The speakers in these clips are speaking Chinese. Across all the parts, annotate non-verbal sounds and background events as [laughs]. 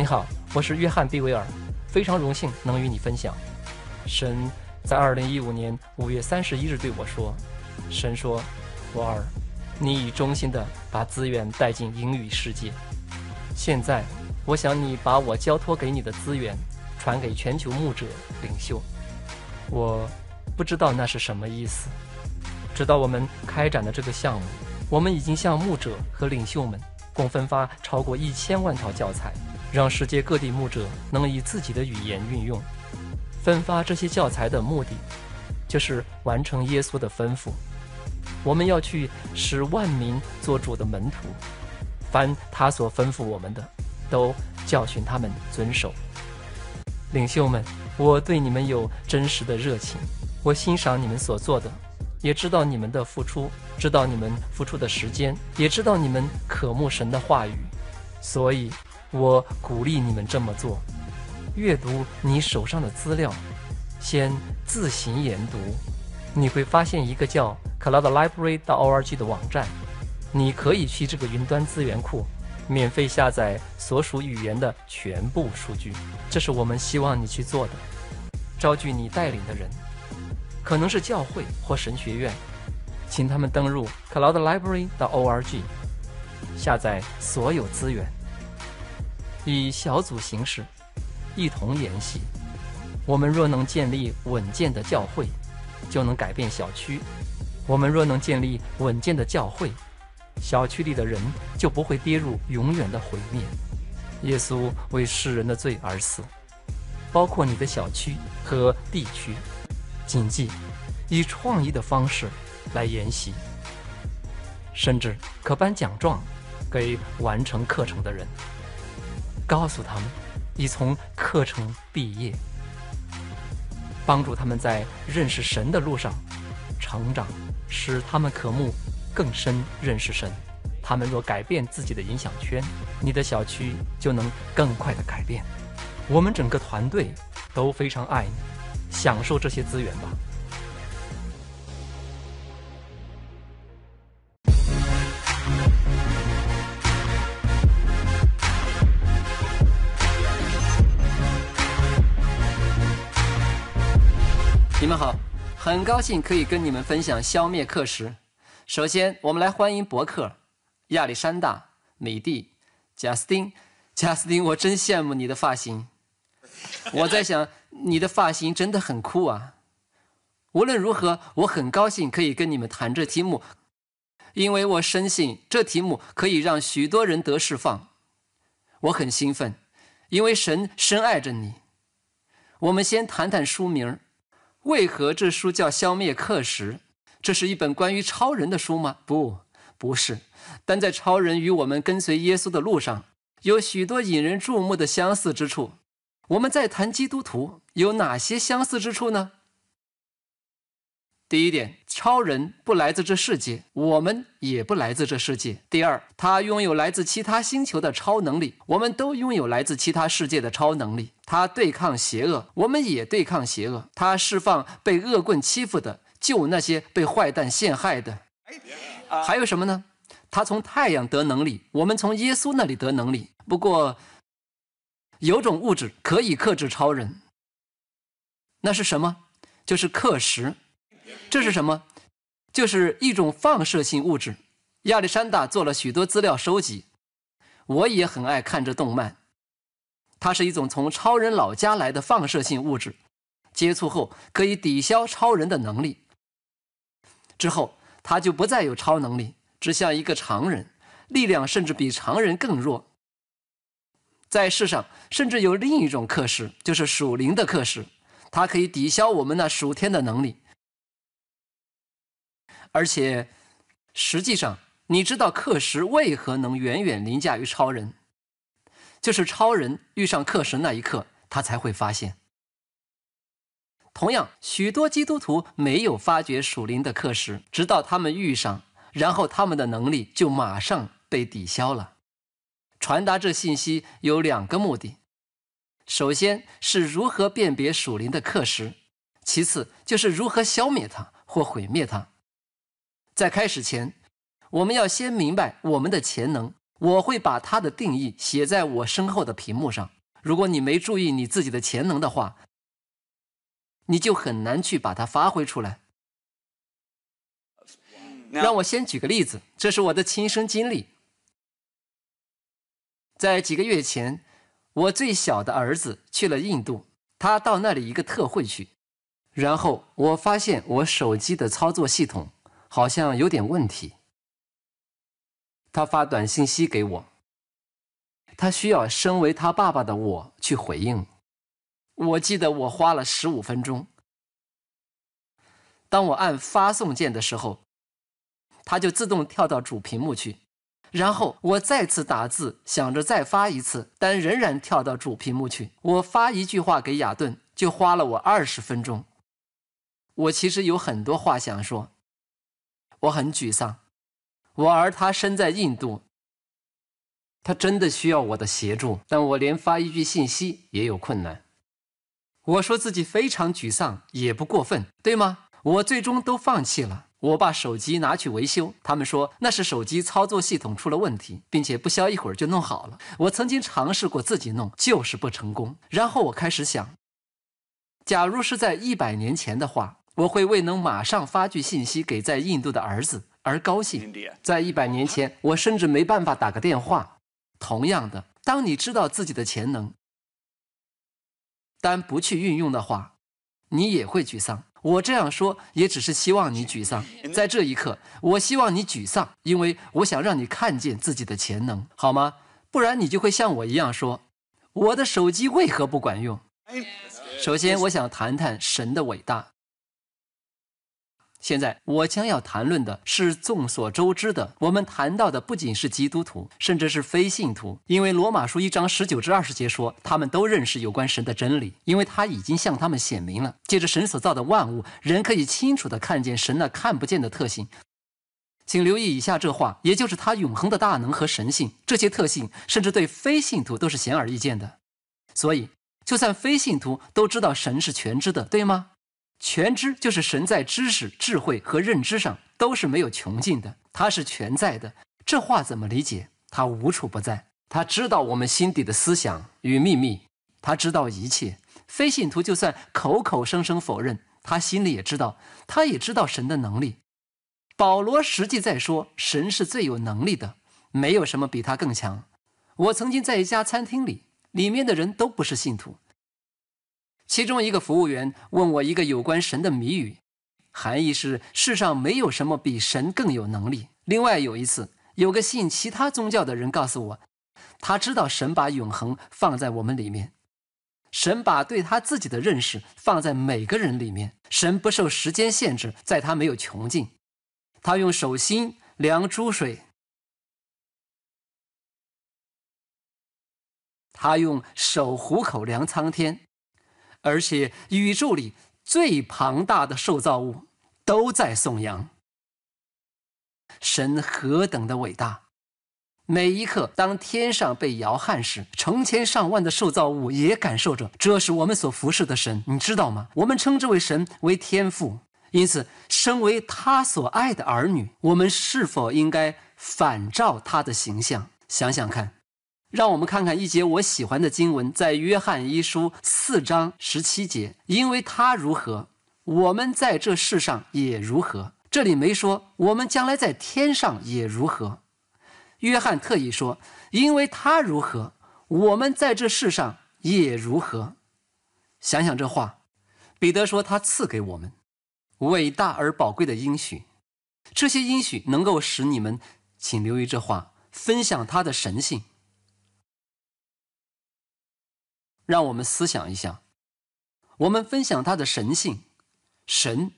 你好，我是约翰·毕威尔，非常荣幸能与你分享。神在二零一五年五月三十一日对我说：“神说，瓦尔，你已忠心地把资源带进英语世界。现在，我想你把我交托给你的资源传给全球牧者领袖。我，不知道那是什么意思。直到我们开展了这个项目，我们已经向牧者和领袖们共分发超过一千万套教材。”让世界各地牧者能以自己的语言运用，分发这些教材的目的，就是完成耶稣的吩咐。我们要去使万民做主的门徒，凡他所吩咐我们的，都教训他们遵守。领袖们，我对你们有真实的热情，我欣赏你们所做的，也知道你们的付出，知道你们付出的时间，也知道你们渴慕神的话语，所以。我鼓励你们这么做，阅读你手上的资料，先自行研读，你会发现一个叫 cloudlibrary.org 的网站，你可以去这个云端资源库，免费下载所属语言的全部数据。这是我们希望你去做的，招聚你带领的人，可能是教会或神学院，请他们登录 cloudlibrary.org，下载所有资源。以小组形式，一同研习。我们若能建立稳健的教会，就能改变小区。我们若能建立稳健的教会，小区里的人就不会跌入永远的毁灭。耶稣为世人的罪而死，包括你的小区和地区。谨记，以创意的方式来研习，甚至可颁奖状给完成课程的人。告诉他们，你从课程毕业，帮助他们在认识神的路上成长，使他们渴慕更深认识神。他们若改变自己的影响圈，你的小区就能更快的改变。我们整个团队都非常爱你，享受这些资源吧。你们好，很高兴可以跟你们分享消灭课时。首先，我们来欢迎博客亚历山大、米蒂、贾斯汀、贾斯汀。我真羡慕你的发型，我在想你的发型真的很酷啊。无论如何，我很高兴可以跟你们谈这题目，因为我深信这题目可以让许多人得释放。我很兴奋，因为神深爱着你。我们先谈谈书名儿。为何这书叫《消灭课时》？这是一本关于超人的书吗？不，不是。但在超人与我们跟随耶稣的路上，有许多引人注目的相似之处。我们在谈基督徒有哪些相似之处呢？第一点，超人不来自这世界，我们也不来自这世界。第二，他拥有来自其他星球的超能力，我们都拥有来自其他世界的超能力。他对抗邪恶，我们也对抗邪恶。他释放被恶棍欺负的，救那些被坏蛋陷害的。还有什么呢？他从太阳得能力，我们从耶稣那里得能力。不过，有种物质可以克制超人，那是什么？就是氪石。这是什么？就是一种放射性物质。亚历山大做了许多资料收集，我也很爱看这动漫。它是一种从超人老家来的放射性物质，接触后可以抵消超人的能力。之后他就不再有超能力，只像一个常人，力量甚至比常人更弱。在世上，甚至有另一种克时，就是属灵的克时，它可以抵消我们那属天的能力。而且，实际上，你知道克时为何能远远凌驾于超人？就是超人遇上克时那一刻，他才会发现。同样，许多基督徒没有发觉属灵的克时，直到他们遇上，然后他们的能力就马上被抵消了。传达这信息有两个目的：首先是如何辨别属灵的克时，其次就是如何消灭它或毁灭它。在开始前，我们要先明白我们的潜能。我会把它的定义写在我身后的屏幕上。如果你没注意你自己的潜能的话，你就很难去把它发挥出来。让我先举个例子，这是我的亲身经历。在几个月前，我最小的儿子去了印度，他到那里一个特惠去，然后我发现我手机的操作系统好像有点问题。他发短信息给我，他需要身为他爸爸的我去回应。我记得我花了十五分钟。当我按发送键的时候，他就自动跳到主屏幕去，然后我再次打字，想着再发一次，但仍然跳到主屏幕去。我发一句话给雅顿，就花了我二十分钟。我其实有很多话想说，我很沮丧。我儿他身在印度，他真的需要我的协助，但我连发一句信息也有困难。我说自己非常沮丧也不过分，对吗？我最终都放弃了，我把手机拿去维修，他们说那是手机操作系统出了问题，并且不消一会儿就弄好了。我曾经尝试过自己弄，就是不成功。然后我开始想，假如是在一百年前的话，我会未能马上发句信息给在印度的儿子。而高兴，在一百年前，我甚至没办法打个电话。同样的，当你知道自己的潜能，但不去运用的话，你也会沮丧。我这样说，也只是希望你沮丧。在这一刻，我希望你沮丧，因为我想让你看见自己的潜能，好吗？不然你就会像我一样说：“我的手机为何不管用？”首先，我想谈谈神的伟大。现在我将要谈论的是众所周知的。我们谈到的不仅是基督徒，甚至是非信徒，因为罗马书一章十九至二十节说，他们都认识有关神的真理，因为他已经向他们显明了。借着神所造的万物，人可以清楚地看见神那看不见的特性。请留意以下这话，也就是他永恒的大能和神性，这些特性甚至对非信徒都是显而易见的。所以，就算非信徒都知道神是全知的，对吗？全知就是神在知识、智慧和认知上都是没有穷尽的，他是全在的。这话怎么理解？他无处不在，他知道我们心底的思想与秘密，他知道一切。非信徒就算口口声声否认，他心里也知道，他也知道神的能力。保罗实际在说，神是最有能力的，没有什么比他更强。我曾经在一家餐厅里，里面的人都不是信徒。其中一个服务员问我一个有关神的谜语，含义是世上没有什么比神更有能力。另外有一次，有个信其他宗教的人告诉我，他知道神把永恒放在我们里面，神把对他自己的认识放在每个人里面，神不受时间限制，在他没有穷尽。他用手心量珠水，他用手虎口量苍天。而且，宇宙里最庞大的受造物都在颂扬神何等的伟大。每一刻，当天上被摇撼时，成千上万的受造物也感受着，这是我们所服侍的神，你知道吗？我们称之为神为天父。因此，身为他所爱的儿女，我们是否应该反照他的形象？想想看。让我们看看一节我喜欢的经文，在约翰一书四章十七节。因为他如何，我们在这世上也如何。这里没说我们将来在天上也如何。约翰特意说：“因为他如何，我们在这世上也如何。”想想这话，彼得说他赐给我们伟大而宝贵的应许，这些应许能够使你们，请留意这话，分享他的神性。让我们思想一下，我们分享他的神性，神，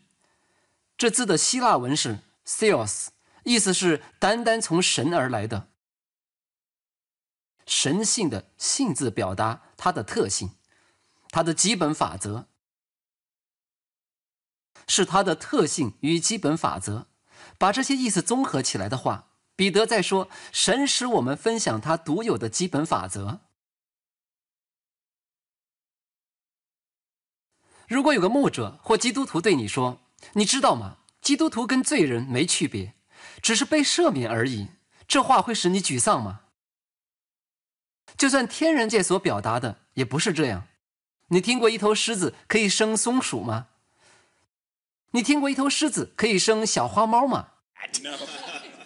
这字的希腊文是 Theos，意思是单单从神而来的。神性的性字表达它的特性，它的基本法则，是它的特性与基本法则。把这些意思综合起来的话，彼得在说，神使我们分享他独有的基本法则。如果有个牧者或基督徒对你说：“你知道吗？基督徒跟罪人没区别，只是被赦免而已。”这话会使你沮丧吗？就算天人界所表达的也不是这样。你听过一头狮子可以生松鼠吗？你听过一头狮子可以生小花猫吗？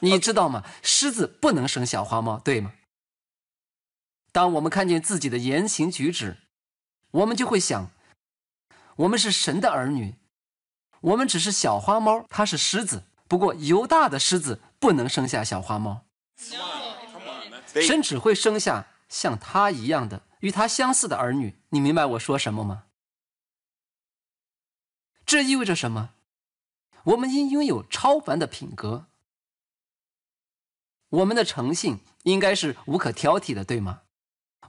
你知道吗？狮子不能生小花猫，对吗？当我们看见自己的言行举止，我们就会想。我们是神的儿女，我们只是小花猫，它是狮子。不过犹大的狮子不能生下小花猫，神只会生下像他一样的、与他相似的儿女。你明白我说什么吗？这意味着什么？我们应拥有超凡的品格，我们的诚信应该是无可挑剔的，对吗？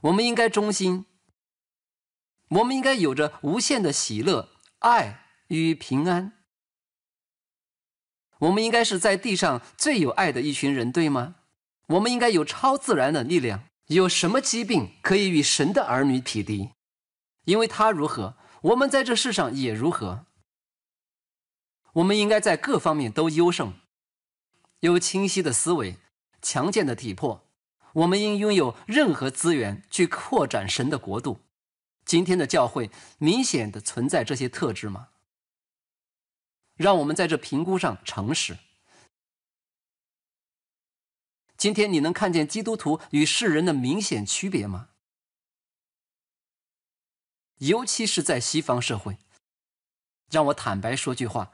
我们应该忠心。我们应该有着无限的喜乐、爱与平安。我们应该是在地上最有爱的一群人，对吗？我们应该有超自然的力量。有什么疾病可以与神的儿女匹敌？因为他如何，我们在这世上也如何。我们应该在各方面都优胜，有清晰的思维、强健的体魄。我们应拥有任何资源去扩展神的国度。今天的教会明显的存在这些特质吗？让我们在这评估上诚实。今天你能看见基督徒与世人的明显区别吗？尤其是在西方社会，让我坦白说句话，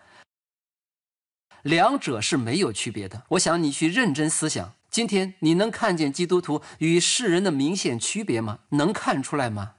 两者是没有区别的。我想你去认真思想。今天你能看见基督徒与世人的明显区别吗？能看出来吗？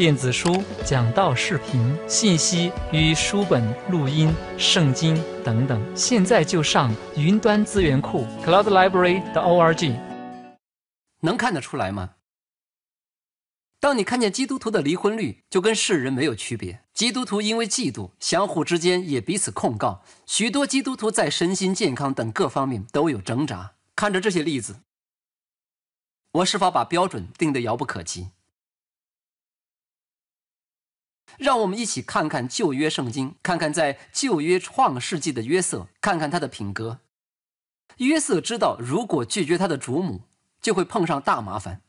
电子书、讲道视频、信息与书本、录音、圣经等等，现在就上云端资源库 （cloudlibrary.org）。能看得出来吗？当你看见基督徒的离婚率就跟世人没有区别，基督徒因为嫉妒，相互之间也彼此控告。许多基督徒在身心健康等各方面都有挣扎。看着这些例子，我是否把标准定得遥不可及？让我们一起看看旧约圣经，看看在旧约创世纪的约瑟，看看他的品格。约瑟知道，如果拒绝他的主母，就会碰上大麻烦。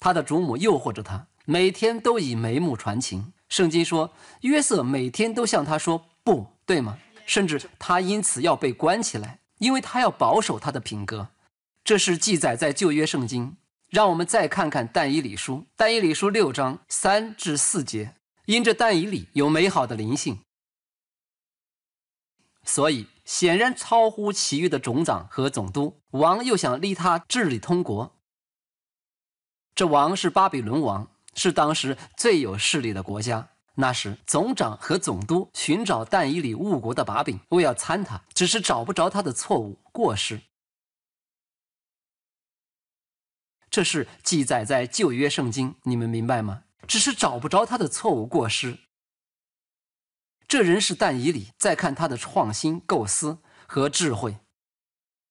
他的主母诱惑着他，每天都以眉目传情。圣经说，约瑟每天都向他说“不对吗？”甚至他因此要被关起来，因为他要保守他的品格。这是记载在旧约圣经。让我们再看看但以理书，但以理书六章三至四节，因这但以理有美好的灵性，所以显然超乎其余的总长和总督王又想立他治理通国。这王是巴比伦王，是当时最有势力的国家。那时总长和总督寻找但以理误国的把柄，为要参他，只是找不着他的错误过失。这是记载在旧约圣经，你们明白吗？只是找不着他的错误过失。这人是但以理。再看他的创新构思和智慧，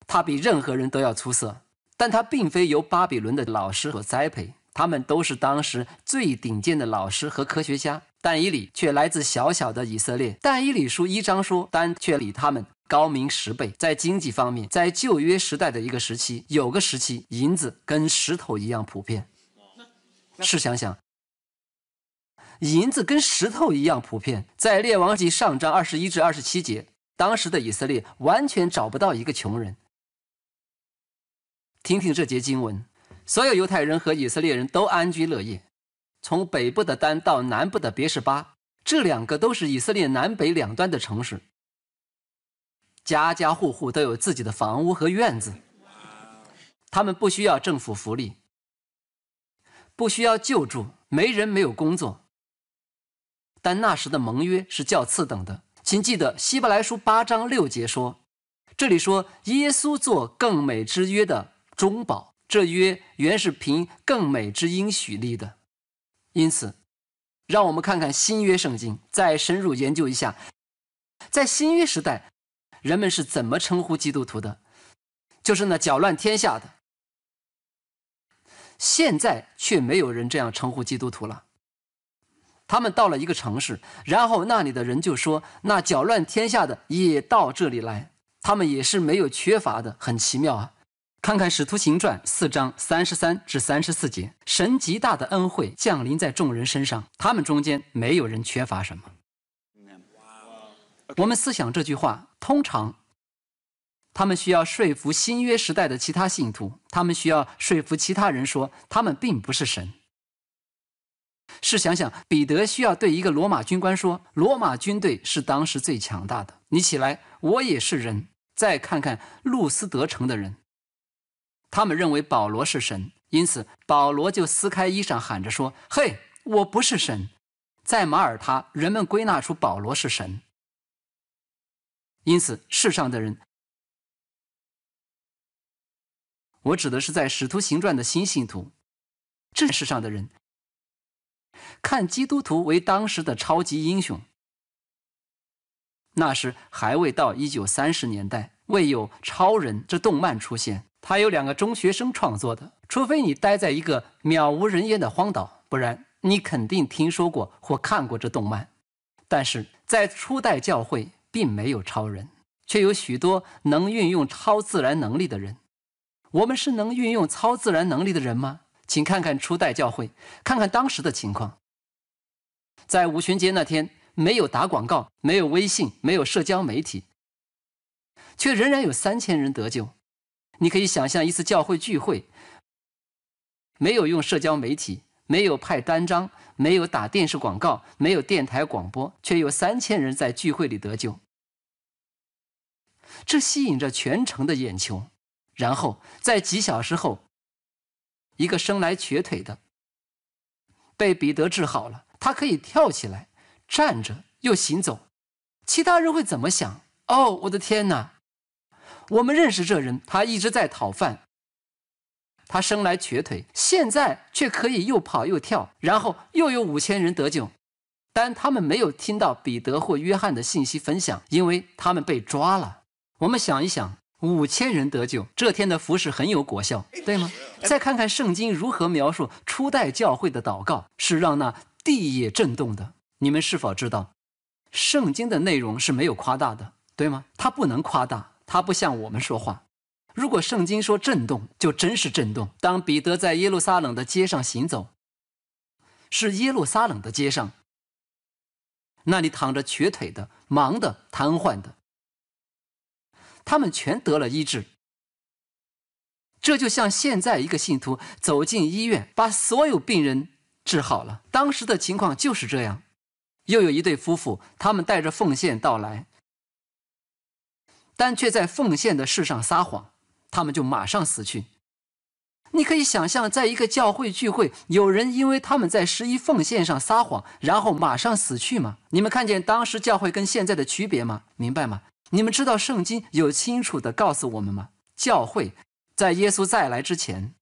他比任何人都要出色。但他并非由巴比伦的老师所栽培，他们都是当时最顶尖的老师和科学家。但以理却来自小小的以色列。但以理书一章说：“但却理他们。”高明十倍。在经济方面，在旧约时代的一个时期，有个时期，银子跟石头一样普遍。试想想，银子跟石头一样普遍，在列王记上章二十一至二十七节，当时的以色列完全找不到一个穷人。听听这节经文，所有犹太人和以色列人都安居乐业。从北部的丹到南部的别是巴，这两个都是以色列南北两端的城市。家家户户都有自己的房屋和院子，他们不需要政府福利，不需要救助，没人没有工作。但那时的盟约是较次等的，请记得《希伯来书》八章六节说：“这里说耶稣做更美之约的中保，这约原是凭更美之音许立的。”因此，让我们看看新约圣经，再深入研究一下，在新约时代。人们是怎么称呼基督徒的？就是那搅乱天下的。现在却没有人这样称呼基督徒了。他们到了一个城市，然后那里的人就说：“那搅乱天下的也到这里来。”他们也是没有缺乏的，很奇妙啊！看看《使徒行传》四章三十三至三十四节，神极大的恩惠降临在众人身上，他们中间没有人缺乏什么。我们思想这句话，通常，他们需要说服新约时代的其他信徒，他们需要说服其他人说他们并不是神。试想想，彼得需要对一个罗马军官说：“罗马军队是当时最强大的。”你起来，我也是人。再看看路斯德城的人，他们认为保罗是神，因此保罗就撕开衣裳喊着说：“嘿，我不是神。”在马耳他，人们归纳出保罗是神。因此，世上的人，我指的是在《使徒行传》的新信徒，这世上的人看基督徒为当时的超级英雄。那时还未到一九三十年代，未有超人这动漫出现。它有两个中学生创作的。除非你待在一个渺无人烟的荒岛，不然你肯定听说过或看过这动漫。但是在初代教会。并没有超人，却有许多能运用超自然能力的人。我们是能运用超自然能力的人吗？请看看初代教会，看看当时的情况。在五旬节那天，没有打广告，没有微信，没有社交媒体，却仍然有三千人得救。你可以想象一次教会聚会，没有用社交媒体，没有派单张，没有打电视广告，没有电台广播，却有三千人在聚会里得救。这吸引着全城的眼球，然后在几小时后，一个生来瘸腿的被彼得治好了，他可以跳起来、站着又行走。其他人会怎么想？哦，我的天哪！我们认识这人，他一直在讨饭。他生来瘸腿，现在却可以又跑又跳。然后又有五千人得救，但他们没有听到彼得或约翰的信息分享，因为他们被抓了。我们想一想，五千人得救，这天的服饰很有果效，对吗？再看看圣经如何描述初代教会的祷告，是让那地也震动的。你们是否知道，圣经的内容是没有夸大的，对吗？它不能夸大，它不像我们说话。如果圣经说震动，就真是震动。当彼得在耶路撒冷的街上行走，是耶路撒冷的街上，那里躺着瘸腿的、盲的、瘫痪的。他们全得了医治，这就像现在一个信徒走进医院，把所有病人治好了。当时的情况就是这样。又有一对夫妇，他们带着奉献到来，但却在奉献的事上撒谎，他们就马上死去。你可以想象，在一个教会聚会，有人因为他们在十一奉献上撒谎，然后马上死去吗？你们看见当时教会跟现在的区别吗？明白吗？你们知道圣经有清楚的告诉我们吗？教会，在耶稣再来之前，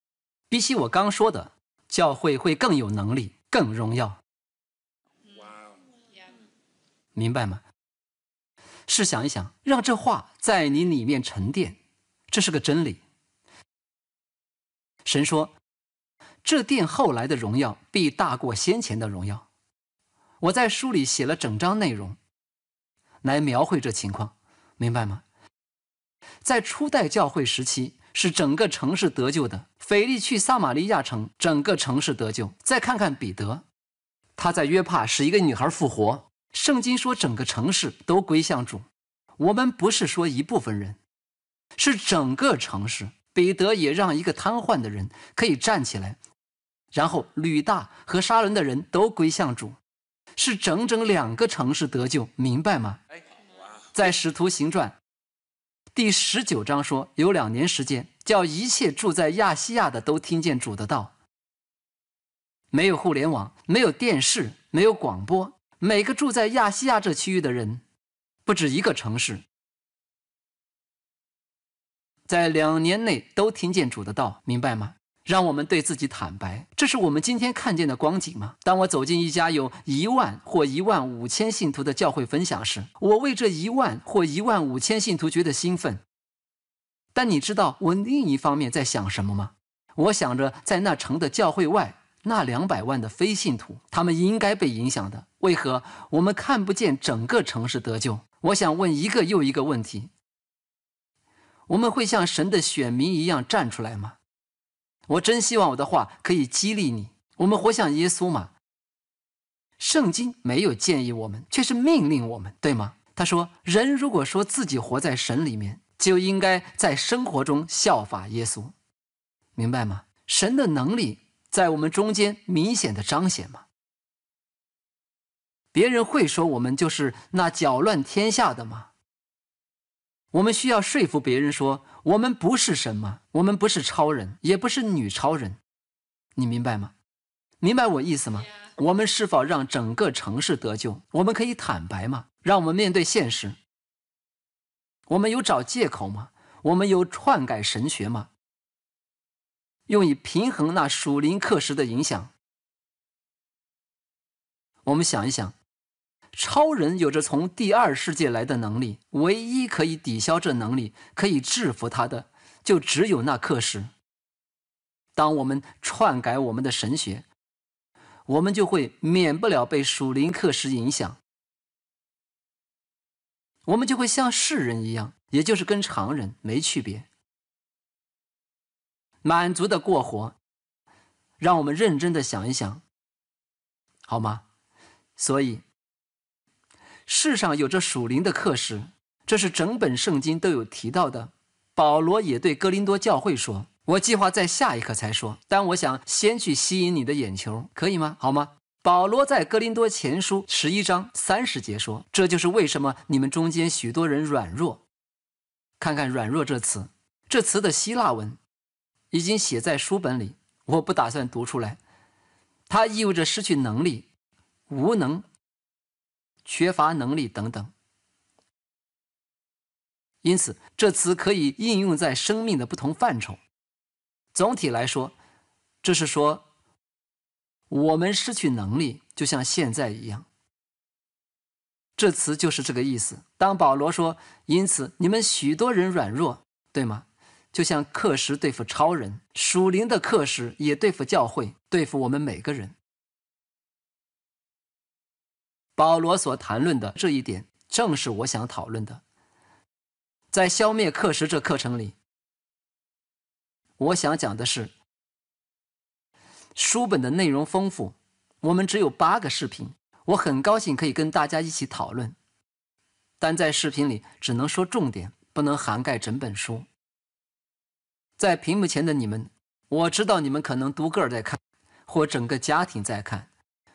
比起我刚说的，教会会更有能力、更荣耀。明白吗？试想一想，让这话在你里面沉淀，这是个真理。神说，这殿后来的荣耀必大过先前的荣耀。我在书里写了整章内容，来描绘这情况。明白吗？在初代教会时期，是整个城市得救的。腓力去撒玛利亚城，整个城市得救。再看看彼得，他在约帕使一个女孩复活。圣经说整个城市都归向主。我们不是说一部分人，是整个城市。彼得也让一个瘫痪的人可以站起来，然后吕大和沙伦的人都归向主，是整整两个城市得救。明白吗？在《使徒行传》第十九章说，有两年时间，叫一切住在亚细亚的都听见主的道。没有互联网，没有电视，没有广播，每个住在亚细亚这区域的人，不止一个城市，在两年内都听见主的道，明白吗？让我们对自己坦白：这是我们今天看见的光景吗？当我走进一家有一万或一万五千信徒的教会分享时，我为这一万或一万五千信徒觉得兴奋。但你知道我另一方面在想什么吗？我想着在那城的教会外那两百万的非信徒，他们应该被影响的。为何我们看不见整个城市得救？我想问一个又一个问题。我们会像神的选民一样站出来吗？我真希望我的话可以激励你。我们活像耶稣嘛？圣经没有建议我们，却是命令我们，对吗？他说，人如果说自己活在神里面，就应该在生活中效法耶稣，明白吗？神的能力在我们中间明显的彰显吗？别人会说我们就是那搅乱天下的吗？我们需要说服别人说我们不是什么，我们不是超人，也不是女超人，你明白吗？明白我意思吗？我们是否让整个城市得救？我们可以坦白吗？让我们面对现实。我们有找借口吗？我们有篡改神学吗？用以平衡那属灵课时的影响？我们想一想。超人有着从第二世界来的能力，唯一可以抵消这能力、可以制服他的，就只有那课时。当我们篡改我们的神学，我们就会免不了被属灵课时影响，我们就会像世人一样，也就是跟常人没区别，满足的过活。让我们认真的想一想，好吗？所以。世上有着属灵的课时，这是整本圣经都有提到的。保罗也对哥林多教会说：“我计划在下一课才说，但我想先去吸引你的眼球，可以吗？好吗？”保罗在哥林多前书十一章三十节说：“这就是为什么你们中间许多人软弱。看看‘软弱’这词，这词的希腊文已经写在书本里，我不打算读出来。它意味着失去能力，无能。”缺乏能力等等，因此这词可以应用在生命的不同范畴。总体来说，这是说我们失去能力，就像现在一样。这词就是这个意思。当保罗说“因此你们许多人软弱，对吗？”就像课时对付超人，属灵的课时也对付教会，对付我们每个人。保罗所谈论的这一点，正是我想讨论的。在消灭课时这课程里，我想讲的是，书本的内容丰富，我们只有八个视频，我很高兴可以跟大家一起讨论，但在视频里只能说重点，不能涵盖整本书。在屏幕前的你们，我知道你们可能独个儿在看，或整个家庭在看，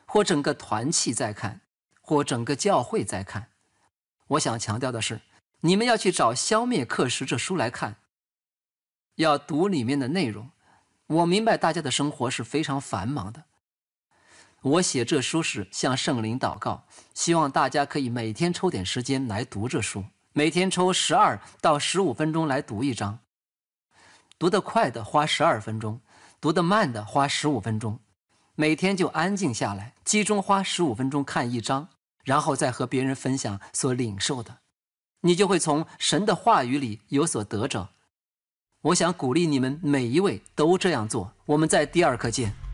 或整个团契在看。或整个教会再看。我想强调的是，你们要去找《消灭课时》这书来看，要读里面的内容。我明白大家的生活是非常繁忙的。我写这书时向圣灵祷告，希望大家可以每天抽点时间来读这书，每天抽十二到十五分钟来读一章。读得快的花十二分钟，读得慢的花十五分钟，每天就安静下来，集中花十五分钟看一章。然后再和别人分享所领受的，你就会从神的话语里有所得着。我想鼓励你们每一位都这样做。我们在第二课见。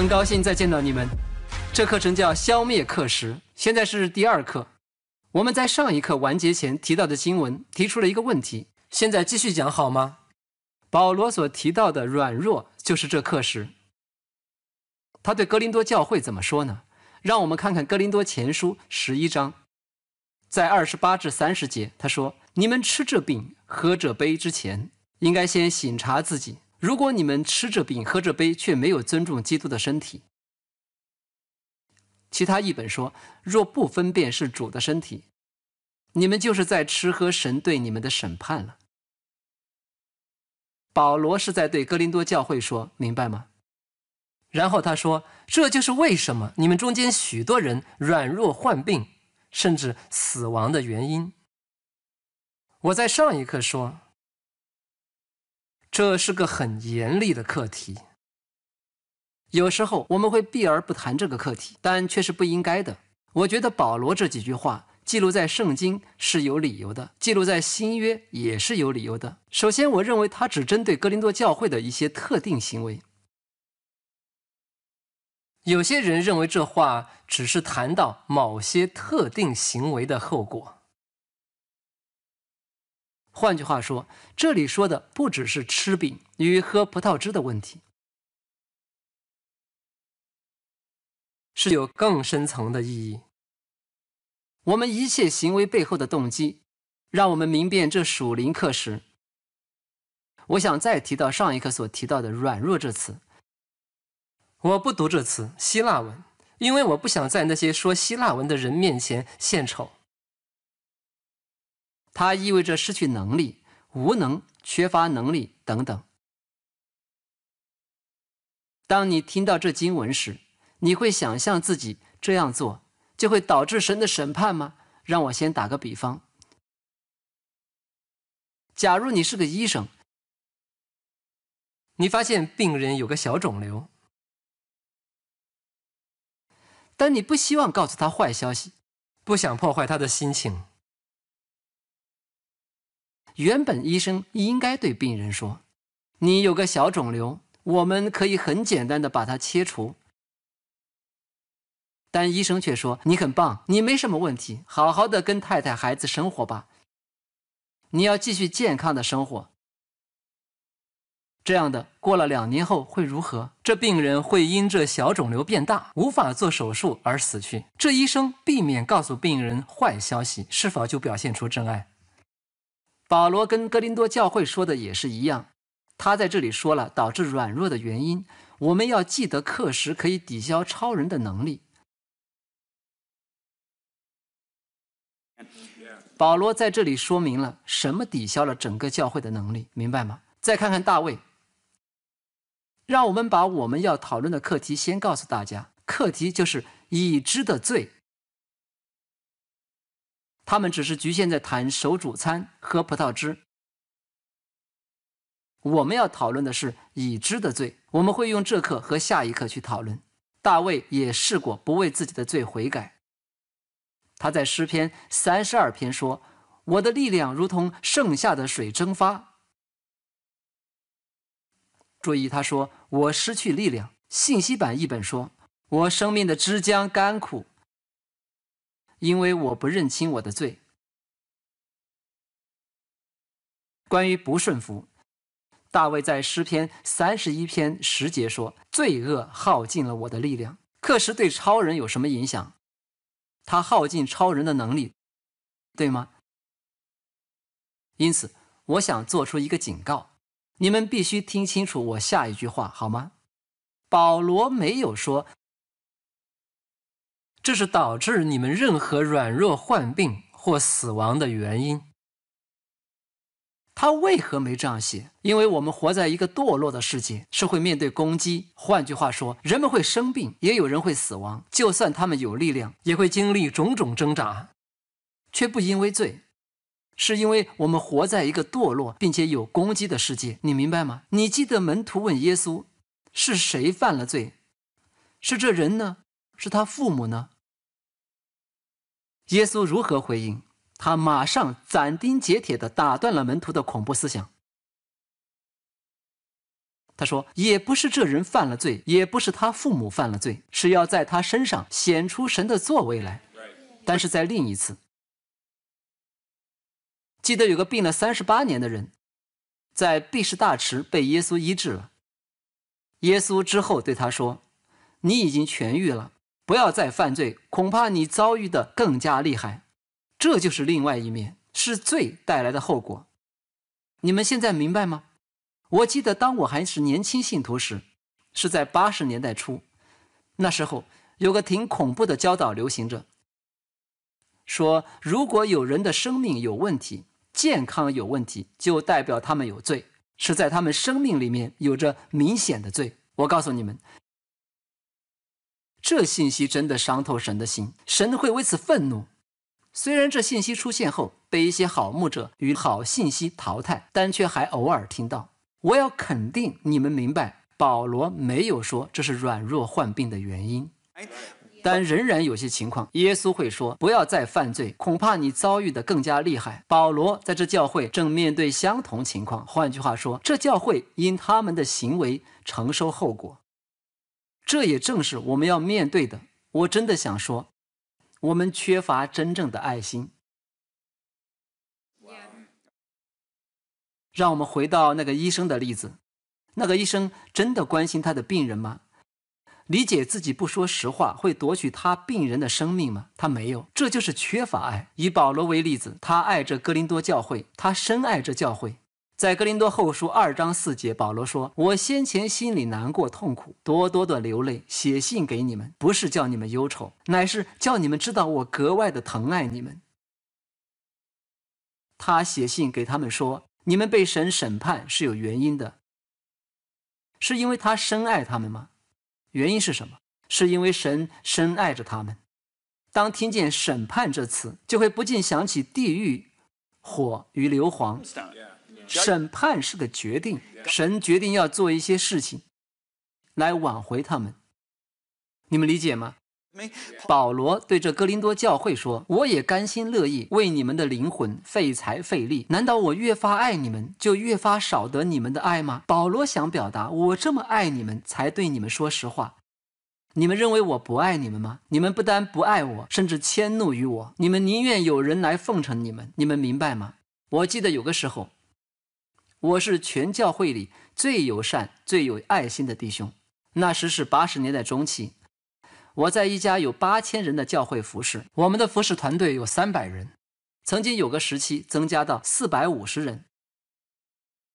很高兴再见到你们。这课程叫消灭课时，现在是第二课。我们在上一课完结前提到的经文提出了一个问题，现在继续讲好吗？保罗所提到的软弱就是这课时。他对哥林多教会怎么说呢？让我们看看哥林多前书十一章，在二十八至三十节，他说：“你们吃这饼、喝这杯之前，应该先醒察自己。”如果你们吃着饼喝着杯，却没有尊重基督的身体，其他译本说：“若不分辨是主的身体，你们就是在吃喝神对你们的审判了。”保罗是在对哥林多教会说明白吗？然后他说：“这就是为什么你们中间许多人软弱患病，甚至死亡的原因。”我在上一课说。这是个很严厉的课题。有时候我们会避而不谈这个课题，但却是不应该的。我觉得保罗这几句话记录在圣经是有理由的，记录在新约也是有理由的。首先，我认为他只针对哥林多教会的一些特定行为。有些人认为这话只是谈到某些特定行为的后果。换句话说，这里说的不只是吃饼与喝葡萄汁的问题，是有更深层的意义。我们一切行为背后的动机，让我们明辨这属灵课时。我想再提到上一课所提到的“软弱”这词。我不读这词，希腊文，因为我不想在那些说希腊文的人面前献丑。它意味着失去能力、无能、缺乏能力等等。当你听到这经文时，你会想象自己这样做就会导致神的审判吗？让我先打个比方：假如你是个医生，你发现病人有个小肿瘤，但你不希望告诉他坏消息，不想破坏他的心情。原本医生应该对病人说：“你有个小肿瘤，我们可以很简单的把它切除。”但医生却说：“你很棒，你没什么问题，好好的跟太太孩子生活吧，你要继续健康的生活。”这样的过了两年后会如何？这病人会因这小肿瘤变大，无法做手术而死去。这医生避免告诉病人坏消息，是否就表现出真爱？保罗跟哥林多教会说的也是一样，他在这里说了导致软弱的原因。我们要记得，课时可以抵消超人的能力。保罗在这里说明了什么抵消了整个教会的能力，明白吗？再看看大卫。让我们把我们要讨论的课题先告诉大家，课题就是已知的罪。他们只是局限在谈手煮餐、喝葡萄汁。我们要讨论的是已知的罪，我们会用这课和下一课去讨论。大卫也试过不为自己的罪悔改。他在诗篇三十二篇说：“我的力量如同盛夏的水蒸发。”注意，他说“我失去力量”。信息版一本说：“我生命的枝江干枯。”因为我不认清我的罪。关于不顺服，大卫在诗篇三十一篇十节说：“罪恶耗尽了我的力量。”课时对超人有什么影响？他耗尽超人的能力，对吗？因此，我想做出一个警告：你们必须听清楚我下一句话，好吗？保罗没有说。这是导致你们任何软弱、患病或死亡的原因。他为何没这样写？因为我们活在一个堕落的世界，是会面对攻击。换句话说，人们会生病，也有人会死亡。就算他们有力量，也会经历种种挣扎，却不因为罪，是因为我们活在一个堕落并且有攻击的世界。你明白吗？你记得门徒问耶稣：“是谁犯了罪？是这人呢？”是他父母呢？耶稣如何回应？他马上斩钉截铁地打断了门徒的恐怖思想。他说：“也不是这人犯了罪，也不是他父母犯了罪，是要在他身上显出神的作为来。”但是在另一次，记得有个病了三十八年的人，在毕士大池被耶稣医治了。耶稣之后对他说：“你已经痊愈了。”不要再犯罪，恐怕你遭遇的更加厉害。这就是另外一面，是罪带来的后果。你们现在明白吗？我记得当我还是年轻信徒时，是在八十年代初，那时候有个挺恐怖的教导流行着，说如果有人的生命有问题、健康有问题，就代表他们有罪，是在他们生命里面有着明显的罪。我告诉你们。这信息真的伤透神的心，神会为此愤怒。虽然这信息出现后被一些好牧者与好信息淘汰，但却还偶尔听到。我要肯定你们明白，保罗没有说这是软弱患病的原因，但仍然有些情况，耶稣会说不要再犯罪，恐怕你遭遇的更加厉害。保罗在这教会正面对相同情况，换句话说，这教会因他们的行为承受后果。这也正是我们要面对的。我真的想说，我们缺乏真正的爱心。让我们回到那个医生的例子，那个医生真的关心他的病人吗？理解自己不说实话会夺取他病人的生命吗？他没有，这就是缺乏爱。以保罗为例子，他爱着哥林多教会，他深爱着教会。在哥林多后书二章四节，保罗说：“我先前心里难过、痛苦，多多的流泪，写信给你们，不是叫你们忧愁，乃是叫你们知道我格外的疼爱你们。”他写信给他们说：“你们被神审判是有原因的，是因为他深爱他们吗？原因是什么？是因为神深爱着他们。当听见‘审判’这词，就会不禁想起地狱火与硫磺。”审判是个决定，神决定要做一些事情，来挽回他们。你们理解吗？保罗对这哥林多教会说：“我也甘心乐意为你们的灵魂费财费力。难道我越发爱你们，就越发少得你们的爱吗？”保罗想表达：我这么爱你们，才对你们说实话。你们认为我不爱你们吗？你们不但不爱我，甚至迁怒于我。你们宁愿有人来奉承你们。你们明白吗？我记得有个时候。我是全教会里最友善、最有爱心的弟兄。那时是八十年代中期，我在一家有八千人的教会服侍。我们的服侍团队有三百人，曾经有个时期增加到四百五十人。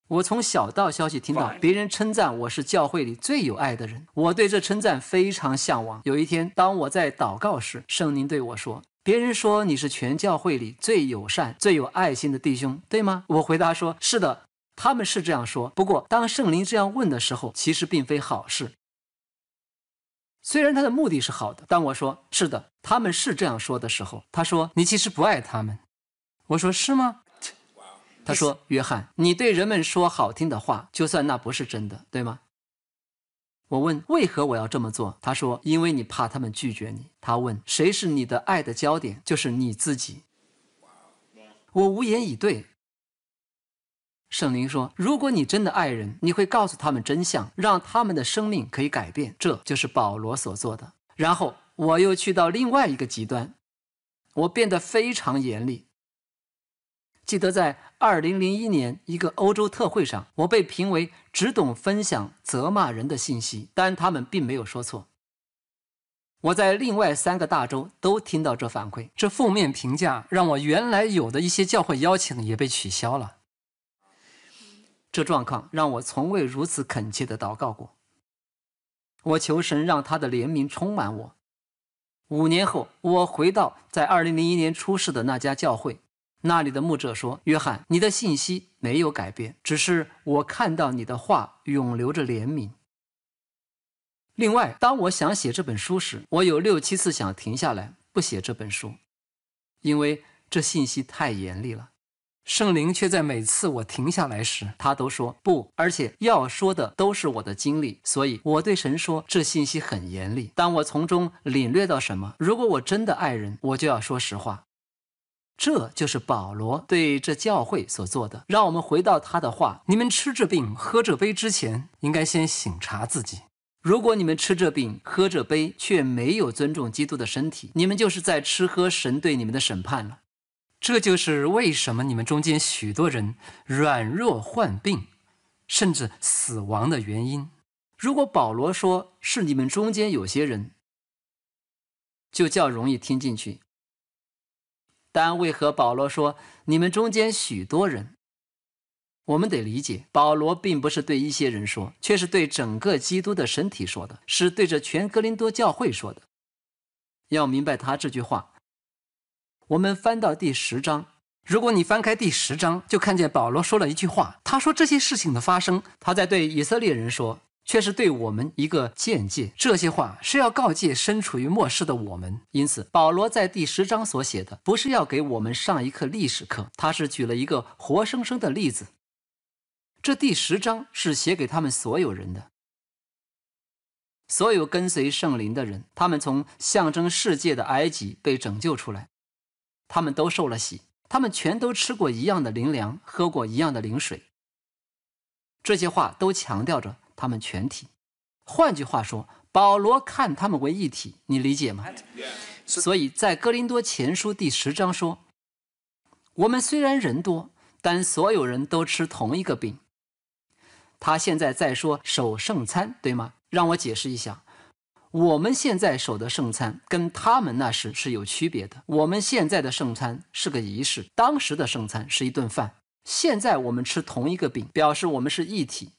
我从小道消息听到别人称赞我是教会里最有爱的人，我对这称赞非常向往。有一天，当我在祷告时，圣灵对我说：“别人说你是全教会里最友善、最有爱心的弟兄，对吗？”我回答说：“是的。”他们是这样说。不过，当圣灵这样问的时候，其实并非好事。虽然他的目的是好的，当我说是的，他们是这样说的时候，他说：“你其实不爱他们。”我说：“是吗？”他说：“约翰，你对人们说好听的话，就算那不是真的，对吗？”我问：“为何我要这么做？”他说：“因为你怕他们拒绝你。”他问：“谁是你的爱的焦点？就是你自己。”我无言以对。圣灵说：“如果你真的爱人，你会告诉他们真相，让他们的生命可以改变。”这就是保罗所做的。然后我又去到另外一个极端，我变得非常严厉。记得在2001年一个欧洲特会上，我被评为只懂分享责骂人的信息，但他们并没有说错。我在另外三个大洲都听到这反馈，这负面评价让我原来有的一些教会邀请也被取消了。这状况让我从未如此恳切地祷告过。我求神让他的怜悯充满我。五年后，我回到在2001年出世的那家教会，那里的牧者说：“约翰，你的信息没有改变，只是我看到你的画永留着怜悯。”另外，当我想写这本书时，我有六七次想停下来不写这本书，因为这信息太严厉了。圣灵却在每次我停下来时，他都说不，而且要说的都是我的经历。所以我对神说，这信息很严厉。当我从中领略到什么，如果我真的爱人，我就要说实话。这就是保罗对这教会所做的。让我们回到他的话：你们吃这饼、喝这杯之前，应该先醒察自己。如果你们吃这饼、喝这杯，却没有尊重基督的身体，你们就是在吃喝神对你们的审判了。这就是为什么你们中间许多人软弱患病，甚至死亡的原因。如果保罗说是你们中间有些人，就较容易听进去。但为何保罗说你们中间许多人？我们得理解，保罗并不是对一些人说，却是对整个基督的身体说的，是对着全格林多教会说的。要明白他这句话。我们翻到第十章，如果你翻开第十章，就看见保罗说了一句话。他说这些事情的发生，他在对以色列人说，却是对我们一个见解。这些话是要告诫身处于末世的我们。因此，保罗在第十章所写的，不是要给我们上一课历史课，他是举了一个活生生的例子。这第十章是写给他们所有人的，所有跟随圣灵的人，他们从象征世界的埃及被拯救出来。他们都受了洗，他们全都吃过一样的灵粮，喝过一样的灵水。这些话都强调着他们全体。换句话说，保罗看他们为一体，你理解吗？所以在哥林多前书第十章说：“我们虽然人多，但所有人都吃同一个饼。”他现在在说守圣餐，对吗？让我解释一下。我们现在守的圣餐跟他们那时是有区别的。我们现在的圣餐是个仪式，当时的圣餐是一顿饭。现在我们吃同一个饼，表示我们是一体。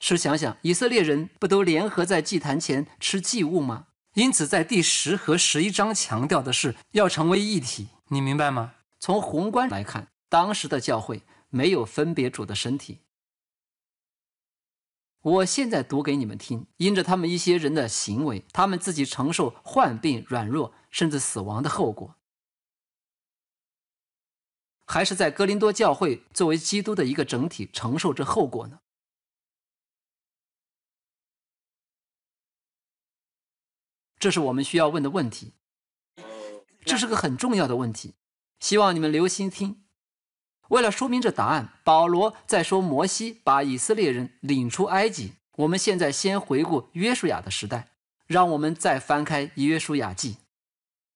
试想想，以色列人不都联合在祭坛前吃祭物吗？因此，在第十和十一章强调的是要成为一体，你明白吗？从宏观来看，当时的教会没有分别主的身体。我现在读给你们听，因着他们一些人的行为，他们自己承受患病、软弱，甚至死亡的后果，还是在哥林多教会作为基督的一个整体承受这后果呢？这是我们需要问的问题，这是个很重要的问题，希望你们留心听。为了说明这答案，保罗在说摩西把以色列人领出埃及。我们现在先回顾约书亚的时代，让我们再翻开《约书亚记》。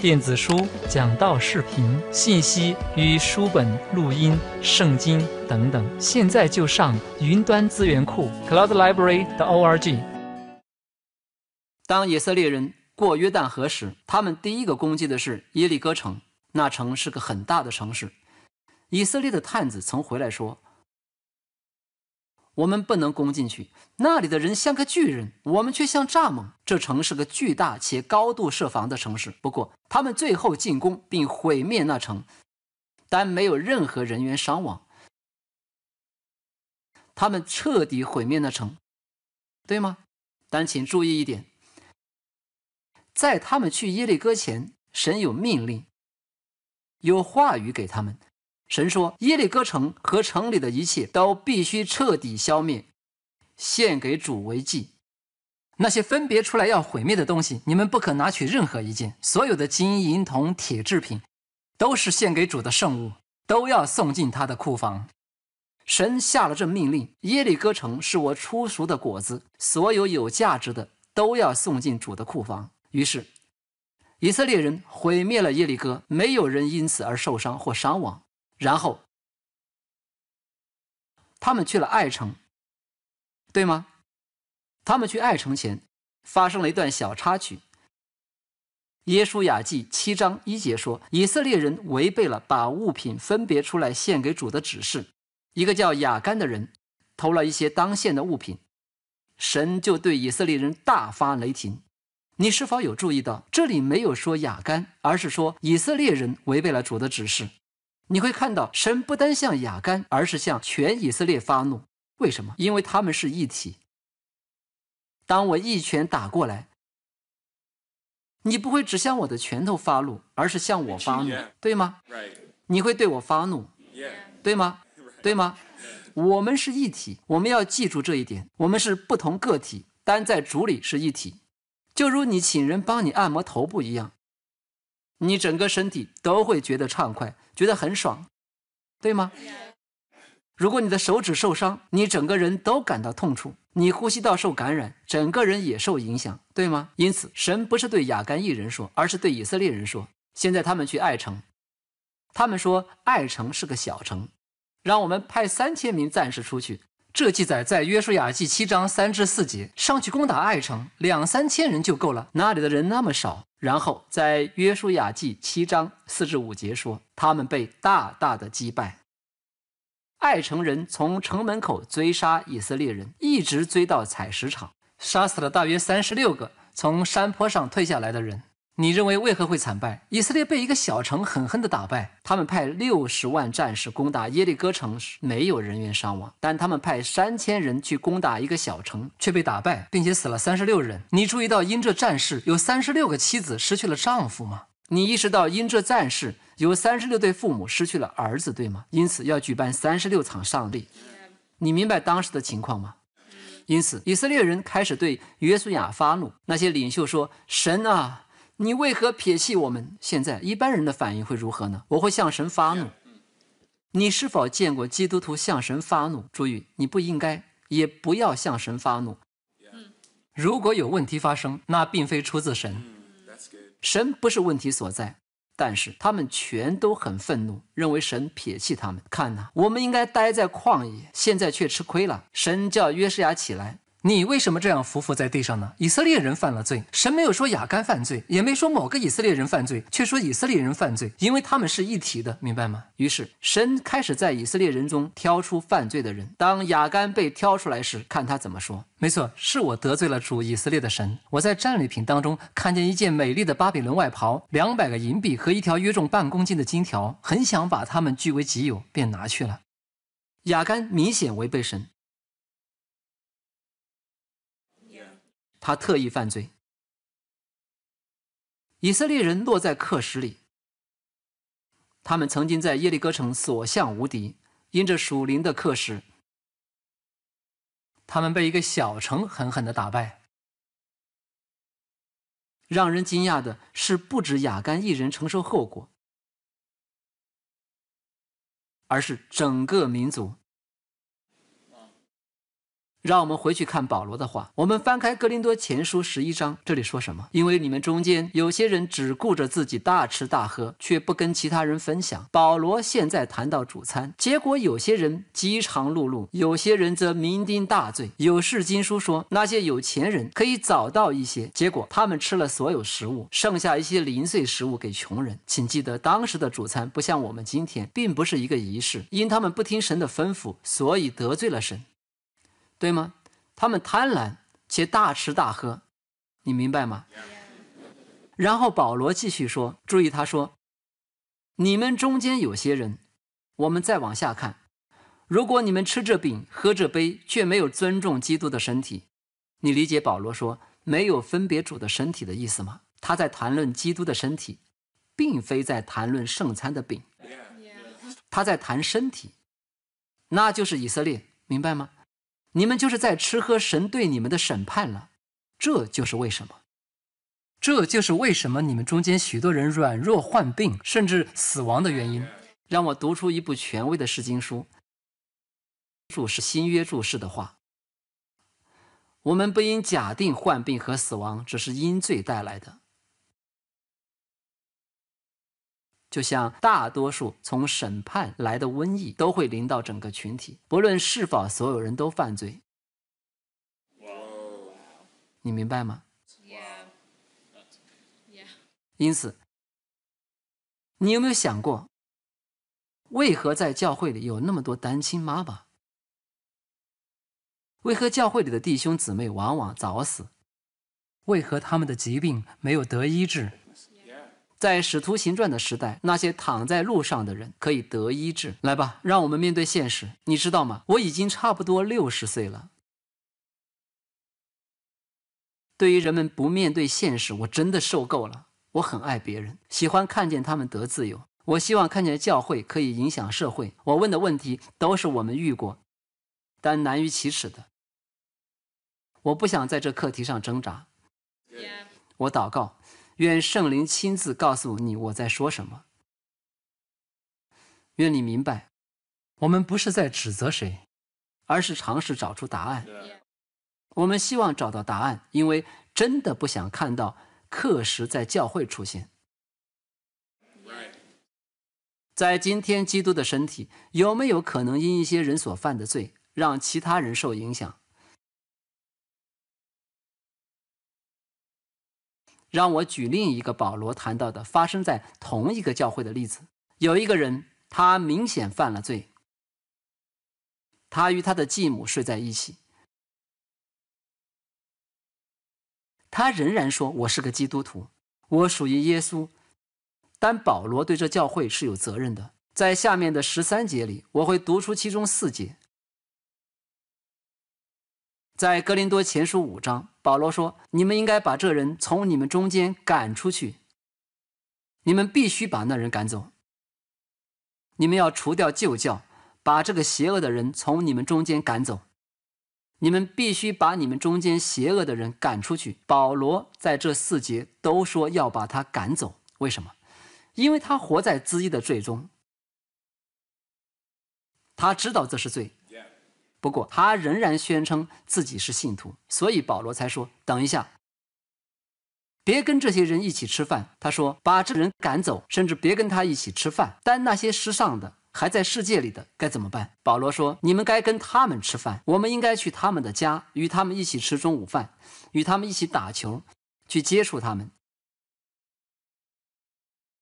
电子书、讲道视频、信息与书本、录音、圣经等等，现在就上云端资源库 （cloudlibrary.org）。当以色列人过约旦河时，他们第一个攻击的是耶利哥城。那城是个很大的城市。以色列的探子曾回来说：“我们不能攻进去，那里的人像个巨人，我们却像蚱蜢。”这城是个巨大且高度设防的城市。不过，他们最后进攻并毁灭那城，但没有任何人员伤亡。他们彻底毁灭那城，对吗？但请注意一点：在他们去耶利哥前，神有命令，有话语给他们。神说，耶利哥城和城里的一切都必须彻底消灭，献给主为祭。那些分别出来要毁灭的东西，你们不可拿取任何一件。所有的金银铜铁制品，都是献给主的圣物，都要送进他的库房。神下了这命令。耶利哥城是我出熟的果子，所有有价值的都要送进主的库房。于是，以色列人毁灭了耶利哥，没有人因此而受伤或伤亡。然后，他们去了爱城，对吗？他们去爱城前，发生了一段小插曲。耶稣雅记七章一节说，以色列人违背了把物品分别出来献给主的指示。一个叫雅干的人偷了一些当献的物品，神就对以色列人大发雷霆。你是否有注意到，这里没有说雅干，而是说以色列人违背了主的指示？你会看到，神不单向雅干，而是向全以色列发怒。为什么？因为他们是一体。当我一拳打过来，你不会只向我的拳头发怒，而是向我发怒，对吗？你会对我发怒，对吗？对吗？我们是一体，我们要记住这一点。我们是不同个体，但在主里是一体。就如你请人帮你按摩头部一样，你整个身体都会觉得畅快，觉得很爽，对吗？如果你的手指受伤，你整个人都感到痛楚。你呼吸道受感染，整个人也受影响，对吗？因此，神不是对雅干一人说，而是对以色列人说。现在他们去爱城，他们说爱城是个小城，让我们派三千名战士出去。这记载在约书亚记七章三至四节，上去攻打爱城，两三千人就够了，那里的人那么少。然后在约书亚记七章四至五节说，他们被大大的击败。爱城人从城门口追杀以色列人，一直追到采石场，杀死了大约三十六个从山坡上退下来的人。你认为为何会惨败？以色列被一个小城狠狠地打败。他们派六十万战士攻打耶利哥城，时没有人员伤亡；但他们派三千人去攻打一个小城，却被打败，并且死了三十六人。你注意到，因这战事，有三十六个妻子失去了丈夫吗？你意识到，因这战事，有三十六对父母失去了儿子，对吗？因此要举办三十六场丧礼。你明白当时的情况吗？因此，以色列人开始对约书亚发怒。那些领袖说：“神啊，你为何撇弃我们？”现在一般人的反应会如何呢？我会向神发怒。你是否见过基督徒向神发怒？注意，你不应该，也不要向神发怒。如果有问题发生，那并非出自神。神不是问题所在，但是他们全都很愤怒，认为神撇弃他们。看呐，我们应该待在旷野，现在却吃亏了。神叫约瑟亚起来。你为什么这样匍匐在地上呢？以色列人犯了罪，神没有说亚干犯罪，也没说某个以色列人犯罪，却说以色列人犯罪，因为他们是一体的，明白吗？于是神开始在以色列人中挑出犯罪的人。当亚干被挑出来时，看他怎么说。没错，是我得罪了主以色列的神。我在战利品当中看见一件美丽的巴比伦外袍、两百个银币和一条约重半公斤的金条，很想把它们据为己有，便拿去了。亚干明显违背神。他特意犯罪。以色列人落在克什里，他们曾经在耶利哥城所向无敌，因着属灵的克什，他们被一个小城狠狠的打败。让人惊讶的是，不止雅干一人承受后果，而是整个民族。让我们回去看保罗的话。我们翻开格林多前书十一章，这里说什么？因为你们中间有些人只顾着自己大吃大喝，却不跟其他人分享。保罗现在谈到主餐，结果有些人饥肠辘辘，有些人则酩酊大醉。有事经书说，那些有钱人可以早到一些，结果他们吃了所有食物，剩下一些零碎食物给穷人。请记得，当时的主餐不像我们今天，并不是一个仪式。因他们不听神的吩咐，所以得罪了神。对吗？他们贪婪且大吃大喝，你明白吗？然后保罗继续说：“注意，他说你们中间有些人，我们再往下看。如果你们吃着饼喝着杯，却没有尊重基督的身体，你理解保罗说没有分别主的身体的意思吗？他在谈论基督的身体，并非在谈论圣餐的饼。他在谈身体，那就是以色列，明白吗？”你们就是在吃喝神对你们的审判了，这就是为什么，这就是为什么你们中间许多人软弱患病甚至死亡的原因。让我读出一部权威的释经书注释新约注释的话：我们不应假定患病和死亡只是因罪带来的。就像大多数从审判来的瘟疫都会临到整个群体，不论是否所有人都犯罪。你明白吗？因此，你有没有想过，为何在教会里有那么多单亲妈妈？为何教会里的弟兄姊妹往往早死？为何他们的疾病没有得医治？在《使徒行传》的时代，那些躺在路上的人可以得医治。来吧，让我们面对现实。你知道吗？我已经差不多六十岁了。对于人们不面对现实，我真的受够了。我很爱别人，喜欢看见他们得自由。我希望看见教会可以影响社会。我问的问题都是我们遇过，但难于启齿的。我不想在这课题上挣扎。我祷告。愿圣灵亲自告诉你我在说什么。愿你明白，我们不是在指责谁，而是尝试找出答案。我们希望找到答案，因为真的不想看到课时在教会出现。在今天，基督的身体有没有可能因一些人所犯的罪，让其他人受影响？让我举另一个保罗谈到的发生在同一个教会的例子。有一个人，他明显犯了罪。他与他的继母睡在一起。他仍然说：“我是个基督徒，我属于耶稣。”但保罗对这教会是有责任的。在下面的十三节里，我会读出其中四节。在格林多前书五章。保罗说：“你们应该把这人从你们中间赶出去。你们必须把那人赶走。你们要除掉旧教，把这个邪恶的人从你们中间赶走。你们必须把你们中间邪恶的人赶出去。”保罗在这四节都说要把他赶走。为什么？因为他活在自己的罪中。他知道这是罪。不过，他仍然宣称自己是信徒，所以保罗才说：“等一下，别跟这些人一起吃饭。”他说：“把这人赶走，甚至别跟他一起吃饭。但那些时尚的、还在世界里的该怎么办？”保罗说：“你们该跟他们吃饭。我们应该去他们的家，与他们一起吃中午饭，与他们一起打球，去接触他们。”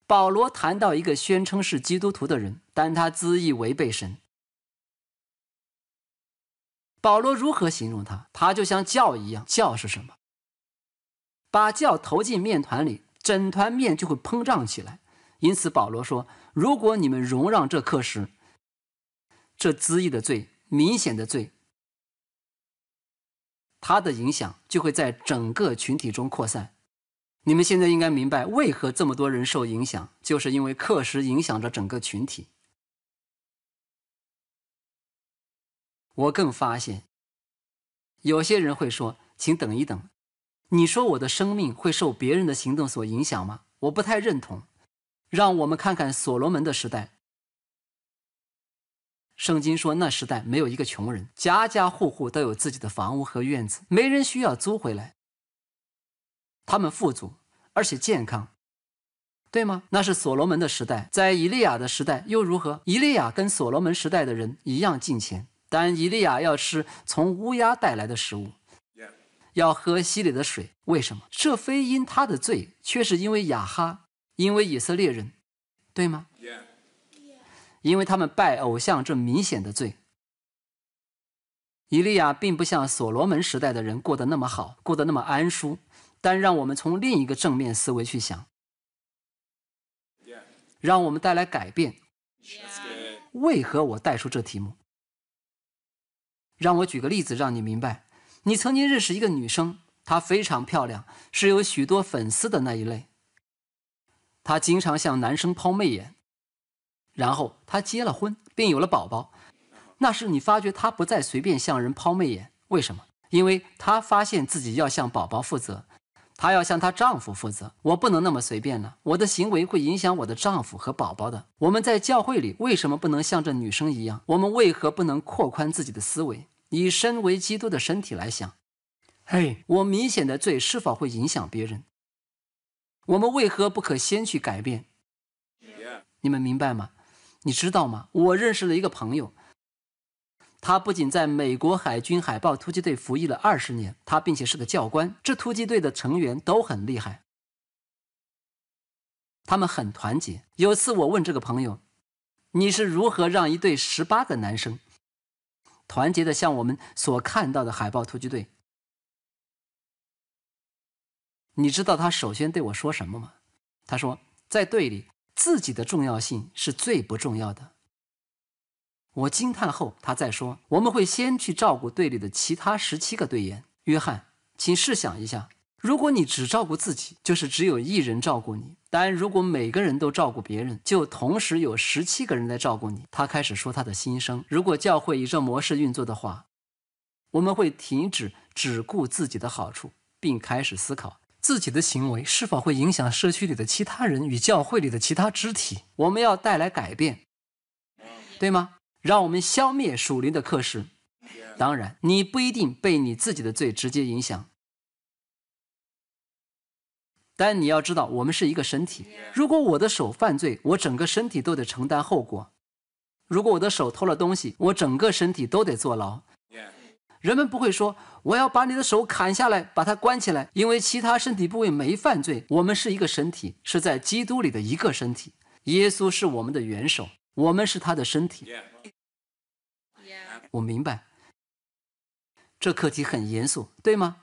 保罗谈到一个宣称是基督徒的人，但他恣意违背神。保罗如何形容他？他就像酵一样。酵是什么？把酵投进面团里，整团面就会膨胀起来。因此，保罗说：“如果你们容让这课时，这恣意的罪、明显的罪，它的影响就会在整个群体中扩散。你们现在应该明白，为何这么多人受影响，就是因为课时影响着整个群体。”我更发现，有些人会说：“请等一等，你说我的生命会受别人的行动所影响吗？”我不太认同。让我们看看所罗门的时代。圣经说，那时代没有一个穷人，家家户户都有自己的房屋和院子，没人需要租回来。他们富足而且健康，对吗？那是所罗门的时代，在以利亚的时代又如何？以利亚跟所罗门时代的人一样敬虔。但以利亚要吃从乌鸦带来的食物，要喝溪里的水。为什么？这非因他的罪，却是因为亚哈，因为以色列人，对吗？因为他们拜偶像，这明显的罪。以利亚并不像所罗门时代的人过得那么好，过得那么安舒。但让我们从另一个正面思维去想，让我们带来改变。为何我带出这题目？让我举个例子，让你明白：你曾经认识一个女生，她非常漂亮，是有许多粉丝的那一类。她经常向男生抛媚眼，然后她结了婚，并有了宝宝。那是你发觉她不再随便向人抛媚眼，为什么？因为她发现自己要向宝宝负责。她要向她丈夫负责，我不能那么随便呢，我的行为会影响我的丈夫和宝宝的。我们在教会里为什么不能像这女生一样？我们为何不能扩宽自己的思维？以身为基督的身体来想，嘿，我明显的罪是否会影响别人？我们为何不可先去改变？你们明白吗？你知道吗？我认识了一个朋友。他不仅在美国海军海豹突击队服役了二十年，他并且是个教官。这突击队的成员都很厉害，他们很团结。有次我问这个朋友：“你是如何让一队十八个男生团结的，像我们所看到的海豹突击队？”你知道他首先对我说什么吗？他说：“在队里，自己的重要性是最不重要的。”我惊叹后，他再说：“我们会先去照顾队里的其他十七个队员。”约翰，请试想一下，如果你只照顾自己，就是只有一人照顾你；但如果每个人都照顾别人，就同时有十七个人来照顾你。他开始说他的心声：“如果教会以这模式运作的话，我们会停止只顾自己的好处，并开始思考自己的行为是否会影响社区里的其他人与教会里的其他肢体。我们要带来改变，对吗？”让我们消灭属灵的课时，当然，你不一定被你自己的罪直接影响，但你要知道，我们是一个身体。如果我的手犯罪，我整个身体都得承担后果；如果我的手偷了东西，我整个身体都得坐牢。人们不会说：“我要把你的手砍下来，把它关起来”，因为其他身体部位没犯罪。我们是一个身体，是在基督里的一个身体。耶稣是我们的元首，我们是他的身体。我明白，这课题很严肃，对吗？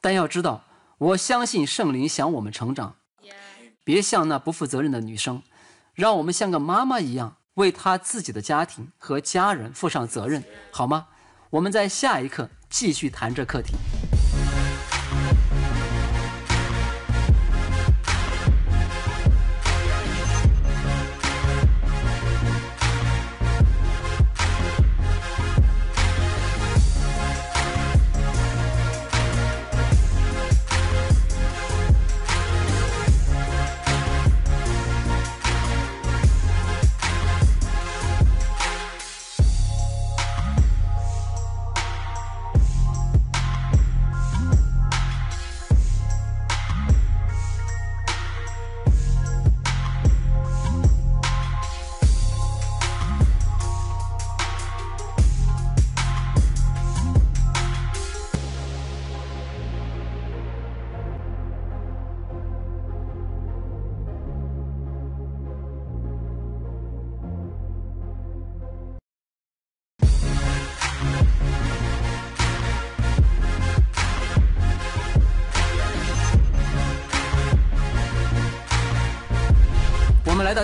但要知道，我相信圣灵想我们成长，别像那不负责任的女生，让我们像个妈妈一样，为她自己的家庭和家人负上责任，好吗？我们在下一课继续谈这课题。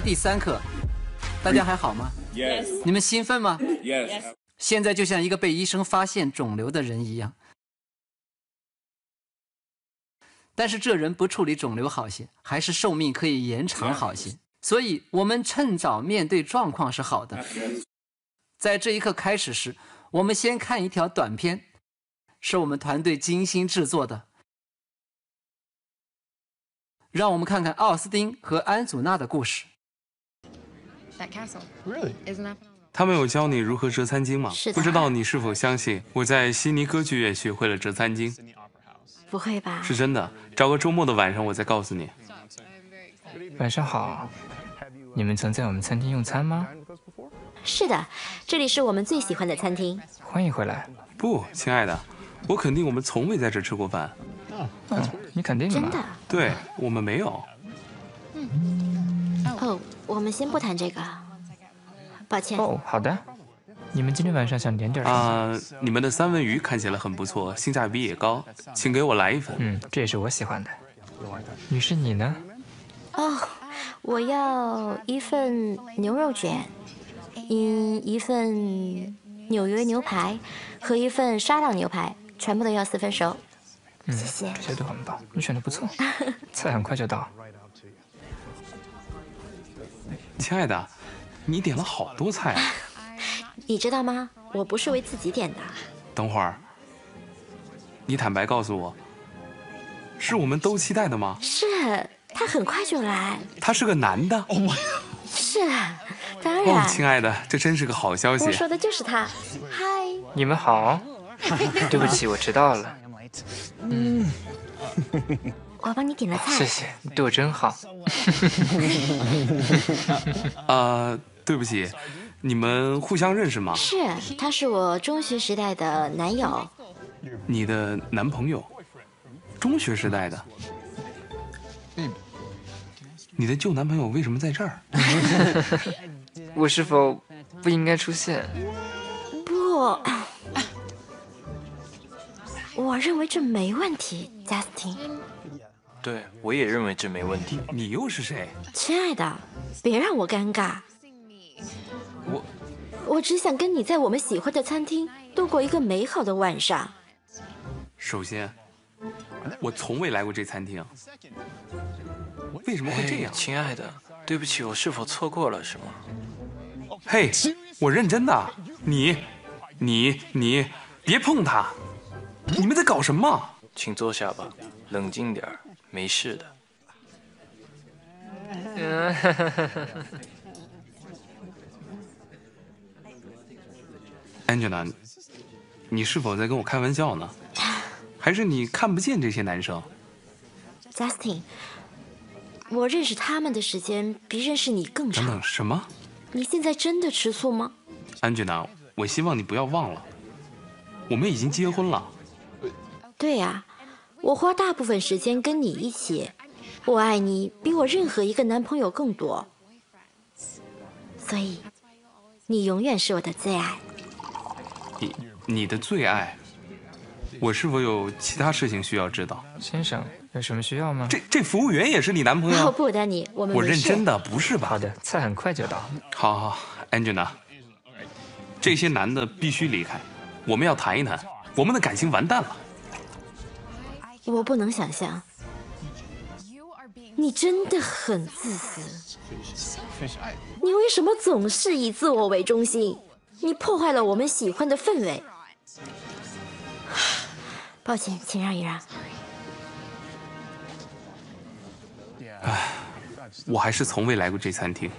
第三课，大家还好吗？y e s 你们兴奋吗？y e s 现在就像一个被医生发现肿瘤的人一样，但是这人不处理肿瘤好些，还是寿命可以延长好些。所以，我们趁早面对状况是好的。在这一刻开始时，我们先看一条短片，是我们团队精心制作的。让我们看看奥斯丁和安祖娜的故事。他们有教你如何折餐巾吗？不知道你是否相信我在悉尼歌剧院学会了折餐巾。不会吧？是真的。找个周末的晚上我再告诉你。晚上好。你们曾在我们餐厅用餐吗？是的，这里是我们最喜欢的餐厅。欢迎回来。不，亲爱的，我肯定我们从未在这吃过饭。你肯定真的。对，我们没有。我们先不谈这个，抱歉。哦，好的。你们今天晚上想点点？什啊，你们的三文鱼看起来很不错，性价比也高，请给我来一份。嗯，这也是我喜欢的。女士，你呢？哦，我要一份牛肉卷，一一份纽约牛排和一份沙朗牛排，全部都要四分熟。嗯，谢谢。这些都很棒，你选的不错。[laughs] 菜很快就到。[laughs] 亲爱的，你点了好多菜啊！[laughs] 你知道吗？我不是为自己点的。等会儿，你坦白告诉我，是我们都期待的吗？是，他很快就来。他是个男的？是，当然。亲爱的，这真是个好消息。我说的就是他。嗨，你们好。[laughs] 对不起，我迟到了。嗯。我帮你点了菜，谢谢，你对我真好。啊，[laughs] 对不起，你们互相认识吗？是，他是我中学时代的男友。你的男朋友，中学时代的？嗯，你的旧男朋友为什么在这儿？[laughs] 我是否不应该出现？不，我认为这没问题，贾斯汀。对，我也认为这没问题。你又是谁，亲爱的？别让我尴尬。我，我只想跟你在我们喜欢的餐厅度过一个美好的晚上。首先，我从未来过这餐厅。为什么会这样，亲爱的？对不起，我是否错过了，什么？嘿，我认真的。你，你，你，别碰他！你们在搞什么？请坐下吧，冷静点儿。没事的。Angela，你是否在跟我开玩笑呢？还是你看不见这些男生？Justin，我认识他们的时间比认识你更长。等等，什么？你现在真的吃醋吗？Angela，我希望你不要忘了，我们已经结婚了。对呀。我花大部分时间跟你一起，我爱你比我任何一个男朋友更多，所以你永远是我的最爱。你你的最爱？我是否有其他事情需要知道，先生？有什么需要吗？这这服务员也是你男朋友？哦，不得你，我们我认真的，不是吧？好的，菜很快就到。好好，Angela，这些男的必须离开，我们要谈一谈，我们的感情完蛋了。我不能想象，你真的很自私。你为什么总是以自我为中心？你破坏了我们喜欢的氛围。[sighs] 抱歉，请让一让。唉，我还是从未来过这餐厅。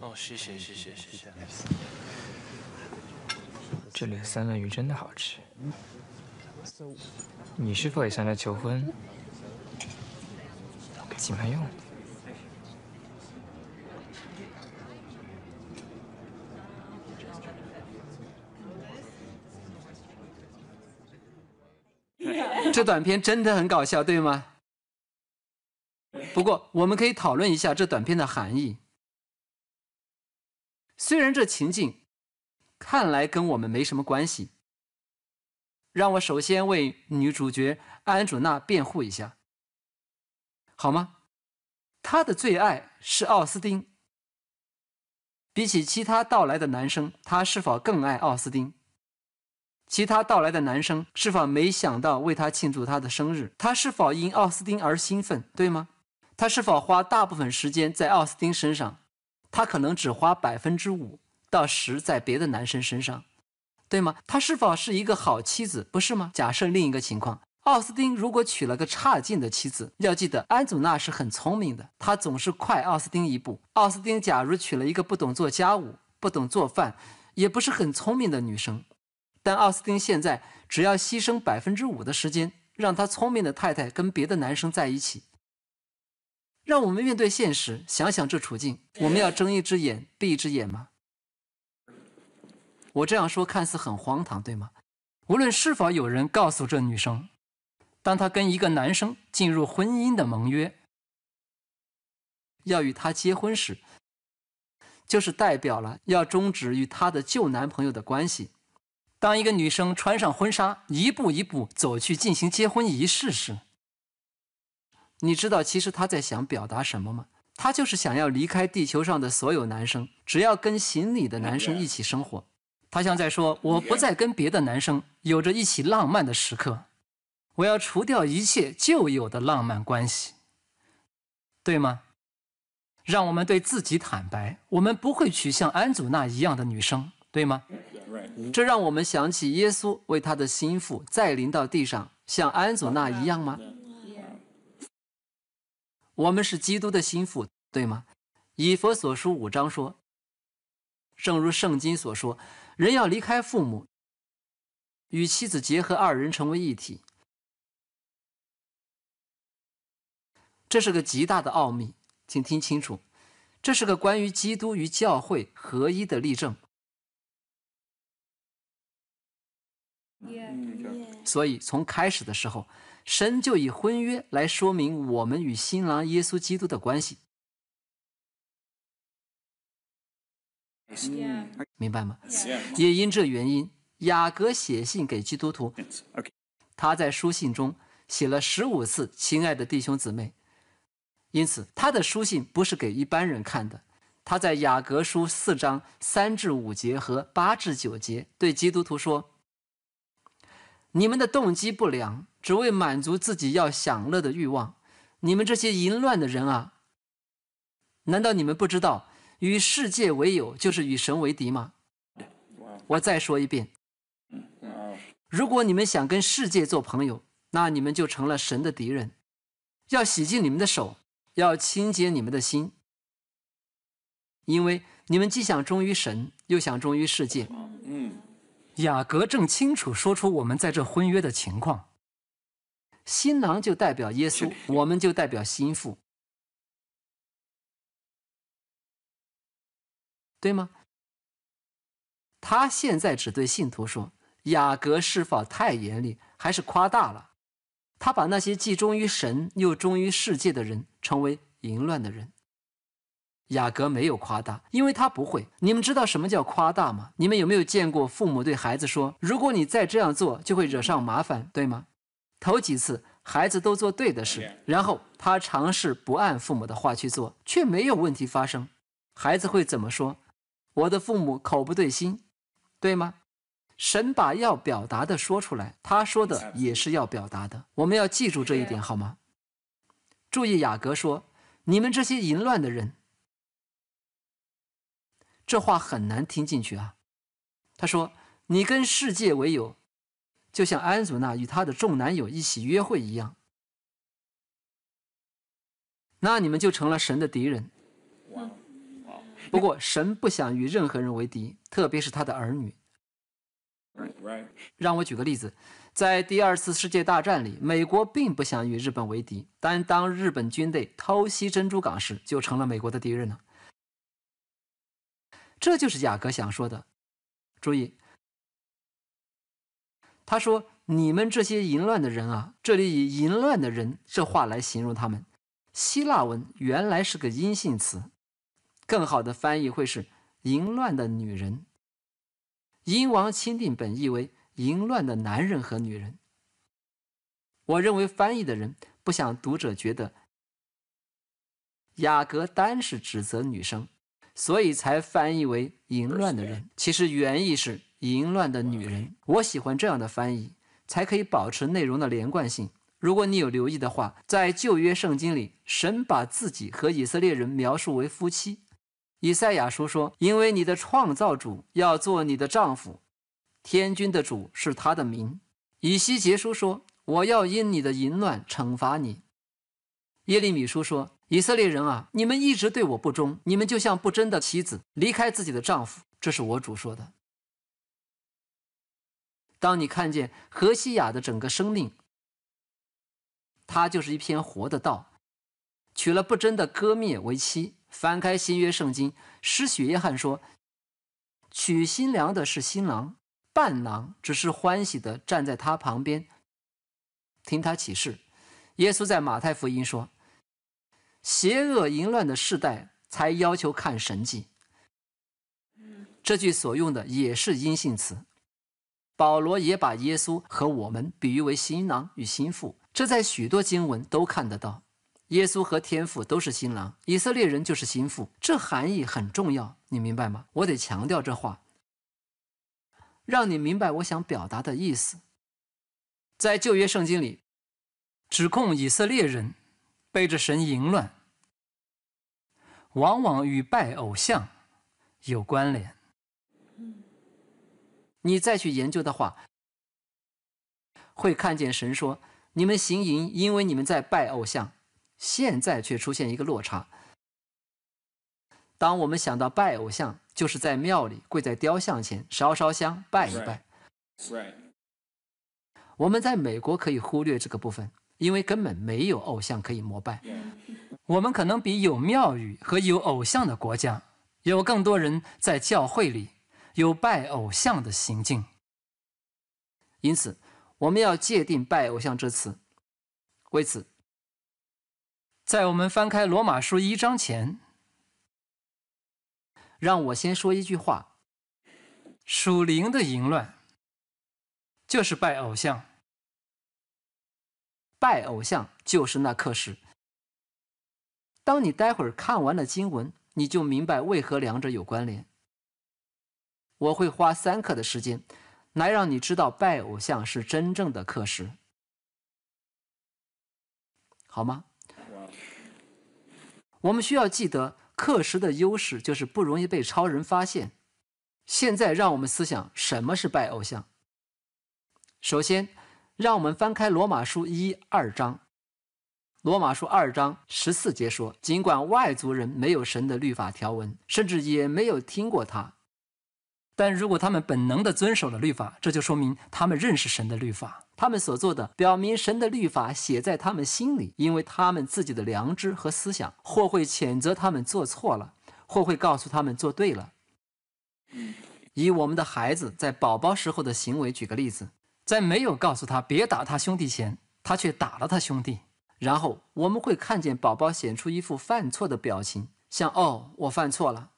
哦，谢谢，谢谢，谢谢。这里的三文鱼真的好吃。你是否也向他求婚？请慢用。这短片真的很搞笑，对吗？不过我们可以讨论一下这短片的含义。虽然这情境……看来跟我们没什么关系。让我首先为女主角安祖娜辩护一下，好吗？她的最爱是奥斯丁。比起其他到来的男生，她是否更爱奥斯丁？其他到来的男生是否没想到为她庆祝他的生日？她是否因奥斯丁而兴奋，对吗？她是否花大部分时间在奥斯丁身上？她可能只花百分之五。到十在别的男生身上，对吗？她是否是一个好妻子，不是吗？假设另一个情况，奥斯丁如果娶了个差劲的妻子，要记得安祖娜是很聪明的，她总是快奥斯丁一步。奥斯丁假如娶了一个不懂做家务、不懂做饭，也不是很聪明的女生，但奥斯丁现在只要牺牲百分之五的时间，让他聪明的太太跟别的男生在一起。让我们面对现实，想想这处境，我们要睁一只眼闭一只眼吗？我这样说看似很荒唐，对吗？无论是否有人告诉这女生，当她跟一个男生进入婚姻的盟约，要与他结婚时，就是代表了要终止与她的旧男朋友的关系。当一个女生穿上婚纱，一步一步走去进行结婚仪式时，你知道其实她在想表达什么吗？她就是想要离开地球上的所有男生，只要跟行李的男生一起生活。他像在说：“我不再跟别的男生有着一起浪漫的时刻，我要除掉一切旧有的浪漫关系，对吗？”让我们对自己坦白：我们不会娶像安祖娜一样的女生，对吗？这让我们想起耶稣为他的心腹再临到地上，像安祖娜一样吗？我们是基督的心腹，对吗？以佛所书五章说，正如圣经所说。人要离开父母，与妻子结合，二人成为一体，这是个极大的奥秘，请听清楚，这是个关于基督与教会合一的例证。所以从开始的时候，神就以婚约来说明我们与新郎耶稣基督的关系。明白吗？也因这原因，雅各写信给基督徒。他在书信中写了十五次“亲爱的弟兄姊妹”，因此他的书信不是给一般人看的。他在雅各书四章三至五节和八至九节对基督徒说：“你们的动机不良，只为满足自己要享乐的欲望。你们这些淫乱的人啊，难道你们不知道？”与世界为友，就是与神为敌吗？我再说一遍，如果你们想跟世界做朋友，那你们就成了神的敌人。要洗净你们的手，要清洁你们的心，因为你们既想忠于神，又想忠于世界。嗯，雅各正清楚说出我们在这婚约的情况。新郎就代表耶稣，我们就代表心腹。对吗？他现在只对信徒说：“雅各是否太严厉，还是夸大了？”他把那些既忠于神又忠于世界的人称为淫乱的人。雅各没有夸大，因为他不会。你们知道什么叫夸大吗？你们有没有见过父母对孩子说：“如果你再这样做，就会惹上麻烦，对吗？”头几次孩子都做对的事，然后他尝试不按父母的话去做，却没有问题发生。孩子会怎么说？我的父母口不对心，对吗？神把要表达的说出来，他说的也是要表达的。我们要记住这一点，好吗？注意，雅各说：“你们这些淫乱的人，这话很难听进去啊。”他说：“你跟世界为友，就像安祖娜与她的众男友一起约会一样，那你们就成了神的敌人。”不过，神不想与任何人为敌，特别是他的儿女。让我举个例子，在第二次世界大战里，美国并不想与日本为敌，但当日本军队偷袭珍珠港时，就成了美国的敌人了。这就是雅各想说的。注意，他说：“你们这些淫乱的人啊！”这里以“淫乱的人”这话来形容他们。希腊文原来是个阴性词。更好的翻译会是“淫乱的女人”。英王钦定本意为“淫乱的男人和女人”。我认为翻译的人不想读者觉得雅各单是指责女生，所以才翻译为“淫乱的人”。其实原意是“淫乱的女人”。我喜欢这样的翻译，才可以保持内容的连贯性。如果你有留意的话，在旧约圣经里，神把自己和以色列人描述为夫妻。以赛亚书说：“因为你的创造主要做你的丈夫，天君的主是他的名。”以西结书说：“我要因你的淫乱惩罚你。”耶利米书说：“以色列人啊，你们一直对我不忠，你们就像不贞的妻子离开自己的丈夫，这是我主说的。”当你看见何西雅的整个生命，他就是一篇活的道，娶了不贞的割灭为妻。翻开新约圣经，施许约翰说：“娶新娘的是新郎，伴郎只是欢喜的站在他旁边，听他起誓。”耶稣在马太福音说：“邪恶淫乱的世代才要求看神迹。”这句所用的也是阴性词。保罗也把耶稣和我们比喻为新郎与新妇，这在许多经文都看得到。耶稣和天父都是新郎，以色列人就是新妇，这含义很重要，你明白吗？我得强调这话，让你明白我想表达的意思。在旧约圣经里，指控以色列人背着神淫乱，往往与拜偶像有关联。你再去研究的话，会看见神说：“你们行淫，因为你们在拜偶像。”现在却出现一个落差。当我们想到拜偶像，就是在庙里跪在雕像前烧烧香拜一拜。我们在美国可以忽略这个部分，因为根本没有偶像可以膜拜。我们可能比有庙宇和有偶像的国家有更多人在教会里有拜偶像的行径。因此，我们要界定“拜偶像”之词。为此。在我们翻开《罗马书》一章前，让我先说一句话：属灵的淫乱就是拜偶像。拜偶像就是那课时。当你待会儿看完了经文，你就明白为何两者有关联。我会花三刻的时间来让你知道拜偶像，是真正的课时，好吗？我们需要记得，课时的优势就是不容易被超人发现。现在，让我们思想什么是拜偶像。首先，让我们翻开罗马书一二章。罗马书二章十四节说：“尽管外族人没有神的律法条文，甚至也没有听过他，但如果他们本能地遵守了律法，这就说明他们认识神的律法。”他们所做的表明神的律法写在他们心里，因为他们自己的良知和思想，或会谴责他们做错了，或会告诉他们做对了。以我们的孩子在宝宝时候的行为举个例子，在没有告诉他别打他兄弟前，他却打了他兄弟。然后我们会看见宝宝显出一副犯错的表情，像“哦，我犯错了”。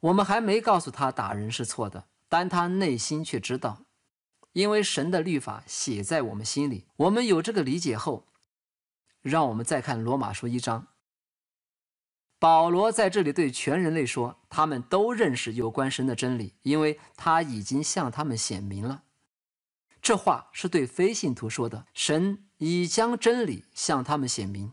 我们还没告诉他打人是错的，但他内心却知道。因为神的律法写在我们心里，我们有这个理解后，让我们再看罗马书一章。保罗在这里对全人类说，他们都认识有关神的真理，因为他已经向他们显明了。这话是对非信徒说的，神已将真理向他们显明。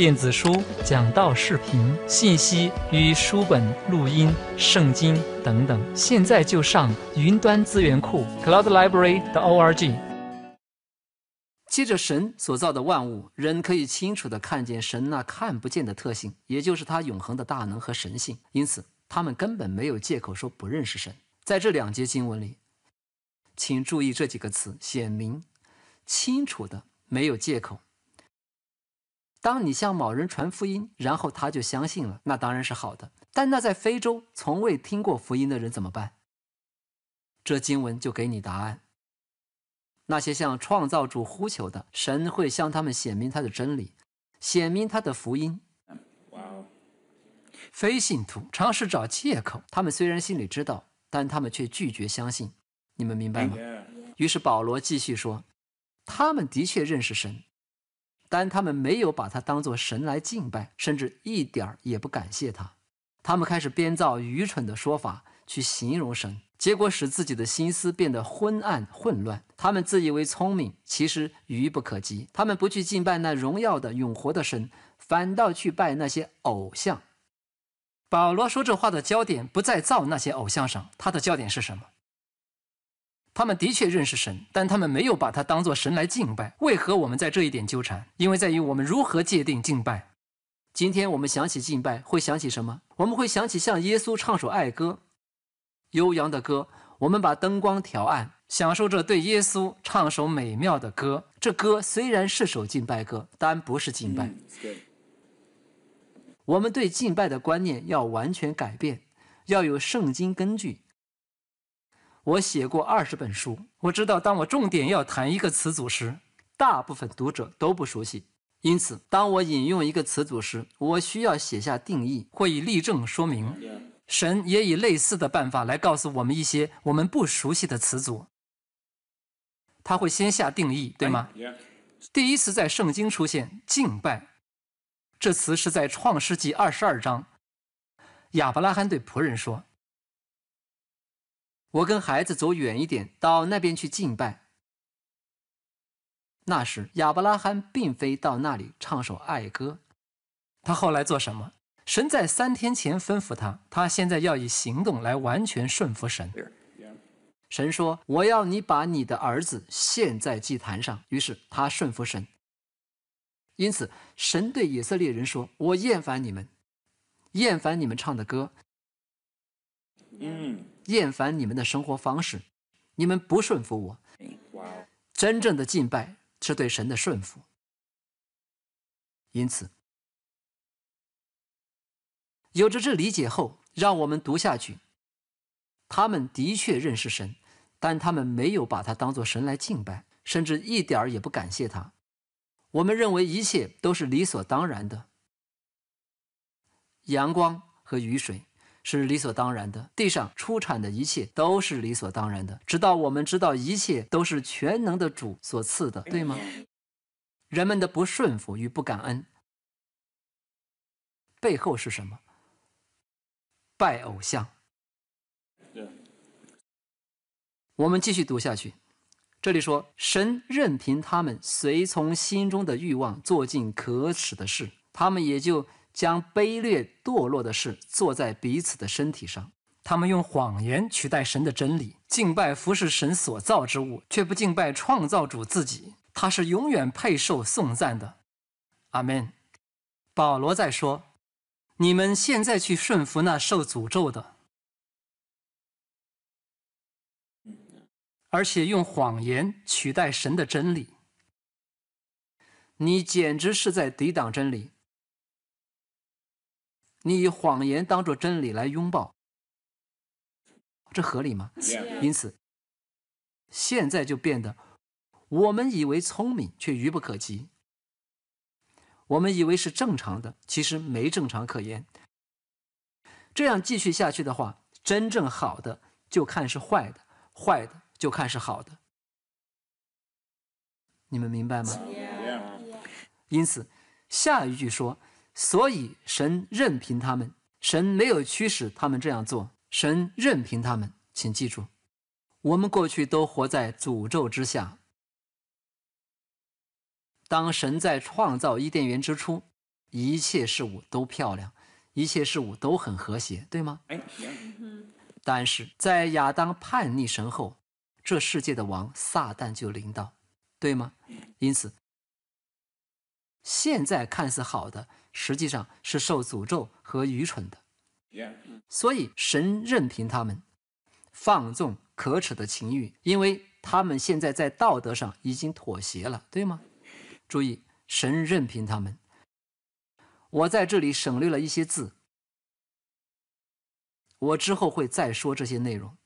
电子书、讲道视频、信息与书本、录音、圣经等等，现在就上云端资源库 （cloudlibrary.org）。接着，神所造的万物，人可以清楚的看见神那看不见的特性，也就是他永恒的大能和神性。因此，他们根本没有借口说不认识神。在这两节经文里，请注意这几个词：显明、清楚的、没有借口。当你向某人传福音，然后他就相信了，那当然是好的。但那在非洲从未听过福音的人怎么办？这经文就给你答案。那些向创造主呼求的，神会向他们显明他的真理，显明他的福音。非信徒尝试找借口，他们虽然心里知道，但他们却拒绝相信。你们明白吗？于是保罗继续说：“他们的确认识神。”但他们没有把他当作神来敬拜，甚至一点儿也不感谢他。他们开始编造愚蠢的说法去形容神，结果使自己的心思变得昏暗混乱。他们自以为聪明，其实愚不可及。他们不去敬拜那荣耀的永活的神，反倒去拜那些偶像。保罗说这话的焦点不在造那些偶像上，他的焦点是什么？他们的确认识神，但他们没有把他当做神来敬拜。为何我们在这一点纠缠？因为在于我们如何界定敬拜。今天我们想起敬拜，会想起什么？我们会想起向耶稣唱首爱歌，悠扬的歌。我们把灯光调暗，享受着对耶稣唱首美妙的歌。这歌虽然是首敬拜歌，但不是敬拜。我们对敬拜的观念要完全改变，要有圣经根据。我写过二十本书，我知道当我重点要谈一个词组时，大部分读者都不熟悉。因此，当我引用一个词组时，我需要写下定义或以例证说明。神也以类似的办法来告诉我们一些我们不熟悉的词组，他会先下定义，对吗？第一次在圣经出现“敬拜”这词是在创世纪二十二章，亚伯拉罕对仆人说。我跟孩子走远一点，到那边去敬拜。那时，亚伯拉罕并非到那里唱首爱歌。他后来做什么？神在三天前吩咐他，他现在要以行动来完全顺服神。神说：“我要你把你的儿子献在祭坛上。”于是他顺服神。因此，神对以色列人说：“我厌烦你们，厌烦你们唱的歌。”嗯。厌烦你们的生活方式，你们不顺服我。真正的敬拜是对神的顺服。因此，有着这理解后，让我们读下去。他们的确认识神，但他们没有把他当做神来敬拜，甚至一点儿也不感谢他。我们认为一切都是理所当然的，阳光和雨水。是理所当然的，地上出产的一切都是理所当然的，直到我们知道一切都是全能的主所赐的，对吗？人们的不顺服与不感恩背后是什么？拜偶像。我们继续读下去，这里说神任凭他们随从心中的欲望做尽可耻的事，他们也就。将卑劣堕落的事做在彼此的身体上，他们用谎言取代神的真理，敬拜服侍神所造之物，却不敬拜创造主自己。他是永远配受颂赞的。阿门。保罗在说：“你们现在去顺服那受诅咒的，而且用谎言取代神的真理。你简直是在抵挡真理。”你以谎言当作真理来拥抱，这合理吗？因此，现在就变得，我们以为聪明却愚不可及。我们以为是正常的，其实没正常可言。这样继续下去的话，真正好的就看是坏的，坏的就看是好的。你们明白吗？[laughs] 因此，下一句说。所以神任凭他们，神没有驱使他们这样做，神任凭他们。请记住，我们过去都活在诅咒之下。当神在创造伊甸园之初，一切事物都漂亮，一切事物都很和谐，对吗？但是在亚当叛逆神后，这世界的王撒旦就临到，对吗？因此，现在看似好的。实际上是受诅咒和愚蠢的，所以神任凭他们放纵可耻的情欲，因为他们现在在道德上已经妥协了，对吗？注意，神任凭他们。我在这里省略了一些字，我之后会再说这些内容。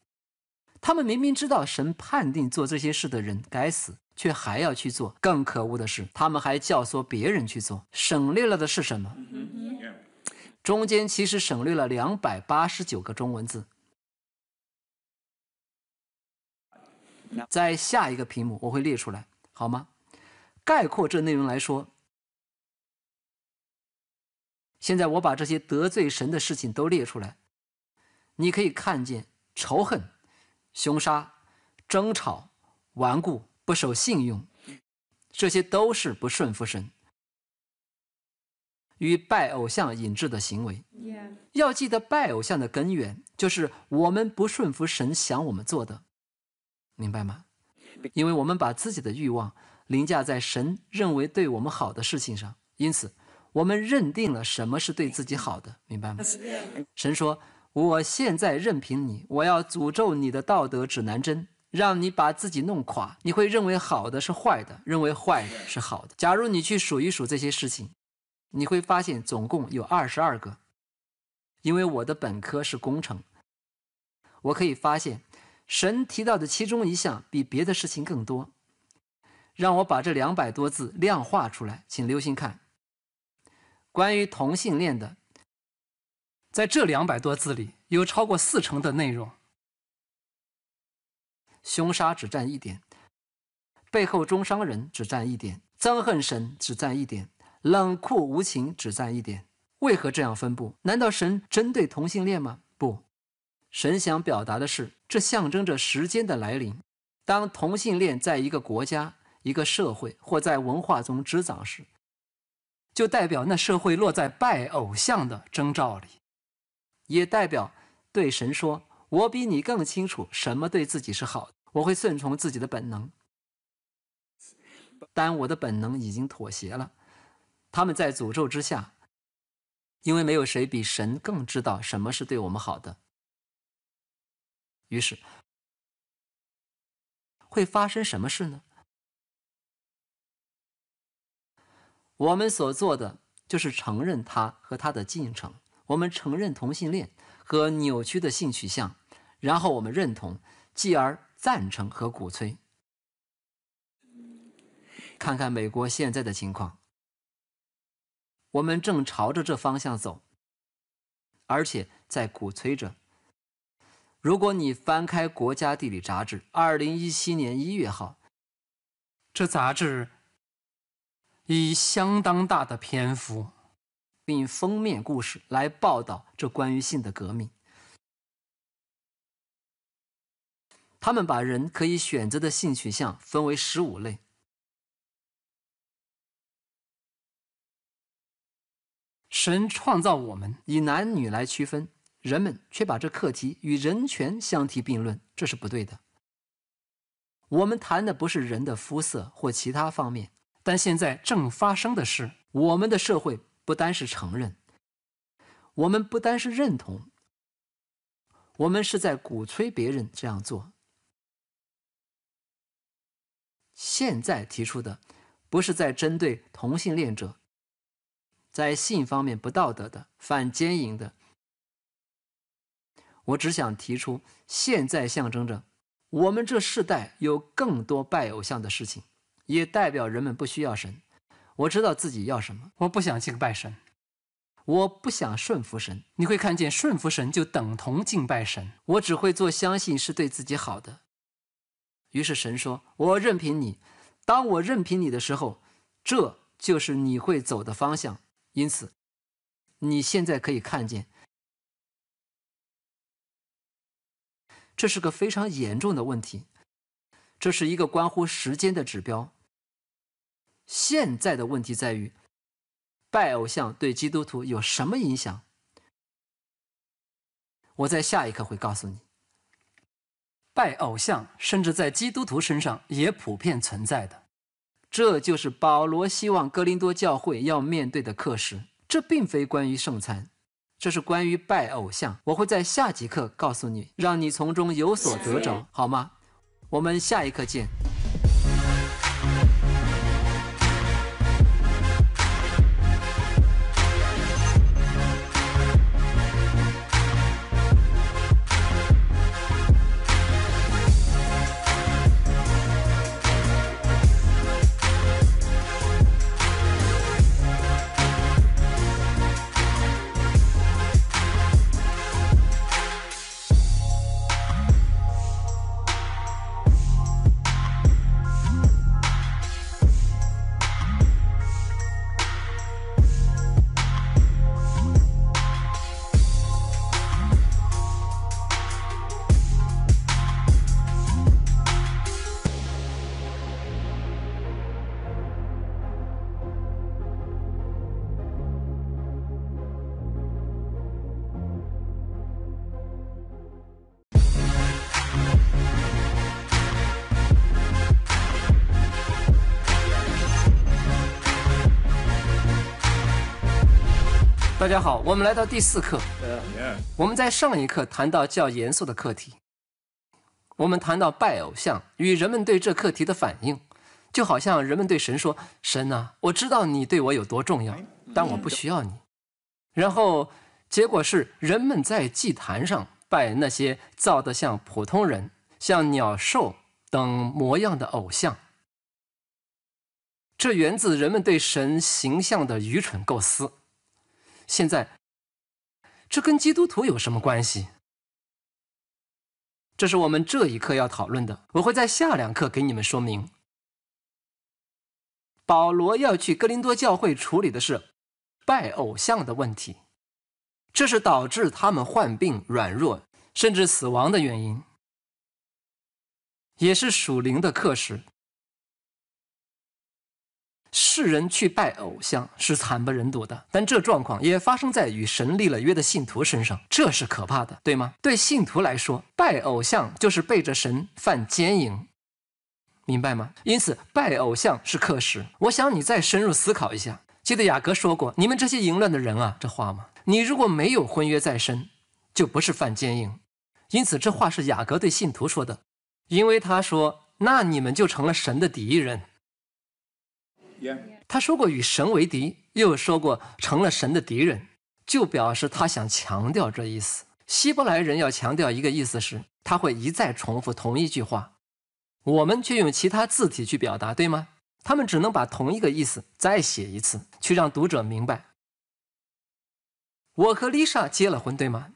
他们明明知道神判定做这些事的人该死。却还要去做，更可恶的是，他们还教唆别人去做。省略了的是什么？中间其实省略了两百八十九个中文字。在下一个屏幕我会列出来，好吗？概括这内容来说，现在我把这些得罪神的事情都列出来，你可以看见：仇恨、凶杀、争吵、顽固。不守信用，这些都是不顺服神与拜偶像引致的行为。要记得，拜偶像的根源就是我们不顺服神想我们做的，明白吗？因为我们把自己的欲望凌驾在神认为对我们好的事情上，因此我们认定了什么是对自己好的，明白吗？神说：“我现在任凭你，我要诅咒你的道德指南针。”让你把自己弄垮，你会认为好的是坏的，认为坏的是好的。假如你去数一数这些事情，你会发现总共有二十二个。因为我的本科是工程，我可以发现神提到的其中一项比别的事情更多。让我把这两百多字量化出来，请留心看。关于同性恋的，在这两百多字里有超过四成的内容。凶杀只占一点，背后中伤人只占一点，憎恨神只占一点，冷酷无情只占一点。为何这样分布？难道神针对同性恋吗？不，神想表达的是，这象征着时间的来临。当同性恋在一个国家、一个社会或在文化中滋长时，就代表那社会落在拜偶像的征兆里，也代表对神说。我比你更清楚什么对自己是好，我会顺从自己的本能，但我的本能已经妥协了，他们在诅咒之下，因为没有谁比神更知道什么是对我们好的。于是会发生什么事呢？我们所做的就是承认他和他的进程，我们承认同性恋和扭曲的性取向。然后我们认同，继而赞成和鼓吹。看看美国现在的情况，我们正朝着这方向走，而且在鼓吹着。如果你翻开《国家地理》杂志2017年1月号，这杂志以相当大的篇幅，并封面故事来报道这关于性的革命。他们把人可以选择的性取向分为十五类。神创造我们以男女来区分，人们却把这课题与人权相提并论，这是不对的。我们谈的不是人的肤色或其他方面，但现在正发生的事，我们的社会不单是承认，我们不单是认同，我们是在鼓吹别人这样做。现在提出的，不是在针对同性恋者，在性方面不道德的、反奸淫的。我只想提出，现在象征着我们这世代有更多拜偶像的事情，也代表人们不需要神。我知道自己要什么，我不想敬拜神，我不想顺服神。你会看见顺服神就等同敬拜神，我只会做相信是对自己好的。于是神说：“我任凭你，当我任凭你的时候，这就是你会走的方向。因此，你现在可以看见，这是个非常严重的问题，这是一个关乎时间的指标。现在的问题在于，拜偶像对基督徒有什么影响？我在下一课会告诉你。”拜偶像，甚至在基督徒身上也普遍存在的，这就是保罗希望哥林多教会要面对的课时。这并非关于圣餐，这是关于拜偶像。我会在下节课告诉你，让你从中有所得着，好吗？我们下一课见。大家好，我们来到第四课。我们在上一课谈到较严肃的课题，我们谈到拜偶像与人们对这课题的反应，就好像人们对神说：“神呐，我知道你对我有多重要，但我不需要你。”然后结果是人们在祭坛上拜那些造得像普通人、像鸟兽等模样的偶像，这源自人们对神形象的愚蠢构思。现在，这跟基督徒有什么关系？这是我们这一课要讨论的。我会在下两课给你们说明。保罗要去哥林多教会处理的是拜偶像的问题，这是导致他们患病、软弱甚至死亡的原因，也是属灵的课时。世人去拜偶像，是惨不忍睹的。但这状况也发生在与神立了约的信徒身上，这是可怕的，对吗？对信徒来说，拜偶像就是背着神犯奸淫，明白吗？因此，拜偶像是克时。我想你再深入思考一下。记得雅各说过：“你们这些淫乱的人啊，这话吗？你如果没有婚约在身，就不是犯奸淫。因此，这话是雅各对信徒说的，因为他说：那你们就成了神的敌人。”他说过与神为敌，又说过成了神的敌人，就表示他想强调这意思。希伯来人要强调一个意思时，他会一再重复同一句话，我们却用其他字体去表达，对吗？他们只能把同一个意思再写一次，去让读者明白。我和丽莎结了婚，对吗？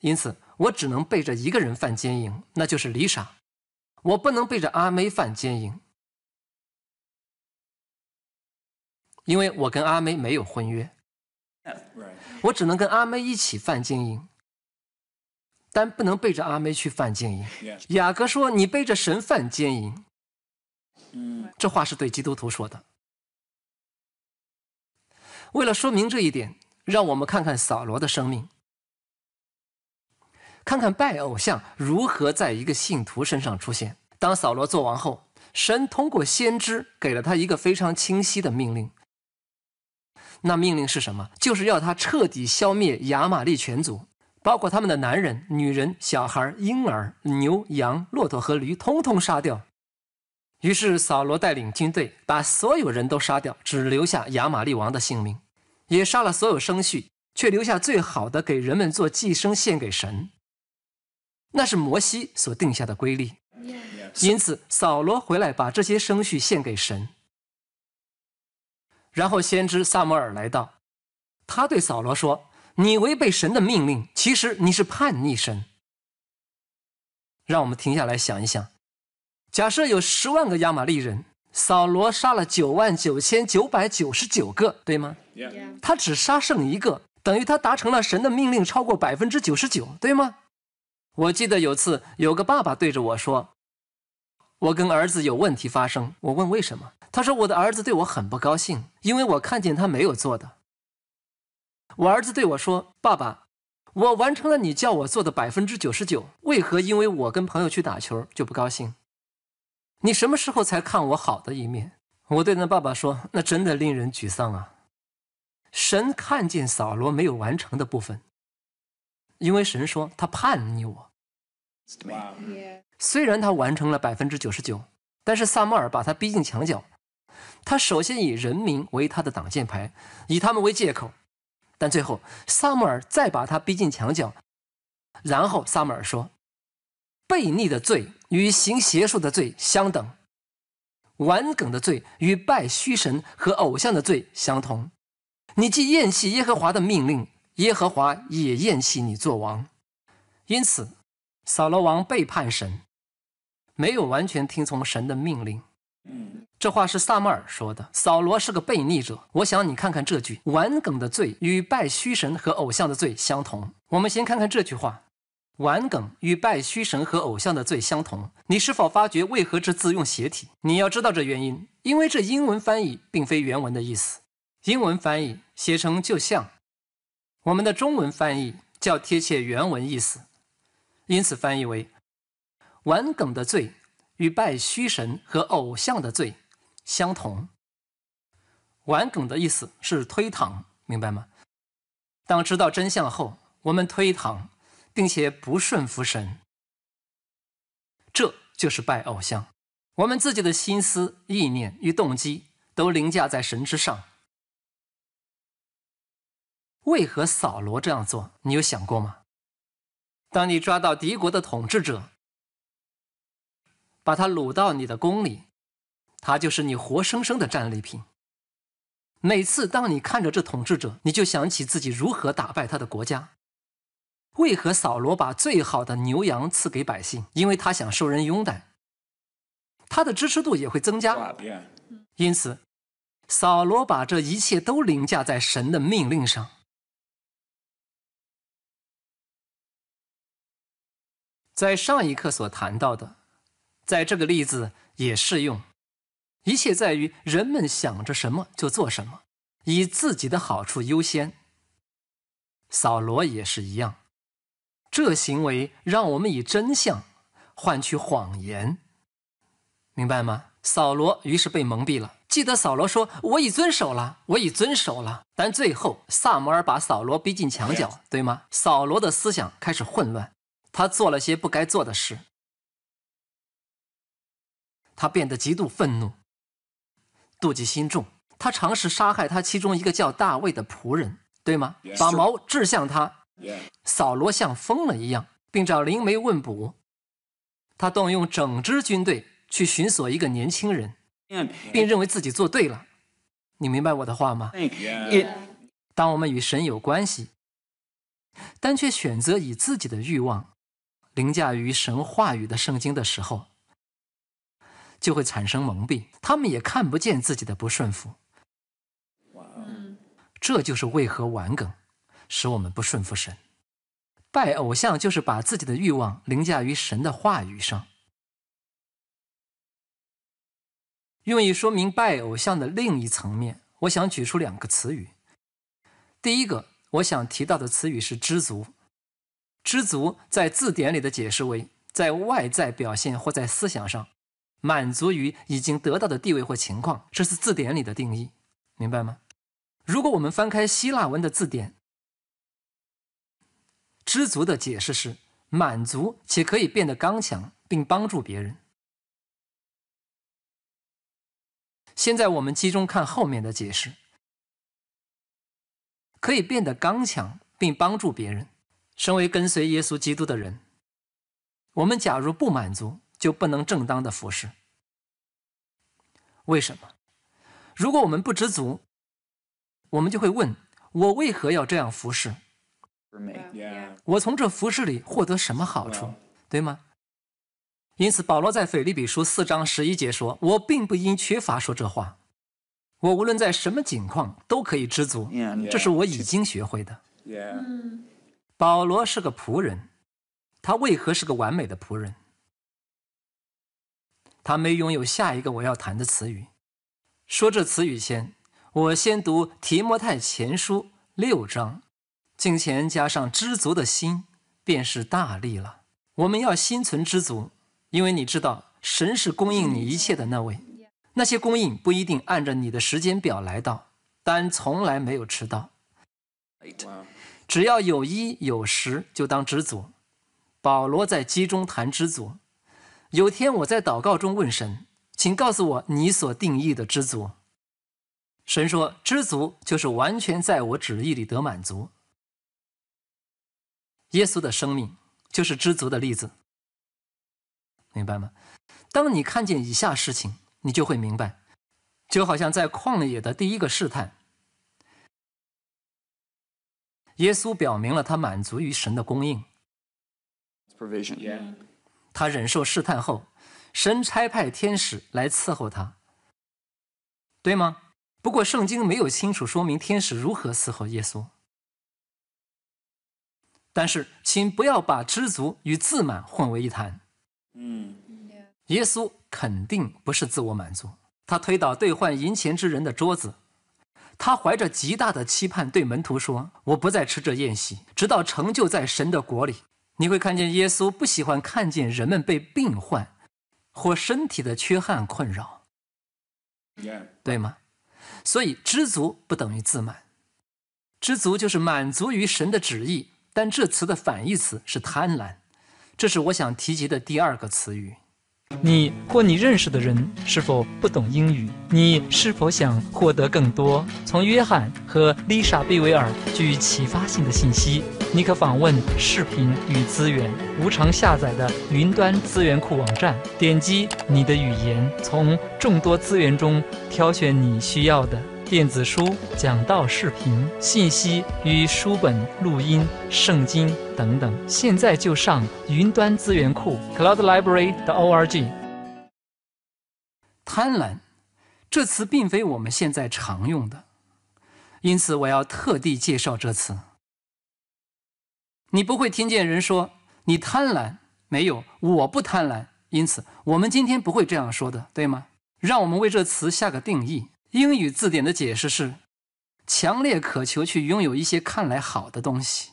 因此，我只能背着一个人犯奸淫，那就是丽莎，我不能背着阿梅犯奸淫。因为我跟阿妹没有婚约，我只能跟阿妹一起犯奸淫，但不能背着阿妹去犯奸淫。雅各说：“你背着神犯奸淫。”这话是对基督徒说的。为了说明这一点，让我们看看扫罗的生命，看看拜偶像如何在一个信徒身上出现。当扫罗做完后，神通过先知给了他一个非常清晰的命令。那命令是什么？就是要他彻底消灭亚玛利全族，包括他们的男人、女人、小孩、婴儿、牛、羊、骆驼和驴，通通杀掉。于是扫罗带领军队，把所有人都杀掉，只留下亚玛利王的性命，也杀了所有牲畜，却留下最好的给人们做寄生献给神。那是摩西所定下的规律，因此扫罗回来把这些牲畜献给神。然后，先知萨摩尔来到，他对扫罗说：“你违背神的命令，其实你是叛逆神。”让我们停下来想一想，假设有十万个亚玛力人，扫罗杀了九万九千九百九十九个，对吗？他只杀剩一个，等于他达成了神的命令，超过百分之九十九，对吗？我记得有次有个爸爸对着我说：“我跟儿子有问题发生。”我问为什么？他说：“我的儿子对我很不高兴，因为我看见他没有做的。我儿子对我说：‘爸爸，我完成了你叫我做的百分之九十九，为何因为我跟朋友去打球就不高兴？你什么时候才看我好的一面？’我对那爸爸说：‘那真的令人沮丧啊！’神看见扫罗没有完成的部分，因为神说他叛逆我。虽然他完成了百分之九十九，但是萨摩尔把他逼进墙角。”他首先以人民为他的挡箭牌，以他们为借口，但最后萨穆尔再把他逼进墙角。然后萨穆尔说：“悖逆的罪与行邪术的罪相等，顽梗的罪与拜虚神和偶像的罪相同。你既厌弃耶和华的命令，耶和华也厌弃你做王。因此扫罗王背叛神，没有完全听从神的命令。”这话是萨默尔说的。扫罗是个悖逆者。我想你看看这句：“玩梗的罪与拜虚神和偶像的罪相同。”我们先看看这句话：“玩梗与拜虚神和偶像的罪相同。”你是否发觉为何这字用斜体？你要知道这原因，因为这英文翻译并非原文的意思。英文翻译写成就像我们的中文翻译较贴切原文意思，因此翻译为“玩梗的罪”。与拜虚神和偶像的罪相同。玩梗的意思是推搪，明白吗？当知道真相后，我们推搪，并且不顺服神，这就是拜偶像。我们自己的心思意念与动机都凌驾在神之上。为何扫罗这样做？你有想过吗？当你抓到敌国的统治者。把他掳到你的宫里，他就是你活生生的战利品。每次当你看着这统治者，你就想起自己如何打败他的国家。为何扫罗把最好的牛羊赐给百姓？因为他想受人拥戴，他的支持度也会增加。因此，扫罗把这一切都凌驾在神的命令上。在上一课所谈到的。在这个例子也适用，一切在于人们想着什么就做什么，以自己的好处优先。扫罗也是一样，这行为让我们以真相换取谎言，明白吗？扫罗于是被蒙蔽了。记得扫罗说：“我已遵守了，我已遵守了。”但最后，萨摩尔把扫罗逼进墙角，对吗？扫罗的思想开始混乱，他做了些不该做的事。他变得极度愤怒，妒忌心重。他尝试杀害他其中一个叫大卫的仆人，对吗？把矛掷向他。扫罗像疯了一样，并找灵媒问卜。他动用整支军队去寻索一个年轻人，并认为自己做对了。你明白我的话吗？当我们与神有关系，但却选择以自己的欲望凌驾于神话语的圣经的时候。就会产生蒙蔽，他们也看不见自己的不顺服。这就是为何玩梗使我们不顺服神。拜偶像就是把自己的欲望凌驾于神的话语上。用以说明拜偶像的另一层面，我想举出两个词语。第一个，我想提到的词语是知足。知足在字典里的解释为，在外在表现或在思想上。满足于已经得到的地位或情况，这是字典里的定义，明白吗？如果我们翻开希腊文的字典，知足的解释是满足且可以变得刚强，并帮助别人。现在我们集中看后面的解释，可以变得刚强并帮助别人。身为跟随耶稣基督的人，我们假如不满足。就不能正当的服侍。为什么？如果我们不知足，我们就会问：我为何要这样服侍？我从这服侍里获得什么好处？对吗？因此，保罗在腓利比书四章十一节说：“我并不因缺乏说这话，我无论在什么境况都可以知足，这是我已经学会的。”保罗是个仆人，他为何是个完美的仆人？他没拥有下一个我要谈的词语。说这词语前，我先读提摩太前书六章。金钱加上知足的心，便是大力了。我们要心存知足，因为你知道神是供应你一切的那位。那些供应不一定按照你的时间表来到，但从来没有迟到。只要有一有十，就当知足。保罗在基中谈知足。有天我在祷告中问神，请告诉我你所定义的知足。神说，知足就是完全在我旨意里得满足。耶稣的生命就是知足的例子，明白吗？当你看见以下事情，你就会明白，就好像在旷野的第一个试探，耶稣表明了他满足于神的供应。他忍受试探后，神差派天使来伺候他，对吗？不过圣经没有清楚说明天使如何伺候耶稣。但是，请不要把知足与自满混为一谈。嗯，耶稣肯定不是自我满足。他推倒兑换银钱之人的桌子，他怀着极大的期盼对门徒说：“我不再吃这宴席，直到成就在神的国里。”你会看见耶稣不喜欢看见人们被病患或身体的缺憾困扰，对吗？所以知足不等于自满，知足就是满足于神的旨意。但这词的反义词是贪婪，这是我想提及的第二个词语。你或你认识的人是否不懂英语？你是否想获得更多从约翰和丽莎·贝维尔具启发性的信息？你可访问视频与资源无偿下载的云端资源库网站，点击你的语言，从众多资源中挑选你需要的电子书、讲道视频、信息与书本、录音、圣经等等。现在就上云端资源库 （Cloud Library）.org。贪婪，这词并非我们现在常用的，因此我要特地介绍这词。你不会听见人说你贪婪，没有，我不贪婪，因此我们今天不会这样说的，对吗？让我们为这词下个定义。英语字典的解释是：强烈渴求去拥有一些看来好的东西。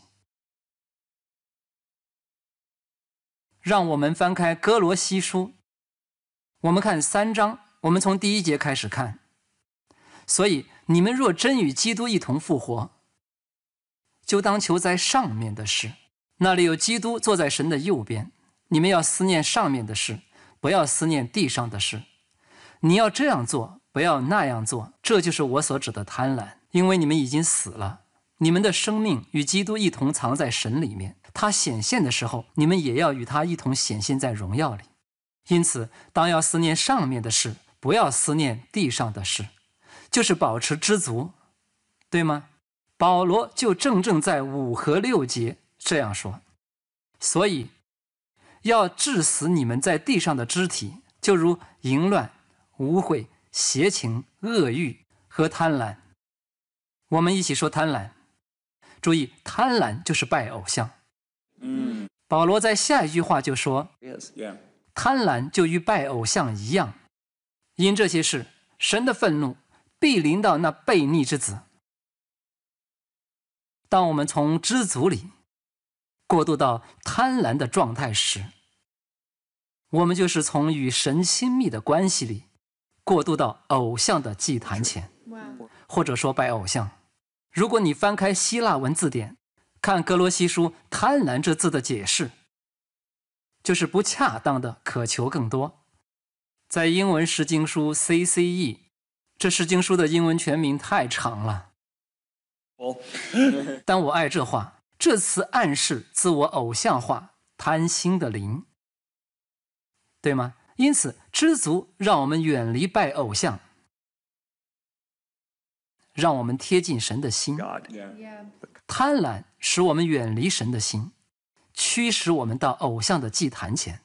让我们翻开《哥罗西书》，我们看三章，我们从第一节开始看。所以，你们若真与基督一同复活，就当求在上面的事，那里有基督坐在神的右边。你们要思念上面的事，不要思念地上的事。你要这样做，不要那样做。这就是我所指的贪婪，因为你们已经死了，你们的生命与基督一同藏在神里面。他显现的时候，你们也要与他一同显现在荣耀里。因此，当要思念上面的事，不要思念地上的事，就是保持知足，对吗？保罗就正正在五和六节这样说，所以要致死你们在地上的肢体，就如淫乱、污秽、邪情、恶欲和贪婪。我们一起说贪婪。注意，贪婪就是拜偶像。嗯。保罗在下一句话就说：“贪婪就与拜偶像一样，因这些事，神的愤怒必临到那悖逆之子。”当我们从知足里过渡到贪婪的状态时，我们就是从与神亲密的关系里过渡到偶像的祭坛前，或者说拜偶像。如果你翻开希腊文字典，看格罗西书“贪婪”这字的解释，就是不恰当的渴求更多。在英文《诗经》书 CCE，这《诗经》书的英文全名太长了。但 [laughs] 我爱这话，这词暗示自我偶像化、贪心的灵，对吗？因此，知足让我们远离拜偶像，让我们贴近神的心。贪婪使我们远离神的心，驱使我们到偶像的祭坛前。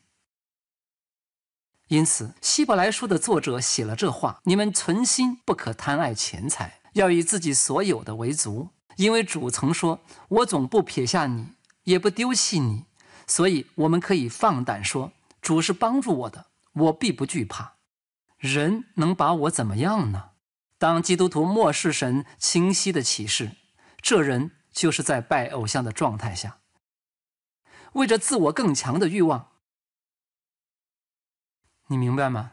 因此，希伯来书的作者写了这话：你们存心不可贪爱钱财。要以自己所有的为足，因为主曾说：“我总不撇下你，也不丢弃你。”所以我们可以放胆说：“主是帮助我的，我必不惧怕。人能把我怎么样呢？”当基督徒漠视神清晰的启示，这人就是在拜偶像的状态下，为着自我更强的欲望。你明白吗？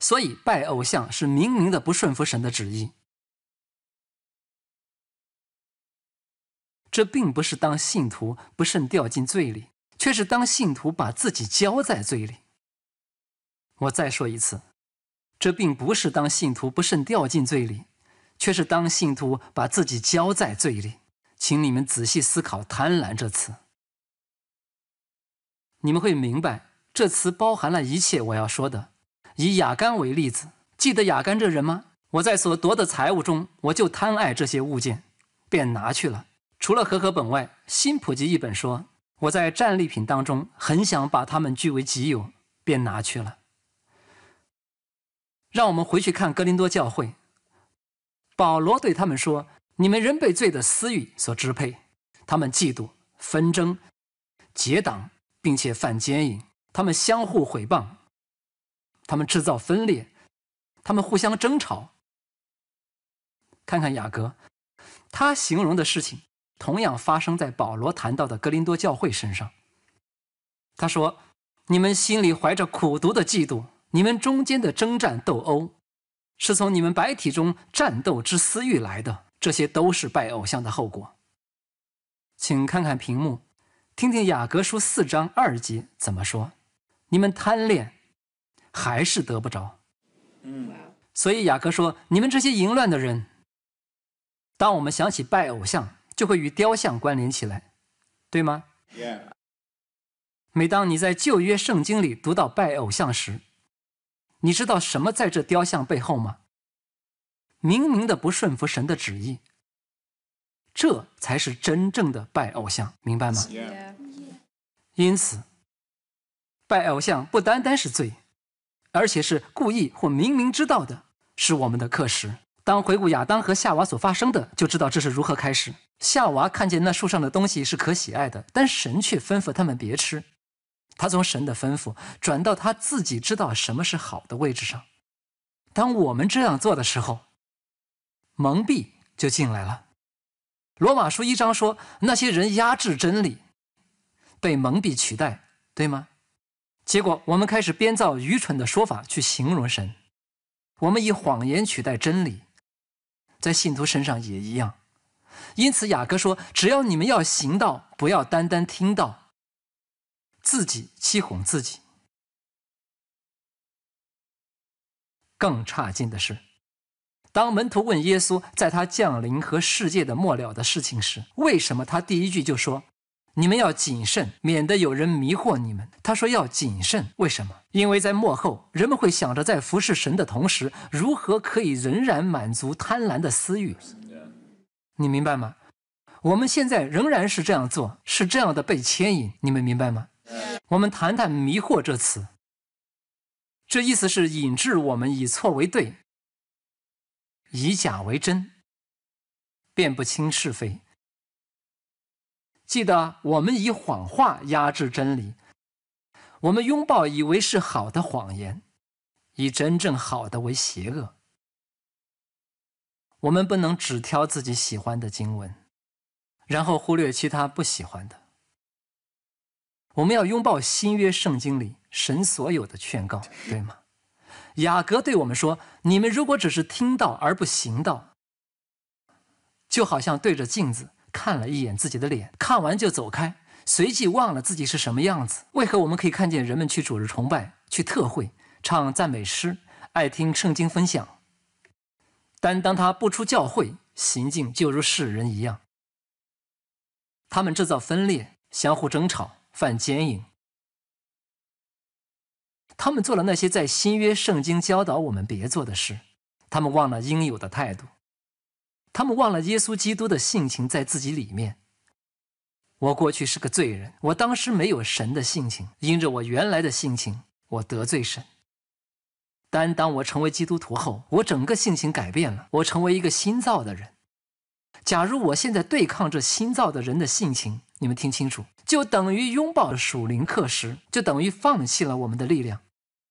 所以拜偶像，是明明的不顺服神的旨意。这并不是当信徒不慎掉进罪里，却是当信徒把自己交在罪里。我再说一次，这并不是当信徒不慎掉进罪里，却是当信徒把自己交在罪里。请你们仔细思考“贪婪”这词，你们会明白，这词包含了一切我要说的。以雅干为例子，记得雅干这人吗？我在所夺的财物中，我就贪爱这些物件，便拿去了。除了和合本外，新普及译本说：“我在战利品当中很想把他们据为己有，便拿去了。”让我们回去看格林多教会。保罗对他们说：“你们仍被罪的私欲所支配，他们嫉妒、纷争、结党，并且犯奸淫，他们相互毁谤，他们制造分裂，他们互相争吵。”看看雅各，他形容的事情。同样发生在保罗谈到的格林多教会身上。他说：“你们心里怀着苦毒的嫉妒，你们中间的争战斗殴，是从你们白体中战斗之私欲来的。这些都是拜偶像的后果。”请看看屏幕，听听雅各书四章二节怎么说：“你们贪恋，还是得不着。”嗯。所以雅各说：“你们这些淫乱的人，当我们想起拜偶像。”就会与雕像关联起来，对吗？每当你在旧约圣经里读到拜偶像时，你知道什么在这雕像背后吗？明明的不顺服神的旨意，这才是真正的拜偶像，明白吗？因此，拜偶像不单单是罪，而且是故意或明明知道的，是我们的课时。当回顾亚当和夏娃所发生的，就知道这是如何开始。夏娃看见那树上的东西是可喜爱的，但神却吩咐他们别吃。他从神的吩咐转到他自己知道什么是好的位置上。当我们这样做的时候，蒙蔽就进来了。罗马书一章说，那些人压制真理，被蒙蔽取代，对吗？结果我们开始编造愚蠢的说法去形容神，我们以谎言取代真理，在信徒身上也一样。因此，雅各说：“只要你们要行道，不要单单听到，自己欺哄自己。”更差劲的是，当门徒问耶稣在他降临和世界的末了的事情时，为什么他第一句就说：“你们要谨慎，免得有人迷惑你们。”他说要谨慎，为什么？因为在末后，人们会想着在服侍神的同时，如何可以仍然满足贪婪的私欲。你明白吗？我们现在仍然是这样做，是这样的被牵引。你们明白吗？我们谈谈“迷惑”这词。这意思是引致我们以错为对，以假为真，辨不清是非。记得我们以谎话压制真理，我们拥抱以为是好的谎言，以真正好的为邪恶。我们不能只挑自己喜欢的经文，然后忽略其他不喜欢的。我们要拥抱新约圣经里神所有的劝告，对吗？雅各对我们说：“你们如果只是听到而不行道，就好像对着镜子看了一眼自己的脸，看完就走开，随即忘了自己是什么样子。”为何我们可以看见人们去主日崇拜、去特会、唱赞美诗、爱听圣经分享？但当他不出教会，行径就如世人一样。他们制造分裂，相互争吵，犯奸淫。他们做了那些在新约圣经教导我们别做的事。他们忘了应有的态度。他们忘了耶稣基督的性情在自己里面。我过去是个罪人，我当时没有神的性情，因着我原来的性情，我得罪神。但当我成为基督徒后，我整个性情改变了，我成为一个新造的人。假如我现在对抗这新造的人的性情，你们听清楚，就等于拥抱属灵课时，就等于放弃了我们的力量，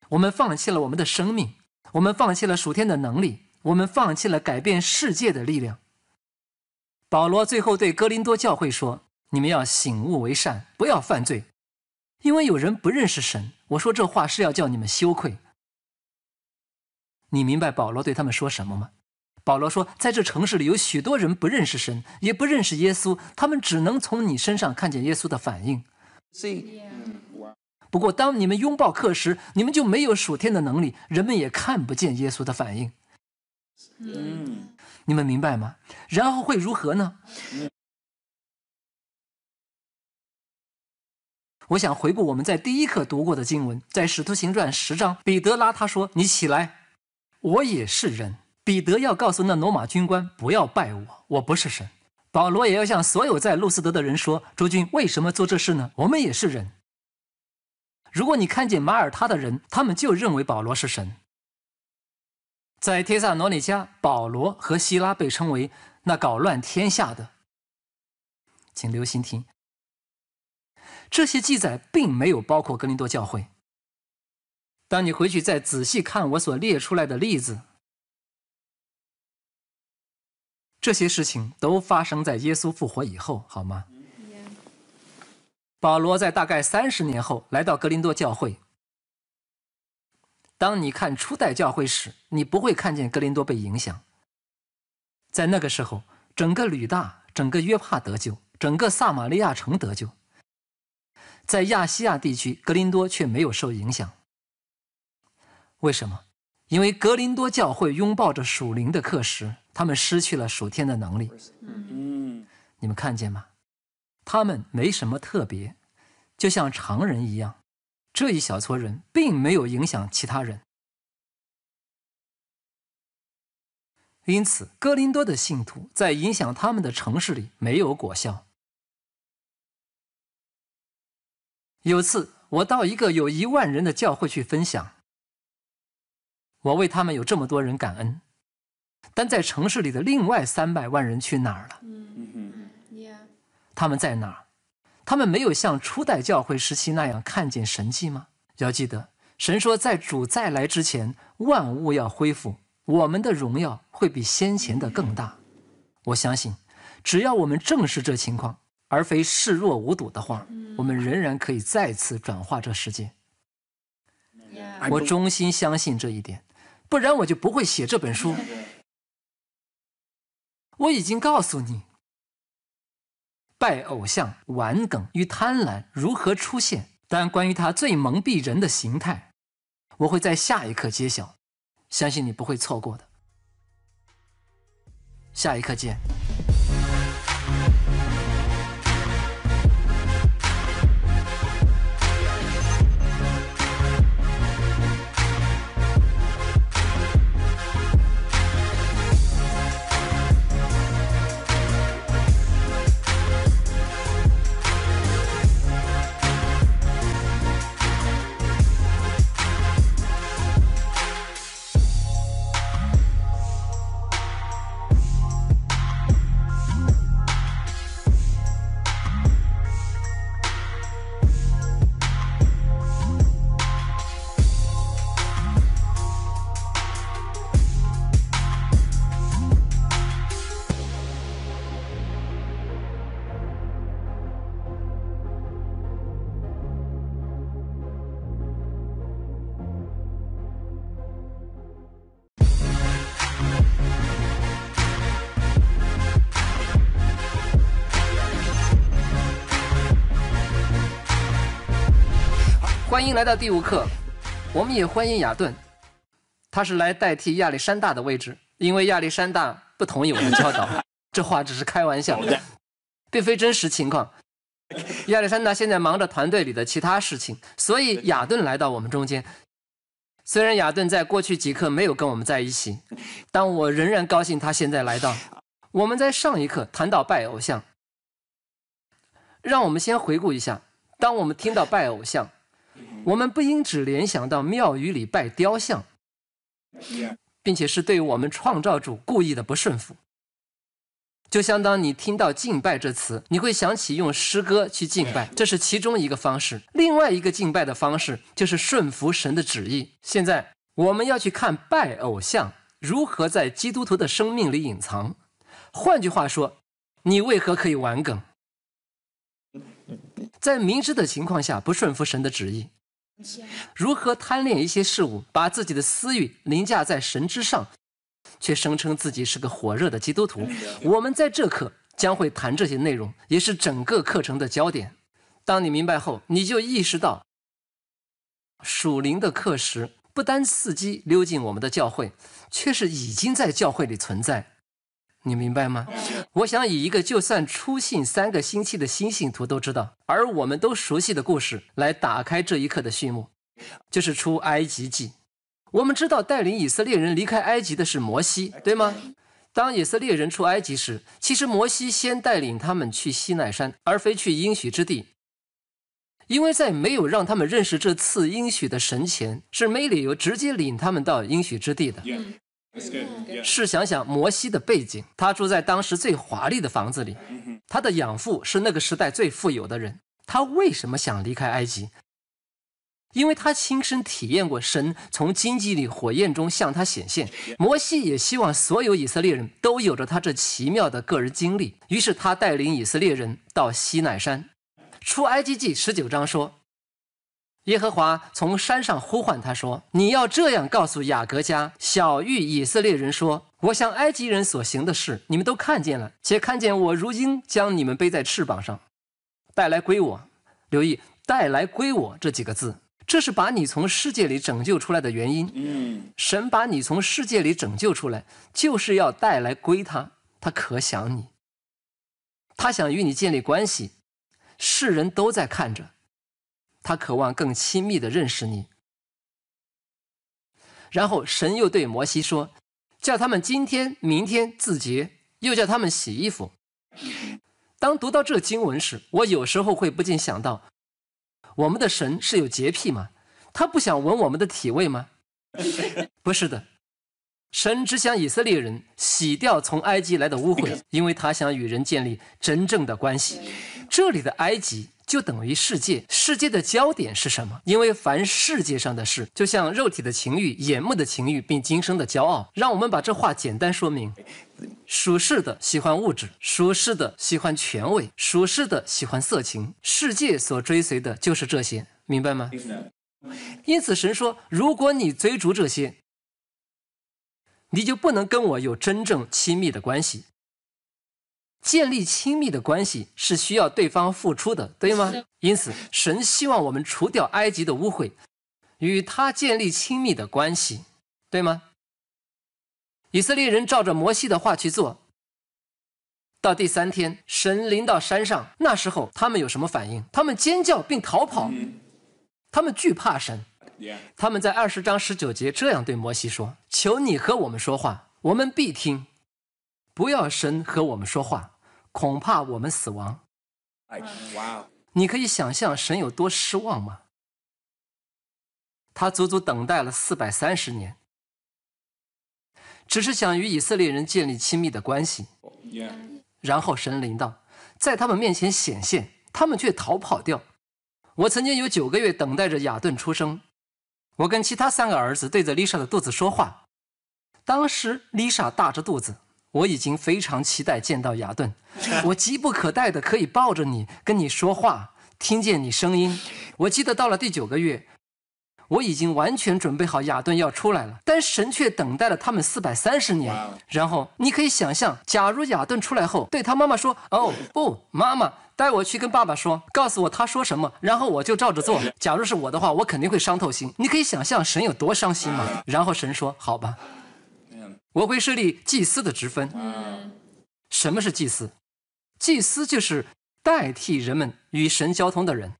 我们放弃了我们的生命，我们放弃了属天的能力，我们放弃了改变世界的力量。保罗最后对哥林多教会说：“你们要醒悟为善，不要犯罪，因为有人不认识神。我说这话是要叫你们羞愧。”你明白保罗对他们说什么吗？保罗说，在这城市里有许多人不认识神，也不认识耶稣，他们只能从你身上看见耶稣的反应。是。不过，当你们拥抱课时，你们就没有数天的能力，人们也看不见耶稣的反应。嗯，你们明白吗？然后会如何呢？我想回顾我们在第一课读过的经文，在使徒行传十章，彼得拉他说：“你起来。”我也是人。彼得要告诉那罗马军官，不要拜我，我不是神。保罗也要向所有在路斯德的人说：“诸君，为什么做这事呢？我们也是人。”如果你看见马耳他的人，他们就认为保罗是神。在提萨诺尼加，保罗和希拉被称为那搞乱天下的。请留心听。这些记载并没有包括格林多教会。当你回去再仔细看我所列出来的例子，这些事情都发生在耶稣复活以后，好吗？保罗在大概三十年后来到格林多教会。当你看初代教会时，你不会看见格林多被影响。在那个时候，整个吕大、整个约帕得救，整个撒玛利亚城得救。在亚细亚地区，格林多却没有受影响。为什么？因为格林多教会拥抱着属灵的课时，他们失去了属天的能力。你们看见吗？他们没什么特别，就像常人一样。这一小撮人并没有影响其他人，因此哥林多的信徒在影响他们的城市里没有果效。有次我到一个有一万人的教会去分享。我为他们有这么多人感恩，但在城市里的另外三百万人去哪儿了？他们在哪儿？他们没有像初代教会时期那样看见神迹吗？要记得，神说在主再来之前，万物要恢复，我们的荣耀会比先前的更大。我相信，只要我们正视这情况，而非视若无睹的话，我们仍然可以再次转化这世界。我衷心相信这一点。不然我就不会写这本书。我已经告诉你，拜偶像、玩梗与贪婪如何出现，但关于它最蒙蔽人的形态，我会在下一刻揭晓，相信你不会错过的。下一刻见。欢迎来到第五课，我们也欢迎雅顿，他是来代替亚历山大的位置，因为亚历山大不同意我们教导。[laughs] 这话只是开玩笑，并非真实情况。亚历山大现在忙着团队里的其他事情，所以雅顿来到我们中间。虽然雅顿在过去几课没有跟我们在一起，但我仍然高兴他现在来到。我们在上一课谈到拜偶像，让我们先回顾一下，当我们听到拜偶像。我们不应只联想到庙宇里拜雕像，并且是对我们创造主故意的不顺服。就相当于你听到“敬拜”这词，你会想起用诗歌去敬拜，这是其中一个方式。另外一个敬拜的方式就是顺服神的旨意。现在我们要去看拜偶像如何在基督徒的生命里隐藏。换句话说，你为何可以玩梗？在明知的情况下不顺服神的旨意，如何贪恋一些事物，把自己的私欲凌驾在神之上，却声称自己是个火热的基督徒？我们在这课将会谈这些内容，也是整个课程的焦点。当你明白后，你就意识到属灵的课时不单伺机溜进我们的教会，却是已经在教会里存在。你明白吗？我想以一个就算出信三个星期的新信徒都知道，而我们都熟悉的故事来打开这一刻的序幕，就是出埃及记。我们知道带领以色列人离开埃及的是摩西，对吗？当以色列人出埃及时，其实摩西先带领他们去西奈山，而非去应许之地，因为在没有让他们认识这次应许的神前，是没理由直接领他们到应许之地的。试想想摩西的背景，他住在当时最华丽的房子里，他的养父是那个时代最富有的人。他为什么想离开埃及？因为他亲身体验过神从荆棘里火焰中向他显现。摩西也希望所有以色列人都有着他这奇妙的个人经历，于是他带领以色列人到西奈山。出埃及记十九章说。耶和华从山上呼唤他说：“你要这样告诉雅各家、小玉以色列人说：我向埃及人所行的事，你们都看见了，且看见我如今将你们背在翅膀上，带来归我。留意‘带来归我’这几个字，这是把你从世界里拯救出来的原因。嗯，神把你从世界里拯救出来，就是要带来归他。他可想你，他想与你建立关系，世人都在看着。”他渴望更亲密的认识你。然后神又对摩西说：“叫他们今天、明天自洁，又叫他们洗衣服。”当读到这经文时，我有时候会不禁想到：我们的神是有洁癖吗？他不想闻我们的体味吗？[laughs] 不是的，神只想以色列人洗掉从埃及来的污秽，因为他想与人建立真正的关系。这里的埃及。就等于世界，世界的焦点是什么？因为凡世界上的事，就像肉体的情欲、眼目的情欲，并今生的骄傲。让我们把这话简单说明：属世的喜欢物质，属世的喜欢权威，属世的喜欢色情。世界所追随的就是这些，明白吗？因此，神说：如果你追逐这些，你就不能跟我有真正亲密的关系。建立亲密的关系是需要对方付出的，对吗？因此，神希望我们除掉埃及的污秽，与他建立亲密的关系，对吗？以色列人照着摩西的话去做。到第三天，神临到山上，那时候他们有什么反应？他们尖叫并逃跑，他们惧怕神。他们在二十章十九节这样对摩西说：“求你和我们说话，我们必听；不要神和我们说话。”恐怕我们死亡。哇！你可以想象神有多失望吗？他足足等待了四百三十年，只是想与以色列人建立亲密的关系。然后神灵道，在他们面前显现，他们却逃跑掉。我曾经有九个月等待着雅顿出生，我跟其他三个儿子对着丽莎的肚子说话。当时丽莎大着肚子。我已经非常期待见到雅顿，[laughs] 我急不可待的可以抱着你，跟你说话，听见你声音。我记得到了第九个月，我已经完全准备好雅顿要出来了，但神却等待了他们四百三十年。然后你可以想象，假如雅顿出来后对他妈妈说：“哦，不，妈妈，带我去跟爸爸说，告诉我他说什么，然后我就照着做。”假如是我的话，我肯定会伤透心。你可以想象神有多伤心吗？然后神说：“好吧。”我会设立祭司的职分。嗯，什么是祭司？祭司就是代替人们与神交通的人。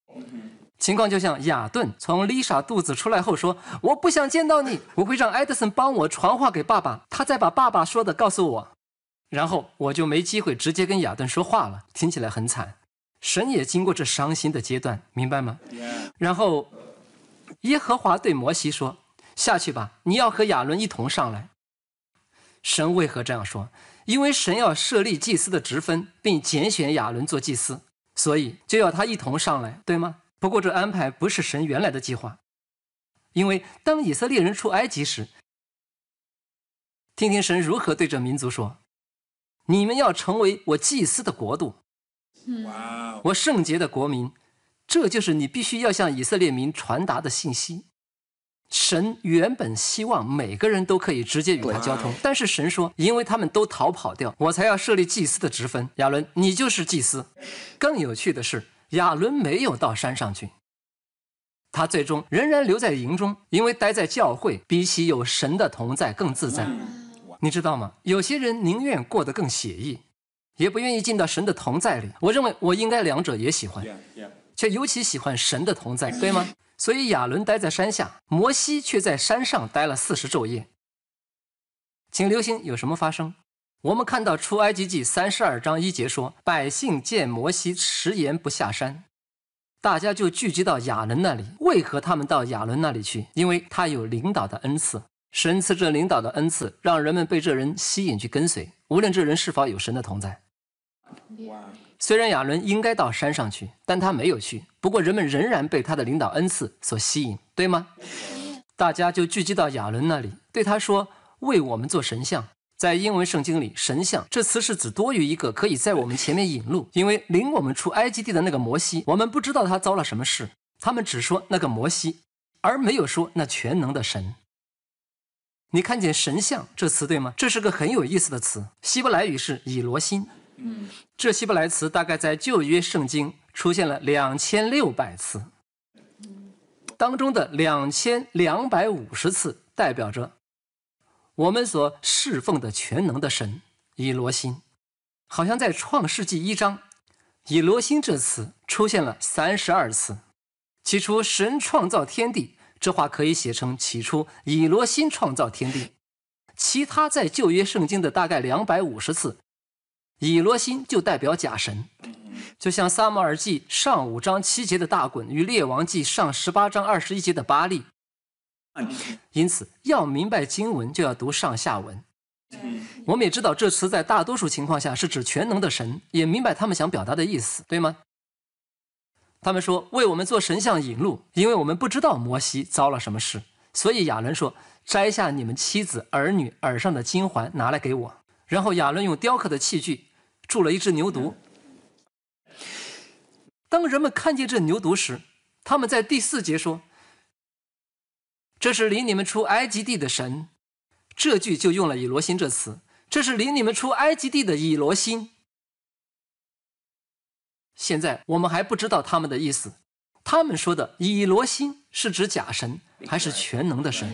情况就像亚顿从丽莎肚子出来后说：“我不想见到你，我会让艾德森帮我传话给爸爸，他再把爸爸说的告诉我，然后我就没机会直接跟亚顿说话了。”听起来很惨。神也经过这伤心的阶段，明白吗？然后，耶和华对摩西说：“下去吧，你要和亚伦一同上来。”神为何这样说？因为神要设立祭司的职分，并拣选亚伦做祭司，所以就要他一同上来，对吗？不过这安排不是神原来的计划，因为当以色列人出埃及时，听听神如何对这民族说：“你们要成为我祭司的国度，我圣洁的国民。”这就是你必须要向以色列民传达的信息。神原本希望每个人都可以直接与他交通，但是神说，因为他们都逃跑掉，我才要设立祭司的职分。亚伦，你就是祭司。更有趣的是，亚伦没有到山上去，他最终仍然留在营中，因为待在教会比起有神的同在更自在。你知道吗？有些人宁愿过得更写意，也不愿意进到神的同在里。我认为，我应该两者也喜欢，却尤其喜欢神的同在，对吗？所以亚伦待在山下，摩西却在山上待了四十昼夜。请留心有什么发生。我们看到出埃及记三十二章一节说：“百姓见摩西迟延不下山，大家就聚集到亚伦那里。为何他们到亚伦那里去？因为他有领导的恩赐。神赐这领导的恩赐，让人们被这人吸引去跟随，无论这人是否有神的同在。”虽然亚伦应该到山上去，但他没有去。不过人们仍然被他的领导恩赐所吸引，对吗？大家就聚集到亚伦那里，对他说：“为我们做神像。”在英文圣经里，“神像”这词是指多于一个可以在我们前面引路，因为领我们出埃及地的那个摩西，我们不知道他遭了什么事。他们只说那个摩西，而没有说那全能的神。你看见“神像”这词对吗？这是个很有意思的词，希伯来语是以罗心。这希伯来词大概在旧约圣经出现了两千六百次，当中的两千两百五十次代表着我们所侍奉的全能的神以罗新，好像在创世纪一章，以罗新这词出现了三十二次。起初神创造天地，这话可以写成起初以罗心创造天地。其他在旧约圣经的大概两百五十次。以罗心就代表假神，就像撒母耳记上五章七节的大衮与列王记上十八章二十一节的巴利。因此，要明白经文，就要读上下文。我们也知道，这词在大多数情况下是指全能的神，也明白他们想表达的意思，对吗？他们说为我们做神像引路，因为我们不知道摩西遭了什么事，所以亚伦说摘下你们妻子儿女耳上的金环，拿来给我。然后亚伦用雕刻的器具铸了一只牛犊。当人们看见这牛犊时，他们在第四节说：“这是领你们出埃及地的神。”这句就用了以罗心这词：“这是领你们出埃及地的以罗心。”现在我们还不知道他们的意思。他们说的以罗心是指假神还是全能的神？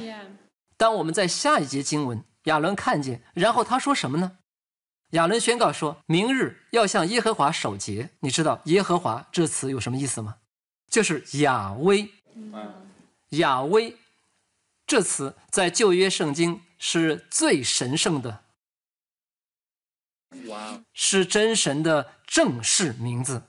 当我们在下一节经文。亚伦看见，然后他说什么呢？亚伦宣告说：“明日要向耶和华守节。”你知道“耶和华”这词有什么意思吗？就是亚威，亚威，这词在旧约圣经是最神圣的，是真神的正式名字。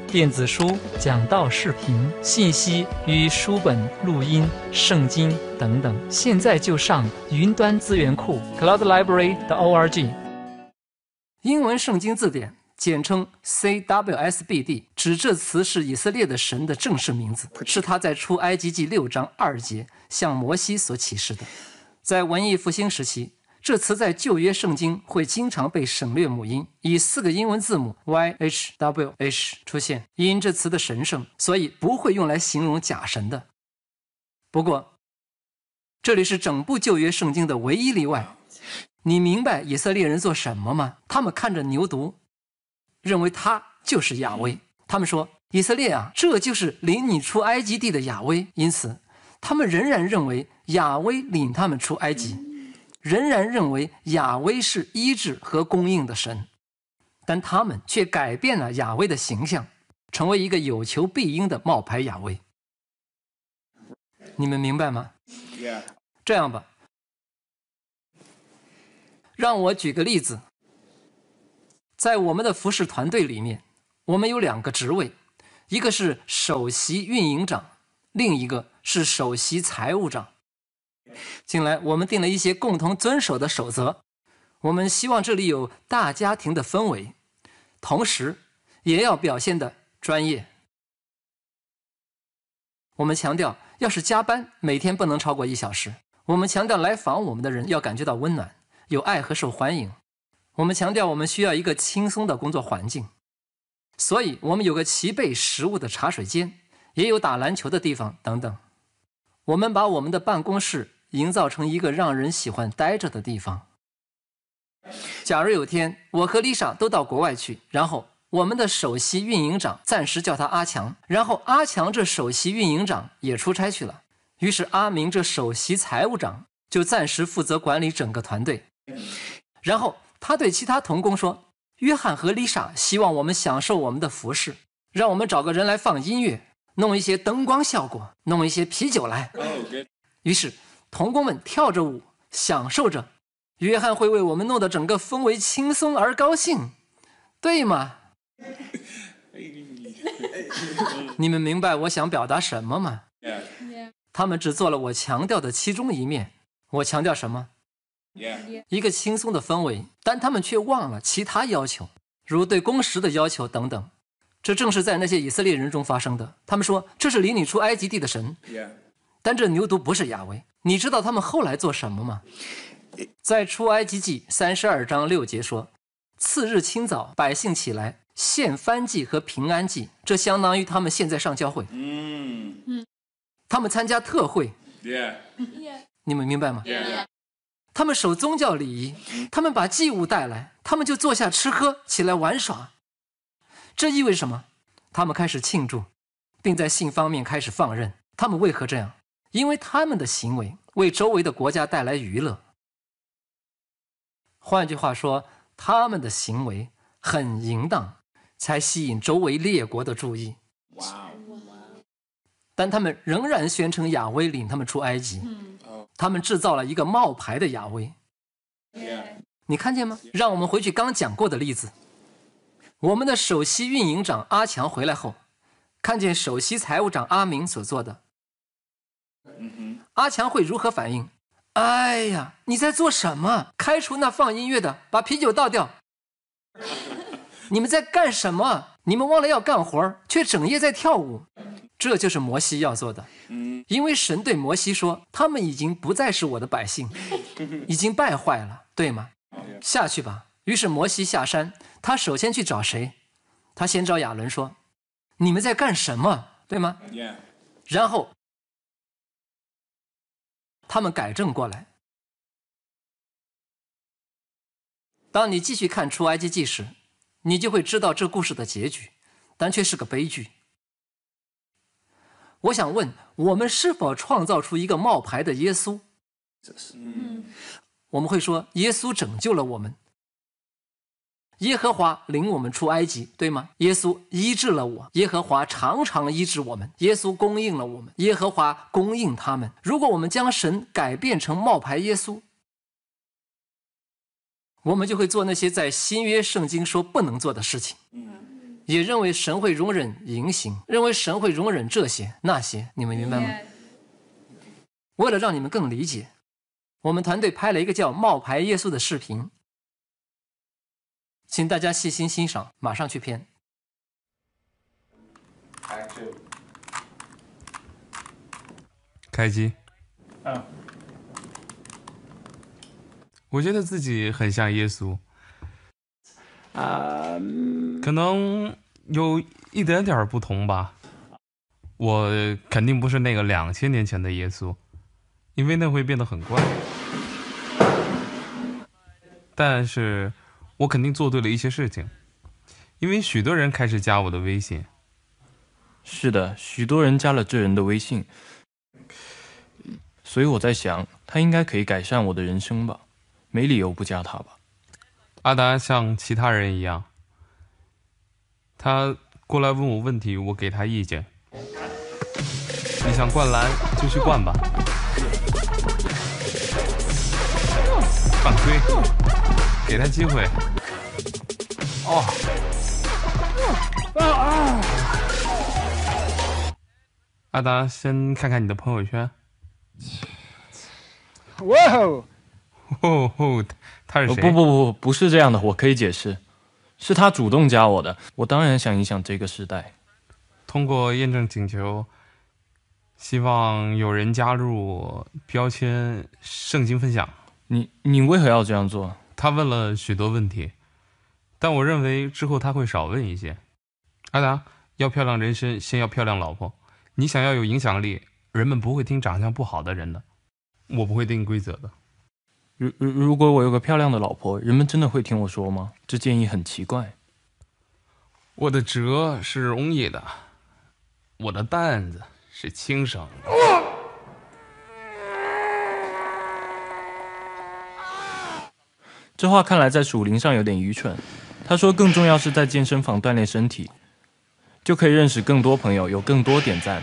电子书、讲道视频、信息与书本、录音、圣经等等，现在就上云端资源库 （cloudlibrary.org）。英文圣经字典，简称 CWSBD，指这词是以色列的神的正式名字，是他在出埃及记六章二节向摩西所启示的。在文艺复兴时期。这词在旧约圣经会经常被省略母音，以四个英文字母 Y H W H 出现。因这词的神圣，所以不会用来形容假神的。不过，这里是整部旧约圣经的唯一例外。你明白以色列人做什么吗？他们看着牛犊，认为他就是亚威。他们说：“以色列啊，这就是领你出埃及地的亚威。”因此，他们仍然认为亚威领他们出埃及。仍然认为亚威是医治和供应的神，但他们却改变了亚威的形象，成为一个有求必应的冒牌亚威。你们明白吗？这样吧，让我举个例子，在我们的服饰团队里面，我们有两个职位，一个是首席运营长，另一个是首席财务长。近来，我们定了一些共同遵守的守则。我们希望这里有大家庭的氛围，同时也要表现的专业。我们强调，要是加班，每天不能超过一小时。我们强调，来访我们的人要感觉到温暖、有爱和受欢迎。我们强调，我们需要一个轻松的工作环境。所以，我们有个齐备食物的茶水间，也有打篮球的地方等等。我们把我们的办公室。营造成一个让人喜欢待着的地方。假如有天我和丽莎都到国外去，然后我们的首席运营长暂时叫他阿强，然后阿强这首席运营长也出差去了，于是阿明这首席财务长就暂时负责管理整个团队。然后他对其他同工说：“约翰和丽莎希望我们享受我们的服饰，让我们找个人来放音乐，弄一些灯光效果，弄一些啤酒来。”于是。童工们跳着舞，享受着。约翰会为我们弄得整个氛围轻松而高兴，对吗？[laughs] 你们明白我想表达什么吗？他们只做了我强调的其中一面。我强调什么？一个轻松的氛围，但他们却忘了其他要求，如对工时的要求等等。这正是在那些以色列人中发生的。他们说这是领你出埃及地的神，但这牛犊不是亚维。你知道他们后来做什么吗？在出埃及记三十二章六节说：“次日清早，百姓起来献番祭和平安祭，这相当于他们现在上教会。”嗯嗯，他们参加特会，耶耶，你们明白吗？耶，他们守宗教礼仪，他们把祭物带来，他们就坐下吃喝，起来玩耍。这意味着什么？他们开始庆祝，并在性方面开始放任。他们为何这样？因为他们的行为为周围的国家带来娱乐，换句话说，他们的行为很淫荡，才吸引周围列国的注意。但他们仍然宣称亚威领他们出埃及，他们制造了一个冒牌的亚威。你看见吗？让我们回去刚讲过的例子。我们的首席运营长阿强回来后，看见首席财务长阿明所做的。阿强会如何反应？哎呀，你在做什么？开除那放音乐的，把啤酒倒掉。你们在干什么？你们忘了要干活却整夜在跳舞。这就是摩西要做的。因为神对摩西说，他们已经不再是我的百姓，[laughs] 已经败坏了，对吗？下去吧。于是摩西下山，他首先去找谁？他先找亚伦说：“你们在干什么？对吗？”然后。他们改正过来。当你继续看出埃及记时，你就会知道这故事的结局，但却是个悲剧。我想问，我们是否创造出一个冒牌的耶稣？这是，嗯，我们会说耶稣拯救了我们。耶和华领我们出埃及，对吗？耶稣医治了我，耶和华常常医治我们；耶稣供应了我们，耶和华供应他们。如果我们将神改变成冒牌耶稣，我们就会做那些在新约圣经说不能做的事情，也认为神会容忍淫行，认为神会容忍这些那些。你们明白吗？为了让你们更理解，我们团队拍了一个叫《冒牌耶稣》的视频。请大家细心欣赏，马上去片。开机。我觉得自己很像耶稣，啊，可能有一点点不同吧。我肯定不是那个两千年前的耶稣，因为那会变得很怪。但是。我肯定做对了一些事情，因为许多人开始加我的微信。是的，许多人加了这人的微信，所以我在想，他应该可以改善我的人生吧，没理由不加他吧。阿达像其他人一样，他过来问我问题，我给他意见。你想灌篮就去灌吧，犯规。给他机会。哦，啊啊！阿达，先看看你的朋友圈。哇哦，哦吼，他是谁？不不不，不是这样的，我可以解释，是他主动加我的，我当然想影响这个时代。通过验证请求，希望有人加入标签圣经分享。你你为何要这样做？他问了许多问题，但我认为之后他会少问一些。阿达要漂亮人生，先要漂亮老婆。你想要有影响力，人们不会听长相不好的人的。我不会定规则的。如如如果我有个漂亮的老婆，人们真的会听我说吗？这建议很奇怪。我的折是容易的，我的担子是轻省。这话看来在属灵上有点愚蠢，他说：“更重要是在健身房锻炼身体，就可以认识更多朋友，有更多点赞。”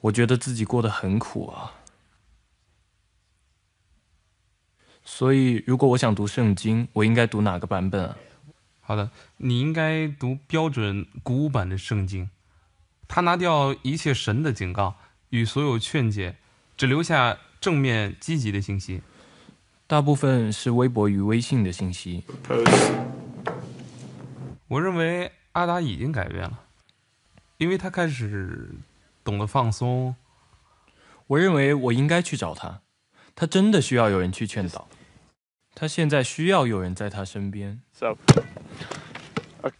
我觉得自己过得很苦啊。所以，如果我想读圣经，我应该读哪个版本啊？好的，你应该读标准古版的圣经，他拿掉一切神的警告。与所有劝解，只留下正面积极的信息。大部分是微博与微信的信息。我认为阿达已经改变了，因为他开始懂得放松。我认为我应该去找他，他真的需要有人去劝导。他现在需要有人在他身边。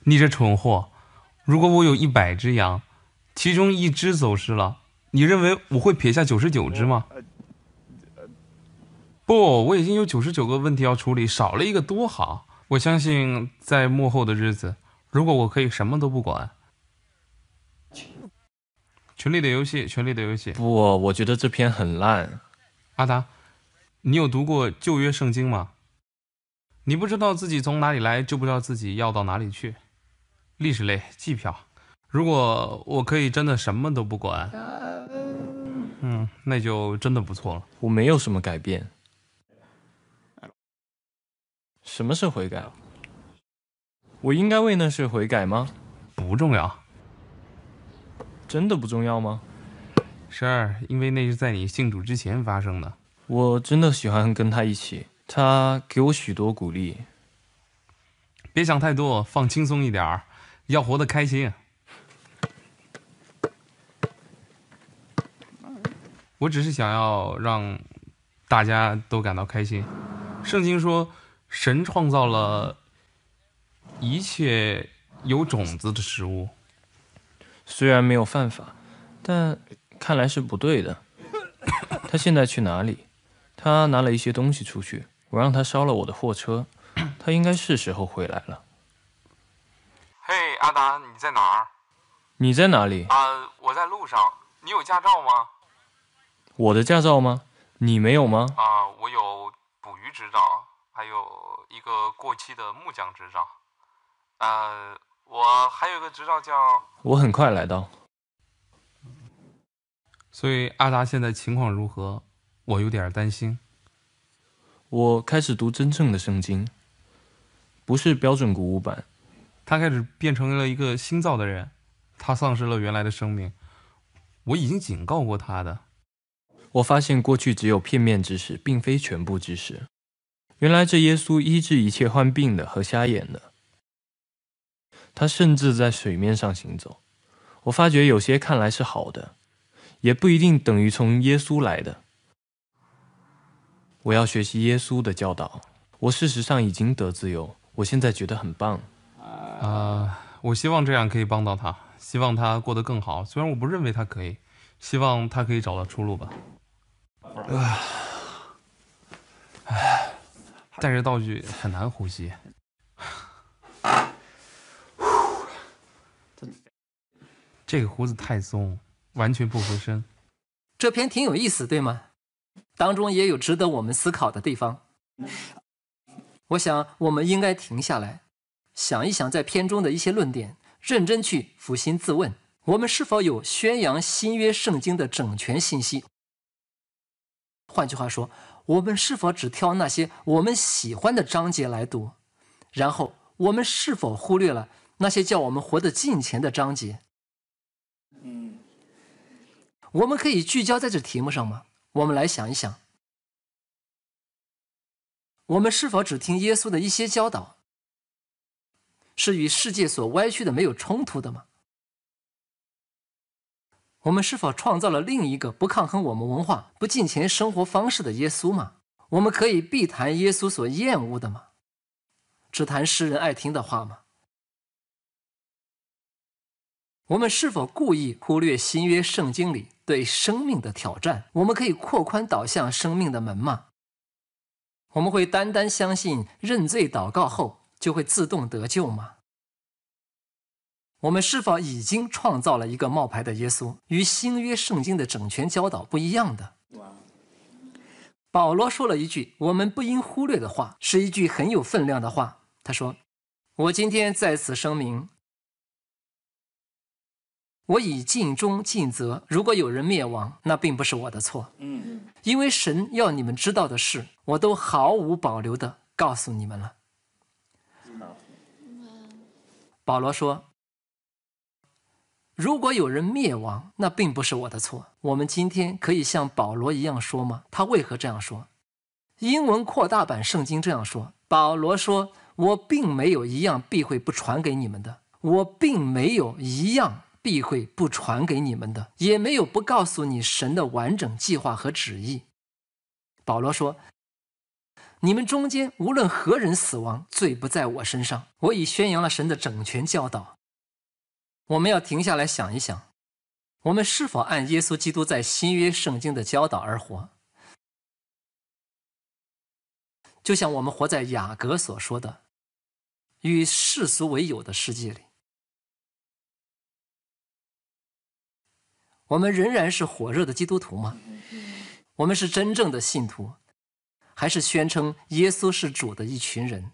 你这蠢货！如果我有一百只羊，其中一只走失了。你认为我会撇下九十九只吗？不，我已经有九十九个问题要处理，少了一个多好。我相信在幕后的日子，如果我可以什么都不管。权力的游戏，权力的游戏。不，我觉得这篇很烂。阿达，你有读过旧约圣经吗？你不知道自己从哪里来，就不知道自己要到哪里去。历史类季票。如果我可以真的什么都不管，嗯，那就真的不错了。我没有什么改变。什么是悔改？我应该为那是悔改吗？不重要。真的不重要吗？十二，因为那是在你信主之前发生的。我真的喜欢跟他一起，他给我许多鼓励。别想太多，放轻松一点儿，要活得开心。我只是想要让大家都感到开心。圣经说，神创造了一切有种子的食物。虽然没有犯法，但看来是不对的。他现在去哪里？他拿了一些东西出去。我让他烧了我的货车。他应该是时候回来了。嘿，阿达，你在哪儿？你在哪里？啊，我在路上。你有驾照吗？我的驾照吗？你没有吗？啊，我有捕鱼执照，还有一个过期的木匠执照。呃，我还有一个执照叫……我很快来到。所以阿达现在情况如何？我有点担心。我开始读真正的圣经，不是标准古物版。他开始变成了一个新造的人，他丧失了原来的生命。我已经警告过他的。我发现过去只有片面知识，并非全部知识。原来这耶稣医治一切患病的和瞎眼的，他甚至在水面上行走。我发觉有些看来是好的，也不一定等于从耶稣来的。我要学习耶稣的教导。我事实上已经得自由，我现在觉得很棒。啊，我希望这样可以帮到他，希望他过得更好。虽然我不认为他可以，希望他可以找到出路吧。唉，带着道具很难呼吸。这个胡子太松，完全不合身。这篇挺有意思，对吗？当中也有值得我们思考的地方。我想，我们应该停下来，想一想在片中的一些论点，认真去抚心自问：我们是否有宣扬新约圣经的整全信息？换句话说，我们是否只挑那些我们喜欢的章节来读？然后，我们是否忽略了那些叫我们活得近前的章节？嗯，我们可以聚焦在这题目上吗？我们来想一想，我们是否只听耶稣的一些教导，是与世界所歪曲的没有冲突的吗？我们是否创造了另一个不抗衡我们文化、不尽钱生活方式的耶稣吗？我们可以避谈耶稣所厌恶的吗？只谈世人爱听的话吗？我们是否故意忽略新约圣经里对生命的挑战？我们可以扩宽导向生命的门吗？我们会单单相信认罪祷告后就会自动得救吗？我们是否已经创造了一个冒牌的耶稣，与新约圣经的整全教导不一样的？保罗说了一句我们不应忽略的话，是一句很有分量的话。他说：“我今天在此声明，我已尽忠尽责。如果有人灭亡，那并不是我的错。嗯因为神要你们知道的事，我都毫无保留的告诉你们了。”保罗说。如果有人灭亡，那并不是我的错。我们今天可以像保罗一样说吗？他为何这样说？英文扩大版圣经这样说：保罗说：“我并没有一样避讳不传给你们的，我并没有一样避讳不传给你们的，也没有不告诉你神的完整计划和旨意。”保罗说：“你们中间无论何人死亡，罪不在我身上。我已宣扬了神的整全教导。”我们要停下来想一想，我们是否按耶稣基督在新约圣经的教导而活？就像我们活在雅各所说的“与世俗为友”的世界里，我们仍然是火热的基督徒吗？我们是真正的信徒，还是宣称耶稣是主的一群人？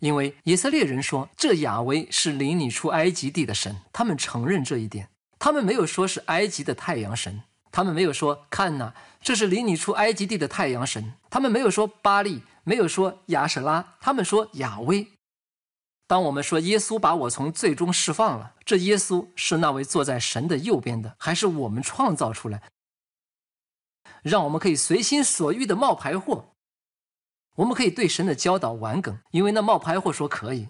因为以色列人说这亚威是领你出埃及地的神，他们承认这一点。他们没有说是埃及的太阳神，他们没有说看呐，这是领你出埃及地的太阳神。他们没有说巴利，没有说亚舍拉，他们说亚威。当我们说耶稣把我从最终释放了，这耶稣是那位坐在神的右边的，还是我们创造出来，让我们可以随心所欲的冒牌货？我们可以对神的教导玩梗，因为那冒牌货说可以。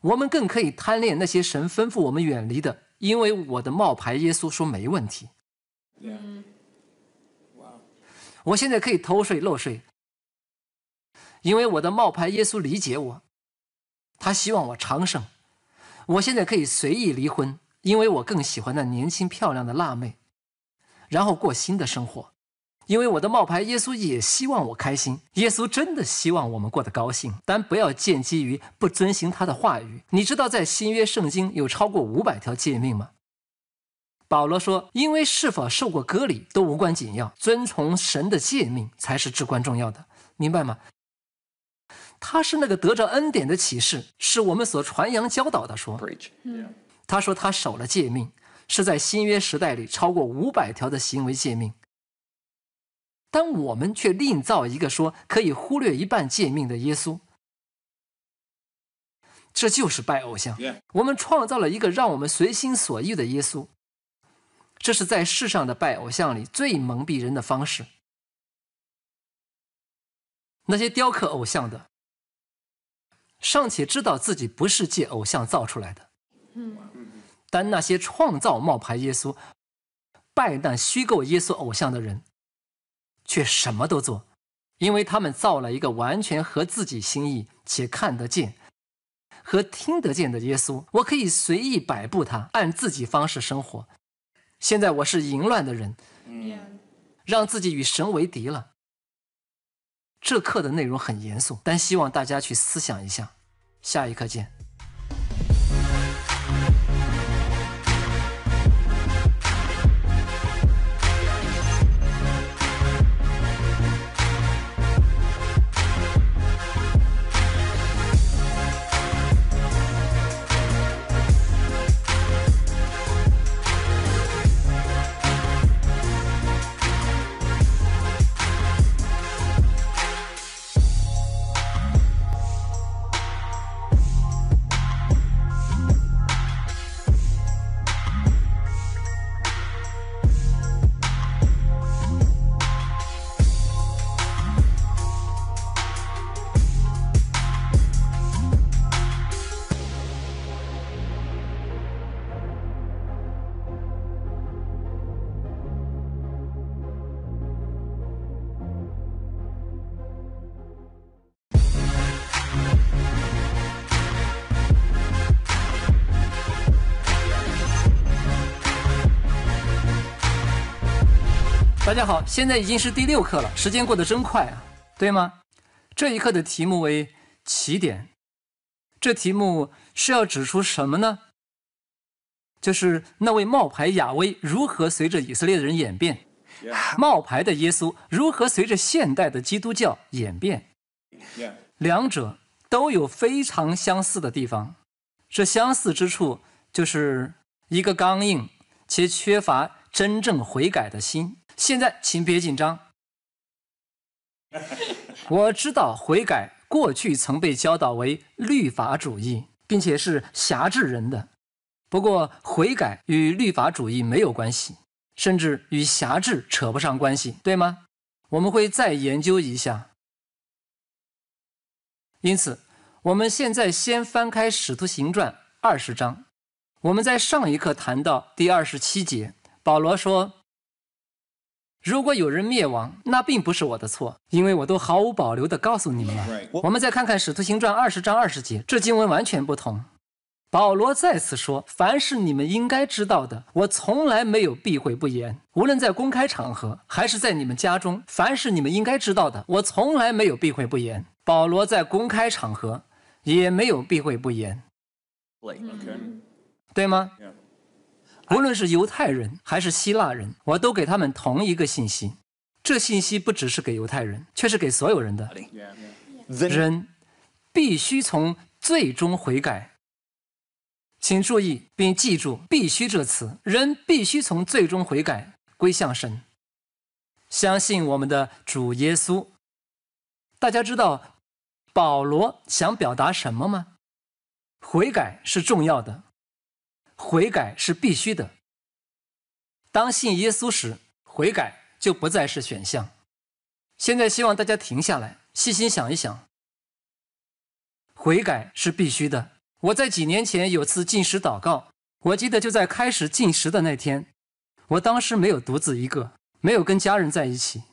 我们更可以贪恋那些神吩咐我们远离的，因为我的冒牌耶稣说没问题。我现在可以偷税漏税，因为我的冒牌耶稣理解我，他希望我长生。我现在可以随意离婚，因为我更喜欢那年轻漂亮的辣妹，然后过新的生活。因为我的冒牌耶稣也希望我开心，耶稣真的希望我们过得高兴，但不要见机于不遵循他的话语。你知道在新约圣经有超过五百条诫命吗？保罗说，因为是否受过割礼都无关紧要，遵从神的诫命才是至关重要的，明白吗？他是那个得着恩典的启示，是我们所传扬教导的说。他说他守了诫命，是在新约时代里超过五百条的行为诫命。但我们却另造一个说可以忽略一半诫命的耶稣，这就是拜偶像。我们创造了一个让我们随心所欲的耶稣，这是在世上的拜偶像里最蒙蔽人的方式。那些雕刻偶像的尚且知道自己不是借偶像造出来的，但那些创造冒牌耶稣、拜那虚构耶稣偶像的人。却什么都做，因为他们造了一个完全合自己心意且看得见和听得见的耶稣，我可以随意摆布他，按自己方式生活。现在我是淫乱的人，让自己与神为敌了。这课的内容很严肃，但希望大家去思想一下。下一课见。大家好，现在已经是第六课了，时间过得真快啊，对吗？这一课的题目为“起点”，这题目是要指出什么呢？就是那位冒牌亚威如何随着以色列人演变，冒牌的耶稣如何随着现代的基督教演变，两者都有非常相似的地方。这相似之处就是一个刚硬且缺乏真正悔改的心。现在，请别紧张。[laughs] 我知道悔改过去曾被教导为律法主义，并且是辖制人的。不过悔改与律法主义没有关系，甚至与辖制扯不上关系，对吗？我们会再研究一下。因此，我们现在先翻开《使徒行传》二十章。我们在上一课谈到第二十七节，保罗说。如果有人灭亡，那并不是我的错，因为我都毫无保留地告诉你们了。我们再看看《使徒行传》二十章二十节，这经文完全不同。保罗再次说：“凡是你们应该知道的，我从来没有避讳不言。无论在公开场合，还是在你们家中，凡是你们应该知道的，我从来没有避讳不言。”保罗在公开场合也没有避讳不言，对，对吗？无论是犹太人还是希腊人，我都给他们同一个信息。这信息不只是给犹太人，却是给所有人的。人必须从最终悔改。请注意并记住“必须”这词。人必须从最终悔改，归向神，相信我们的主耶稣。大家知道保罗想表达什么吗？悔改是重要的。悔改是必须的。当信耶稣时，悔改就不再是选项。现在希望大家停下来，细心想一想。悔改是必须的。我在几年前有次进食祷告，我记得就在开始进食的那天，我当时没有独自一个，没有跟家人在一起。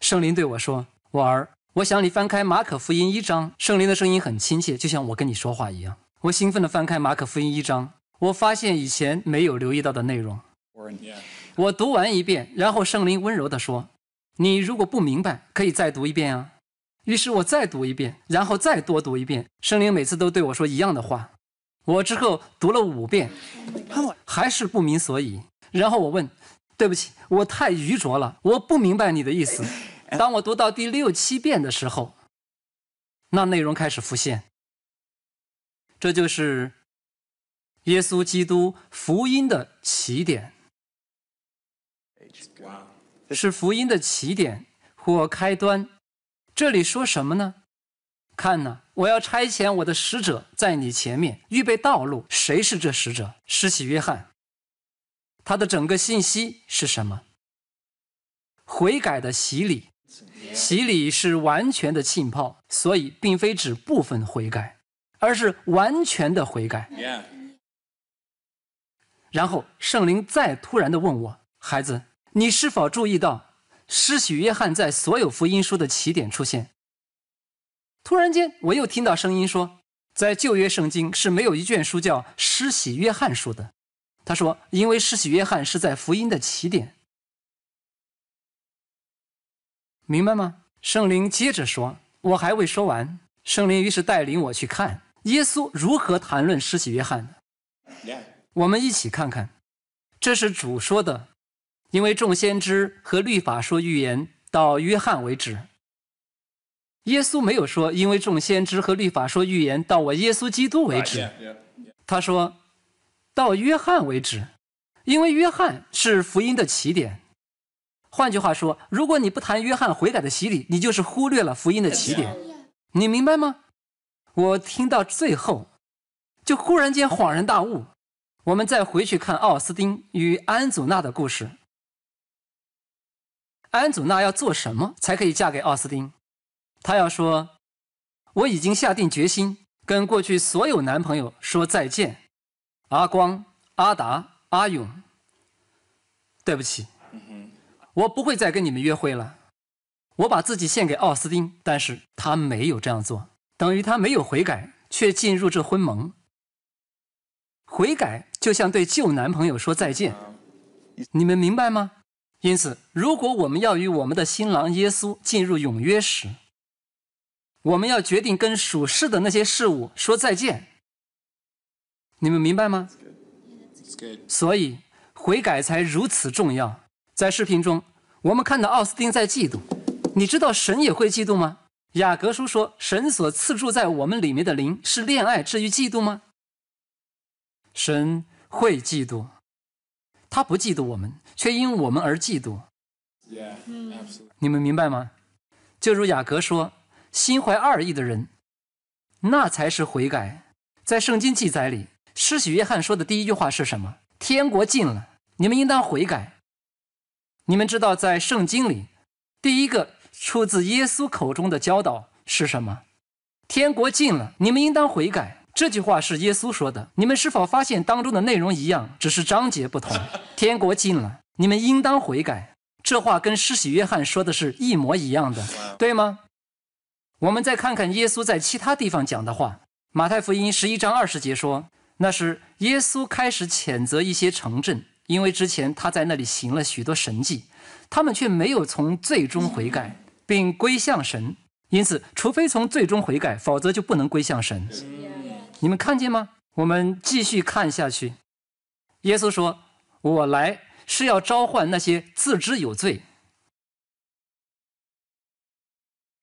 圣灵对我说：“我儿，我想你翻开马可福音一章。”圣灵的声音很亲切，就像我跟你说话一样。我兴奋地翻开《马可福音》一章，我发现以前没有留意到的内容。我读完一遍，然后圣灵温柔地说：“你如果不明白，可以再读一遍啊。”于是我再读一遍，然后再多读一遍。圣灵每次都对我说一样的话。我之后读了五遍，还是不明所以。然后我问：“对不起，我太愚拙了，我不明白你的意思。”当我读到第六七遍的时候，那内容开始浮现。这就是耶稣基督福音的起点，是福音的起点或开端。这里说什么呢？看呐，我要差遣我的使者在你前面预备道路。谁是这使者？施洗约翰。他的整个信息是什么？悔改的洗礼，洗礼是完全的浸泡，所以并非指部分悔改。而是完全的悔改，然后圣灵再突然的问我：“孩子，你是否注意到施洗约翰在所有福音书的起点出现？”突然间，我又听到声音说：“在旧约圣经是没有一卷书叫施洗约翰书的。”他说：“因为施洗约翰是在福音的起点。”明白吗？圣灵接着说：“我还未说完。”圣灵于是带领我去看。耶稣如何谈论施洗约翰？我们一起看看，这是主说的，因为众先知和律法说预言到约翰为止。耶稣没有说，因为众先知和律法说预言到我耶稣基督为止。他说到约翰为止，因为约翰是福音的起点。换句话说，如果你不谈约翰悔改的洗礼，你就是忽略了福音的起点。你明白吗？我听到最后，就忽然间恍然大悟。我们再回去看奥斯丁与安祖娜的故事。安祖娜要做什么才可以嫁给奥斯丁？她要说：“我已经下定决心跟过去所有男朋友说再见，阿光、阿达、阿勇。对不起，我不会再跟你们约会了。我把自己献给奥斯丁，但是他没有这样做。”等于他没有悔改，却进入这婚盟。悔改就像对旧男朋友说再见，你们明白吗？因此，如果我们要与我们的新郎耶稣进入永约时，我们要决定跟属世的那些事物说再见。你们明白吗？所以悔改才如此重要。在视频中，我们看到奥斯丁在嫉妒，你知道神也会嫉妒吗？雅各书说：“神所赐住在我们里面的灵是恋爱，至于嫉妒吗？神会嫉妒，他不嫉妒我们，却因我们而嫉妒。你们明白吗？就如雅各说，心怀二意的人，那才是悔改。在圣经记载里，施洗约翰说的第一句话是什么？天国近了，你们应当悔改。你们知道，在圣经里，第一个。”出自耶稣口中的教导是什么？天国近了，你们应当悔改。这句话是耶稣说的。你们是否发现当中的内容一样，只是章节不同？[laughs] 天国近了，你们应当悔改。这话跟施洗约翰说的是一模一样的，对吗？我们再看看耶稣在其他地方讲的话。马太福音十一章二十节说，那是耶稣开始谴责一些城镇，因为之前他在那里行了许多神迹，他们却没有从最终悔改。并归向神，因此，除非从最终悔改，否则就不能归向神。你们看见吗？我们继续看下去。耶稣说：“我来是要召唤那些自知有罪，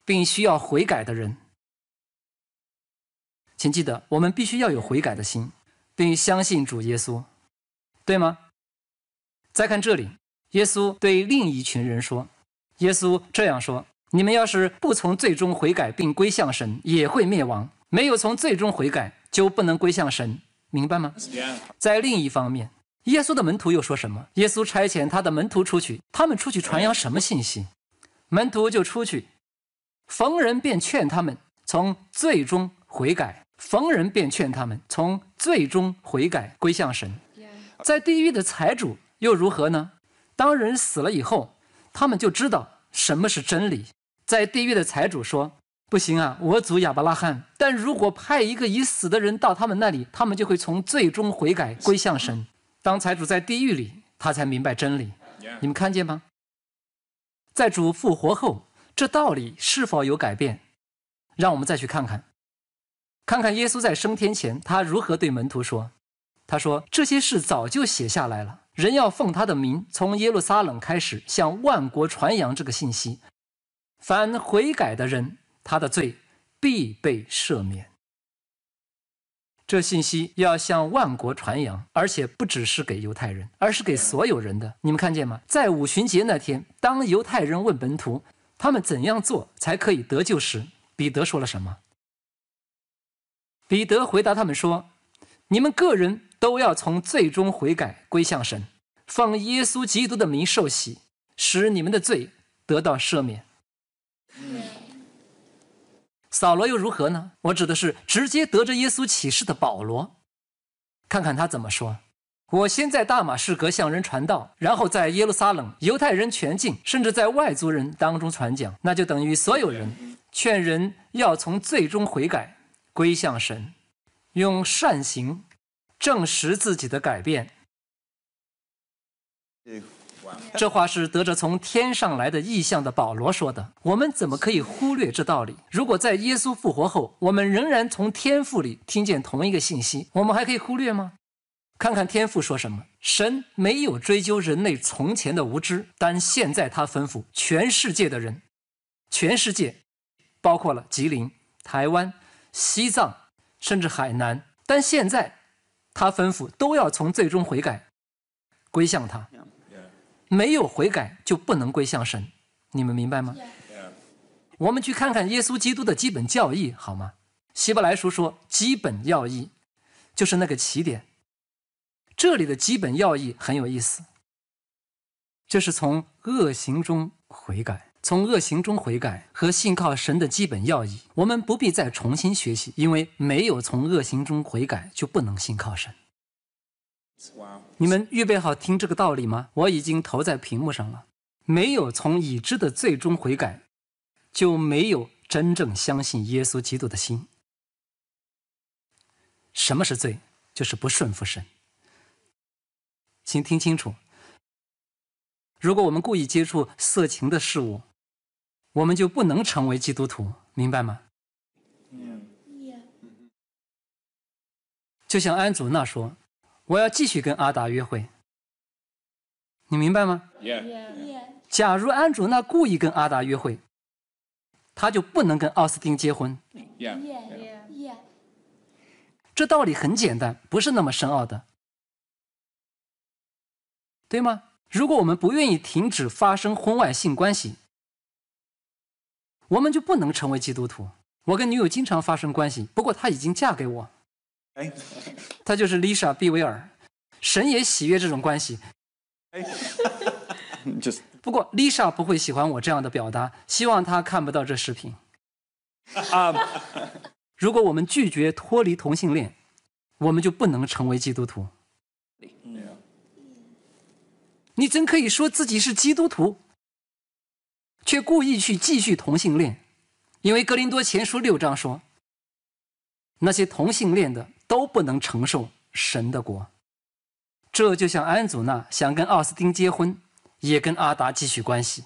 并需要悔改的人。”请记得，我们必须要有悔改的心，并相信主耶稣，对吗？再看这里，耶稣对另一群人说：“耶稣这样说。”你们要是不从最终悔改并归向神，也会灭亡。没有从最终悔改，就不能归向神，明白吗？在另一方面，耶稣的门徒又说什么？耶稣差遣他的门徒出去，他们出去传扬什么信息？门徒就出去，逢人便劝他们从最终悔改；逢人便劝他们从最终悔改归向神。在地狱的财主又如何呢？当人死了以后，他们就知道什么是真理。在地狱的财主说：“不行啊，我主亚伯拉罕。但如果派一个已死的人到他们那里，他们就会从最终悔改归向神。”当财主在地狱里，他才明白真理。你们看见吗？在主复活后，这道理是否有改变？让我们再去看看，看看耶稣在升天前，他如何对门徒说：“他说这些事早就写下来了。人要奉他的名，从耶路撒冷开始，向万国传扬这个信息。”凡悔改的人，他的罪必被赦免。这信息要向万国传扬，而且不只是给犹太人，而是给所有人的。你们看见吗？在五旬节那天，当犹太人问本土他们怎样做才可以得救时，彼得说了什么？彼得回答他们说：“你们个人都要从最终悔改，归向神，奉耶稣基督的名受洗，使你们的罪得到赦免。”扫罗又如何呢？我指的是直接得着耶稣启示的保罗。看看他怎么说：“我先在大马士革向人传道，然后在耶路撒冷、犹太人全境，甚至在外族人当中传讲，那就等于所有人劝人要从最终悔改，归向神，用善行证实自己的改变。”这话是得着从天上来的意象的保罗说的。我们怎么可以忽略这道理？如果在耶稣复活后，我们仍然从天父里听见同一个信息，我们还可以忽略吗？看看天父说什么：神没有追究人类从前的无知，但现在他吩咐全世界的人，全世界，包括了吉林、台湾、西藏，甚至海南，但现在他吩咐都要从最终悔改归向他。没有悔改就不能归向神，你们明白吗？我们去看看耶稣基督的基本教义好吗？希伯来书说基本要义就是那个起点。这里的基本要义很有意思，这是从恶行中悔改，从恶行中悔改和信靠神的基本要义。我们不必再重新学习，因为没有从恶行中悔改就不能信靠神。你们预备好听这个道理吗？我已经投在屏幕上了。没有从已知的最终悔改，就没有真正相信耶稣基督的心。什么是罪？就是不顺服神。请听清楚。如果我们故意接触色情的事物，我们就不能成为基督徒，明白吗？就像安祖那说。我要继续跟阿达约会，你明白吗？假如安卓娜故意跟阿达约会，他就不能跟奥斯汀结婚。这道理很简单，不是那么深奥的，对吗？如果我们不愿意停止发生婚外性关系，我们就不能成为基督徒。我跟女友经常发生关系，不过她已经嫁给我。哎，他就是 Lisa 毕威尔，神也喜悦这种关系。[laughs] 就是。不过 Lisa 不会喜欢我这样的表达，希望他看不到这视频。啊，如果我们拒绝脱离同性恋，我们就不能成为基督徒。你真可以说自己是基督徒，却故意去继续同性恋，因为格林多前书六章说，那些同性恋的。都不能承受神的国。这就像安祖娜想跟奥斯丁结婚，也跟阿达继续关系。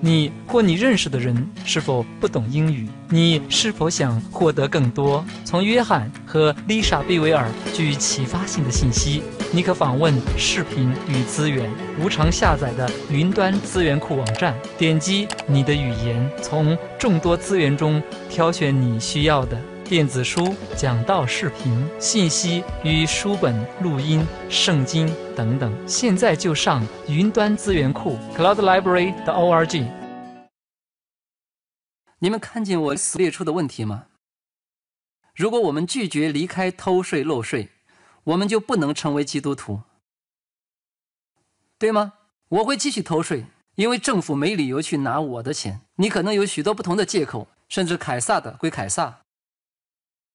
你或你认识的人是否不懂英语？你是否想获得更多从约翰和丽莎·贝维尔具启发性的信息？你可访问视频与资源无偿下载的云端资源库网站，点击你的语言，从众多资源中挑选你需要的。电子书、讲道视频、信息与书本、录音、圣经等等，现在就上云端资源库 （cloudlibrary.org）。你们看见我列出的问题吗？如果我们拒绝离开偷税漏税，我们就不能成为基督徒，对吗？我会继续偷税，因为政府没理由去拿我的钱。你可能有许多不同的借口，甚至凯撒的归凯撒。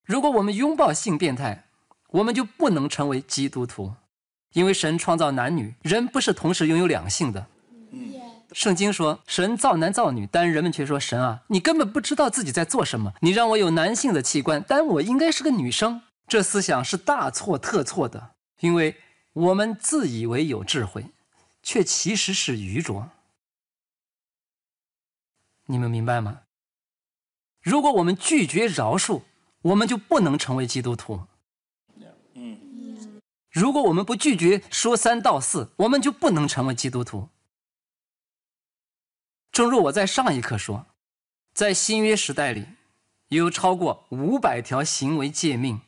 如果我们拥抱性变态，我们就不能成为基督徒，因为神创造男女人不是同时拥有两性的。圣经说神造男造女，但人们却说神啊，你根本不知道自己在做什么，你让我有男性的器官，但我应该是个女生。这思想是大错特错的，因为我们自以为有智慧，却其实是愚拙。你们明白吗？如果我们拒绝饶恕，我们就不能成为基督徒。嗯，如果我们不拒绝说三道四，我们就不能成为基督徒。正如我在上一课说，在新约时代里，有超过五百条行为诫命。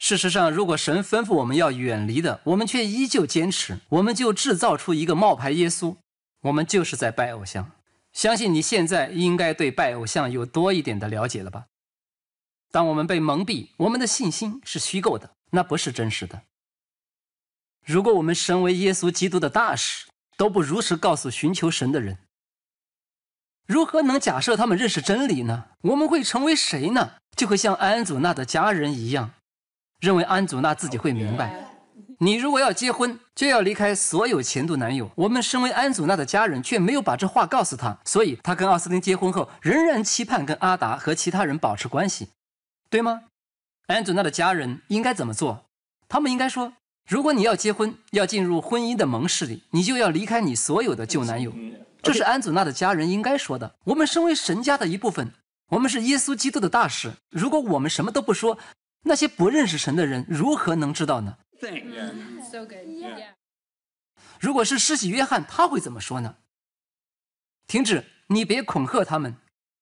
事实上，如果神吩咐我们要远离的，我们却依旧坚持，我们就制造出一个冒牌耶稣。我们就是在拜偶像。相信你现在应该对拜偶像有多一点的了解了吧？当我们被蒙蔽，我们的信心是虚构的，那不是真实的。如果我们身为耶稣基督的大使都不如实告诉寻求神的人，如何能假设他们认识真理呢？我们会成为谁呢？就会像安祖娜的家人一样，认为安祖娜自己会明白。你如果要结婚，就要离开所有前度男友。我们身为安祖娜的家人，却没有把这话告诉她，所以她跟奥斯汀结婚后，仍然期盼跟阿达和其他人保持关系。对吗？安祖娜的家人应该怎么做？他们应该说：“如果你要结婚，要进入婚姻的盟誓里，你就要离开你所有的旧男友。”这是安祖娜的家人应该说的。我们身为神家的一部分，我们是耶稣基督的大使。如果我们什么都不说，那些不认识神的人如何能知道呢？如果是施洗约翰，他会怎么说呢？停止！你别恐吓他们。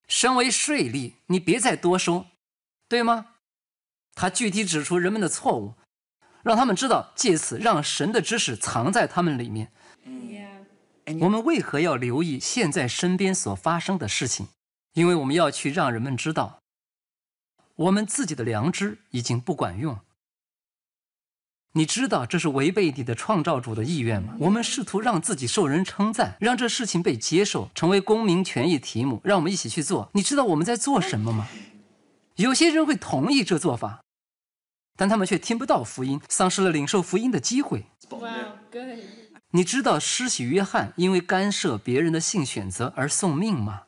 身为税吏，你别再多说。对吗？他具体指出人们的错误，让他们知道，借此让神的知识藏在他们里面。我们为何要留意现在身边所发生的事情？因为我们要去让人们知道，我们自己的良知已经不管用。你知道这是违背你的创造主的意愿吗？我们试图让自己受人称赞，让这事情被接受，成为公民权益题目。让我们一起去做。你知道我们在做什么吗？有些人会同意这做法，但他们却听不到福音，丧失了领受福音的机会。你知道施洗约翰因为干涉别人的性选择而送命吗？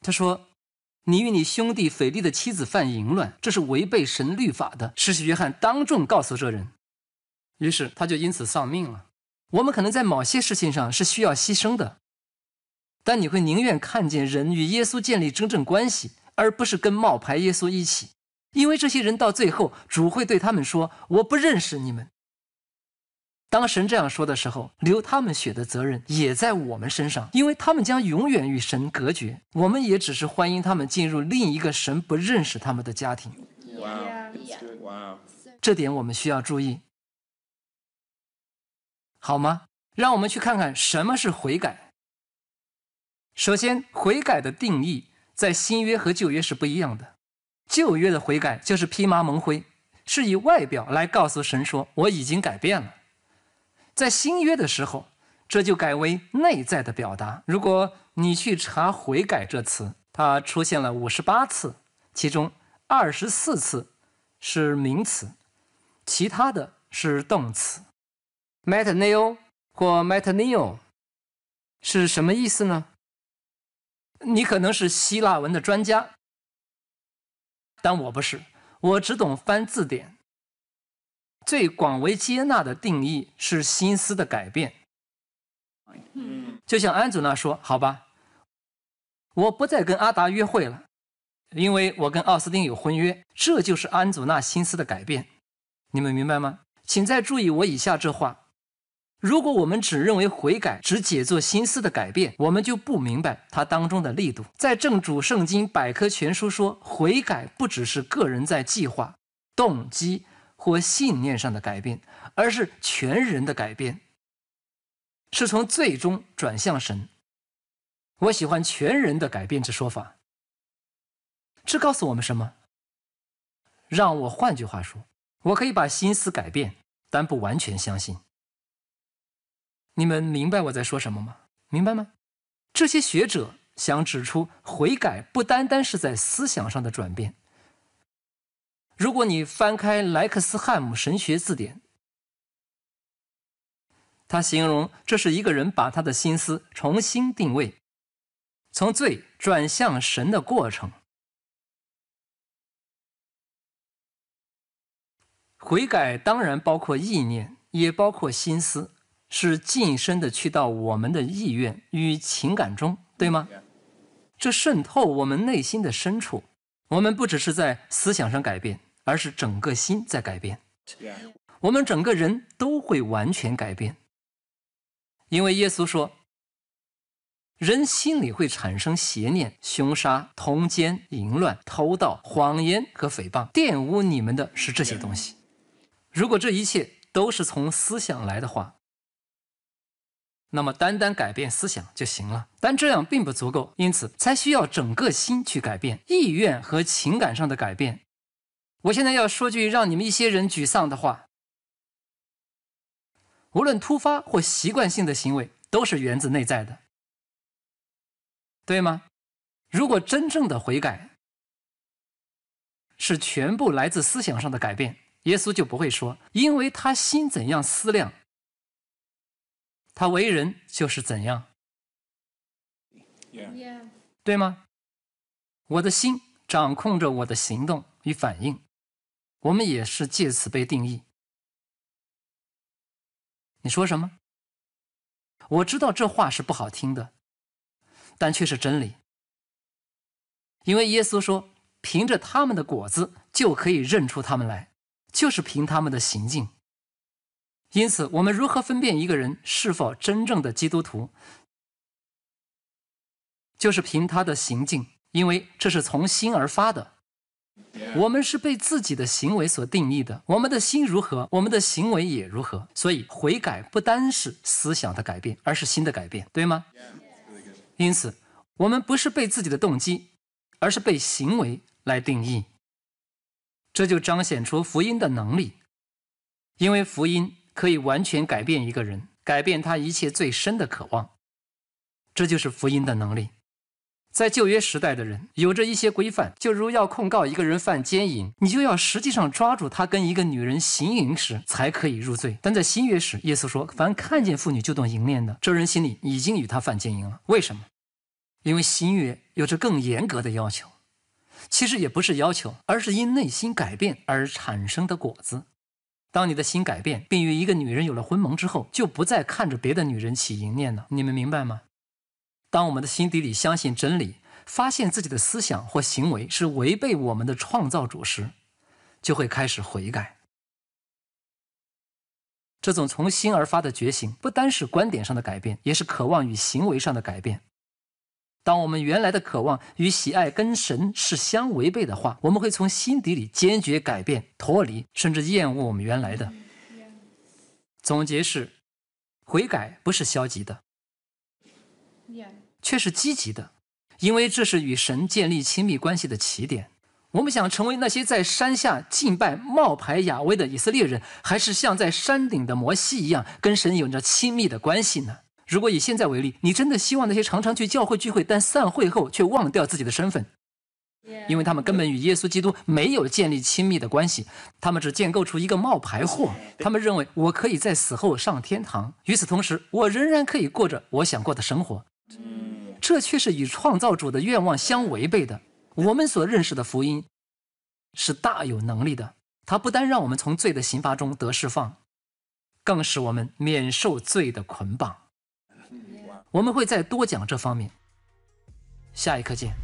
他说：“你与你兄弟腓力的妻子犯淫乱，这是违背神律法的。”施洗约翰当众告诉这人，于是他就因此丧命了。我们可能在某些事情上是需要牺牲的，但你会宁愿看见人与耶稣建立真正关系。而不是跟冒牌耶稣一起，因为这些人到最后，主会对他们说：“我不认识你们。”当神这样说的时候，流他们血的责任也在我们身上，因为他们将永远与神隔绝。我们也只是欢迎他们进入另一个神不认识他们的家庭。这点我们需要注意，好吗？让我们去看看什么是悔改。首先，悔改的定义。在新约和旧约是不一样的，旧约的悔改就是披麻蒙灰，是以外表来告诉神说我已经改变了。在新约的时候，这就改为内在的表达。如果你去查“悔改”这词，它出现了五十八次，其中二十四次是名词，其他的是动词。m e t a n o 或 m e t a n o 是什么意思呢？你可能是希腊文的专家，但我不是，我只懂翻字典。最广为接纳的定义是心思的改变。就像安祖娜说：“好吧，我不再跟阿达约会了，因为我跟奥斯丁有婚约。”这就是安祖娜心思的改变。你们明白吗？请再注意我以下这话。如果我们只认为悔改只解作心思的改变，我们就不明白它当中的力度。在正主圣经百科全书说，悔改不只是个人在计划、动机或信念上的改变，而是全人的改变，是从最终转向神。我喜欢“全人的改变”之说法。这告诉我们什么？让我换句话说，我可以把心思改变，但不完全相信。你们明白我在说什么吗？明白吗？这些学者想指出，悔改不单单是在思想上的转变。如果你翻开莱克斯汉姆神学字典，他形容这是一个人把他的心思重新定位，从罪转向神的过程。悔改当然包括意念，也包括心思。是近身的去到我们的意愿与情感中，对吗？这渗透我们内心的深处。我们不只是在思想上改变，而是整个心在改变。我们整个人都会完全改变。因为耶稣说，人心里会产生邪念、凶杀、通奸、淫乱、偷盗、谎言和诽谤，玷污你们的是这些东西。如果这一切都是从思想来的话。那么，单单改变思想就行了，但这样并不足够，因此才需要整个心去改变，意愿和情感上的改变。我现在要说句让你们一些人沮丧的话：，无论突发或习惯性的行为，都是源自内在的，对吗？如果真正的悔改是全部来自思想上的改变，耶稣就不会说，因为他心怎样思量。他为人就是怎样，对吗？我的心掌控着我的行动与反应，我们也是借此被定义。你说什么？我知道这话是不好听的，但却是真理。因为耶稣说，凭着他们的果子就可以认出他们来，就是凭他们的行径。因此，我们如何分辨一个人是否真正的基督徒，就是凭他的行径，因为这是从心而发的。我们是被自己的行为所定义的，我们的心如何，我们的行为也如何。所以，悔改不单是思想的改变，而是心的改变，对吗？因此，我们不是被自己的动机，而是被行为来定义。这就彰显出福音的能力，因为福音。可以完全改变一个人，改变他一切最深的渴望，这就是福音的能力。在旧约时代的人有着一些规范，就如要控告一个人犯奸淫，你就要实际上抓住他跟一个女人行淫时才可以入罪。但在新约时，耶稣说：“凡看见妇女就动淫念的，这人心里已经与他犯奸淫了。”为什么？因为新约有着更严格的要求，其实也不是要求，而是因内心改变而产生的果子。当你的心改变，并与一个女人有了婚盟之后，就不再看着别的女人起淫念了。你们明白吗？当我们的心底里相信真理，发现自己的思想或行为是违背我们的创造主时，就会开始悔改。这种从心而发的觉醒，不单是观点上的改变，也是渴望与行为上的改变。当我们原来的渴望与喜爱跟神是相违背的话，我们会从心底里坚决改变、脱离，甚至厌恶我们原来的。总结是，悔改不是消极的，却是积极的，因为这是与神建立亲密关系的起点。我们想成为那些在山下敬拜冒牌雅威的以色列人，还是像在山顶的摩西一样，跟神有着亲密的关系呢？如果以现在为例，你真的希望那些常常去教会聚会，但散会后却忘掉自己的身份，因为他们根本与耶稣基督没有建立亲密的关系，他们只建构出一个冒牌货。他们认为我可以在死后上天堂，与此同时，我仍然可以过着我想过的生活。这却是与创造主的愿望相违背的。我们所认识的福音是大有能力的，它不单让我们从罪的刑罚中得释放，更使我们免受罪的捆绑。我们会再多讲这方面。下一课见。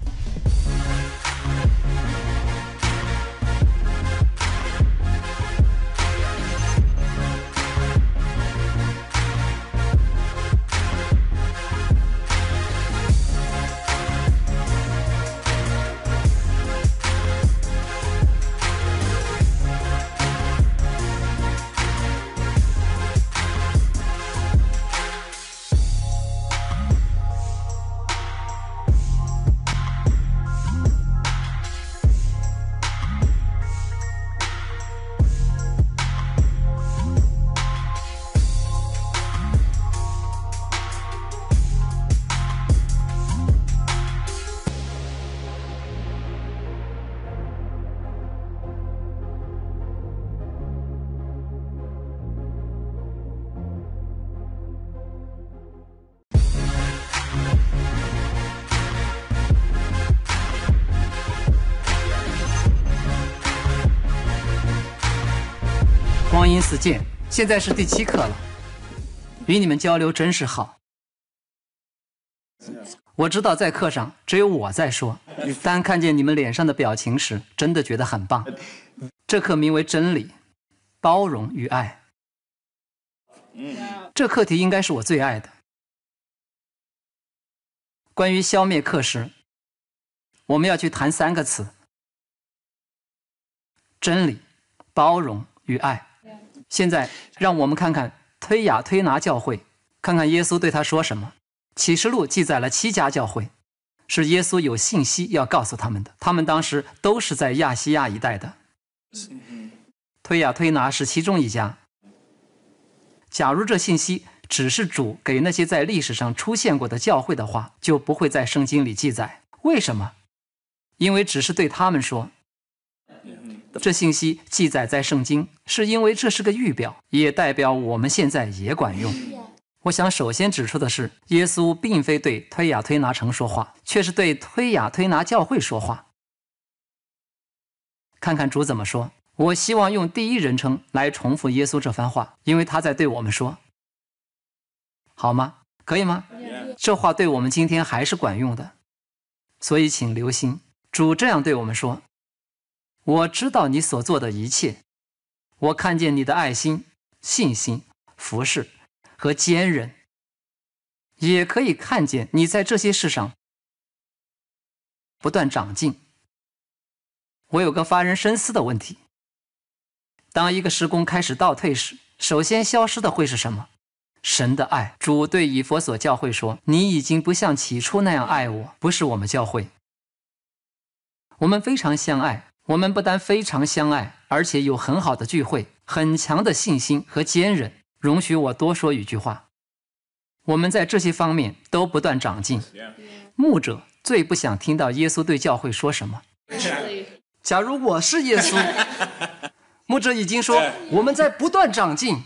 光阴似箭，现在是第七课了。与你们交流真是好。我知道在课上只有我在说，当看见你们脸上的表情时，真的觉得很棒。这课名为“真理、包容与爱”。这课题应该是我最爱的。关于消灭课时，我们要去谈三个词：真理、包容与爱。现在让我们看看推雅推拿教会，看看耶稣对他说什么。启示录记载了七家教会，是耶稣有信息要告诉他们的。他们当时都是在亚细亚一带的，推雅推拿是其中一家。假如这信息只是主给那些在历史上出现过的教会的话，就不会在圣经里记载。为什么？因为只是对他们说。这信息记载在圣经，是因为这是个预表，也代表我们现在也管用。我想首先指出的是，耶稣并非对推雅推拿城说话，却是对推雅推拿教会说话。看看主怎么说。我希望用第一人称来重复耶稣这番话，因为他在对我们说，好吗？可以吗？这话对我们今天还是管用的，所以请留心，主这样对我们说。我知道你所做的一切，我看见你的爱心、信心、服侍和坚韧，也可以看见你在这些事上不断长进。我有个发人深思的问题：当一个时工开始倒退时，首先消失的会是什么？神的爱。主对以佛所教会说：“你已经不像起初那样爱我。”不是我们教会，我们非常相爱。我们不单非常相爱，而且有很好的聚会，很强的信心和坚韧。容许我多说一句话：我们在这些方面都不断长进。牧者最不想听到耶稣对教会说什么。假如我是耶稣，[laughs] 牧者已经说我们在不断长进，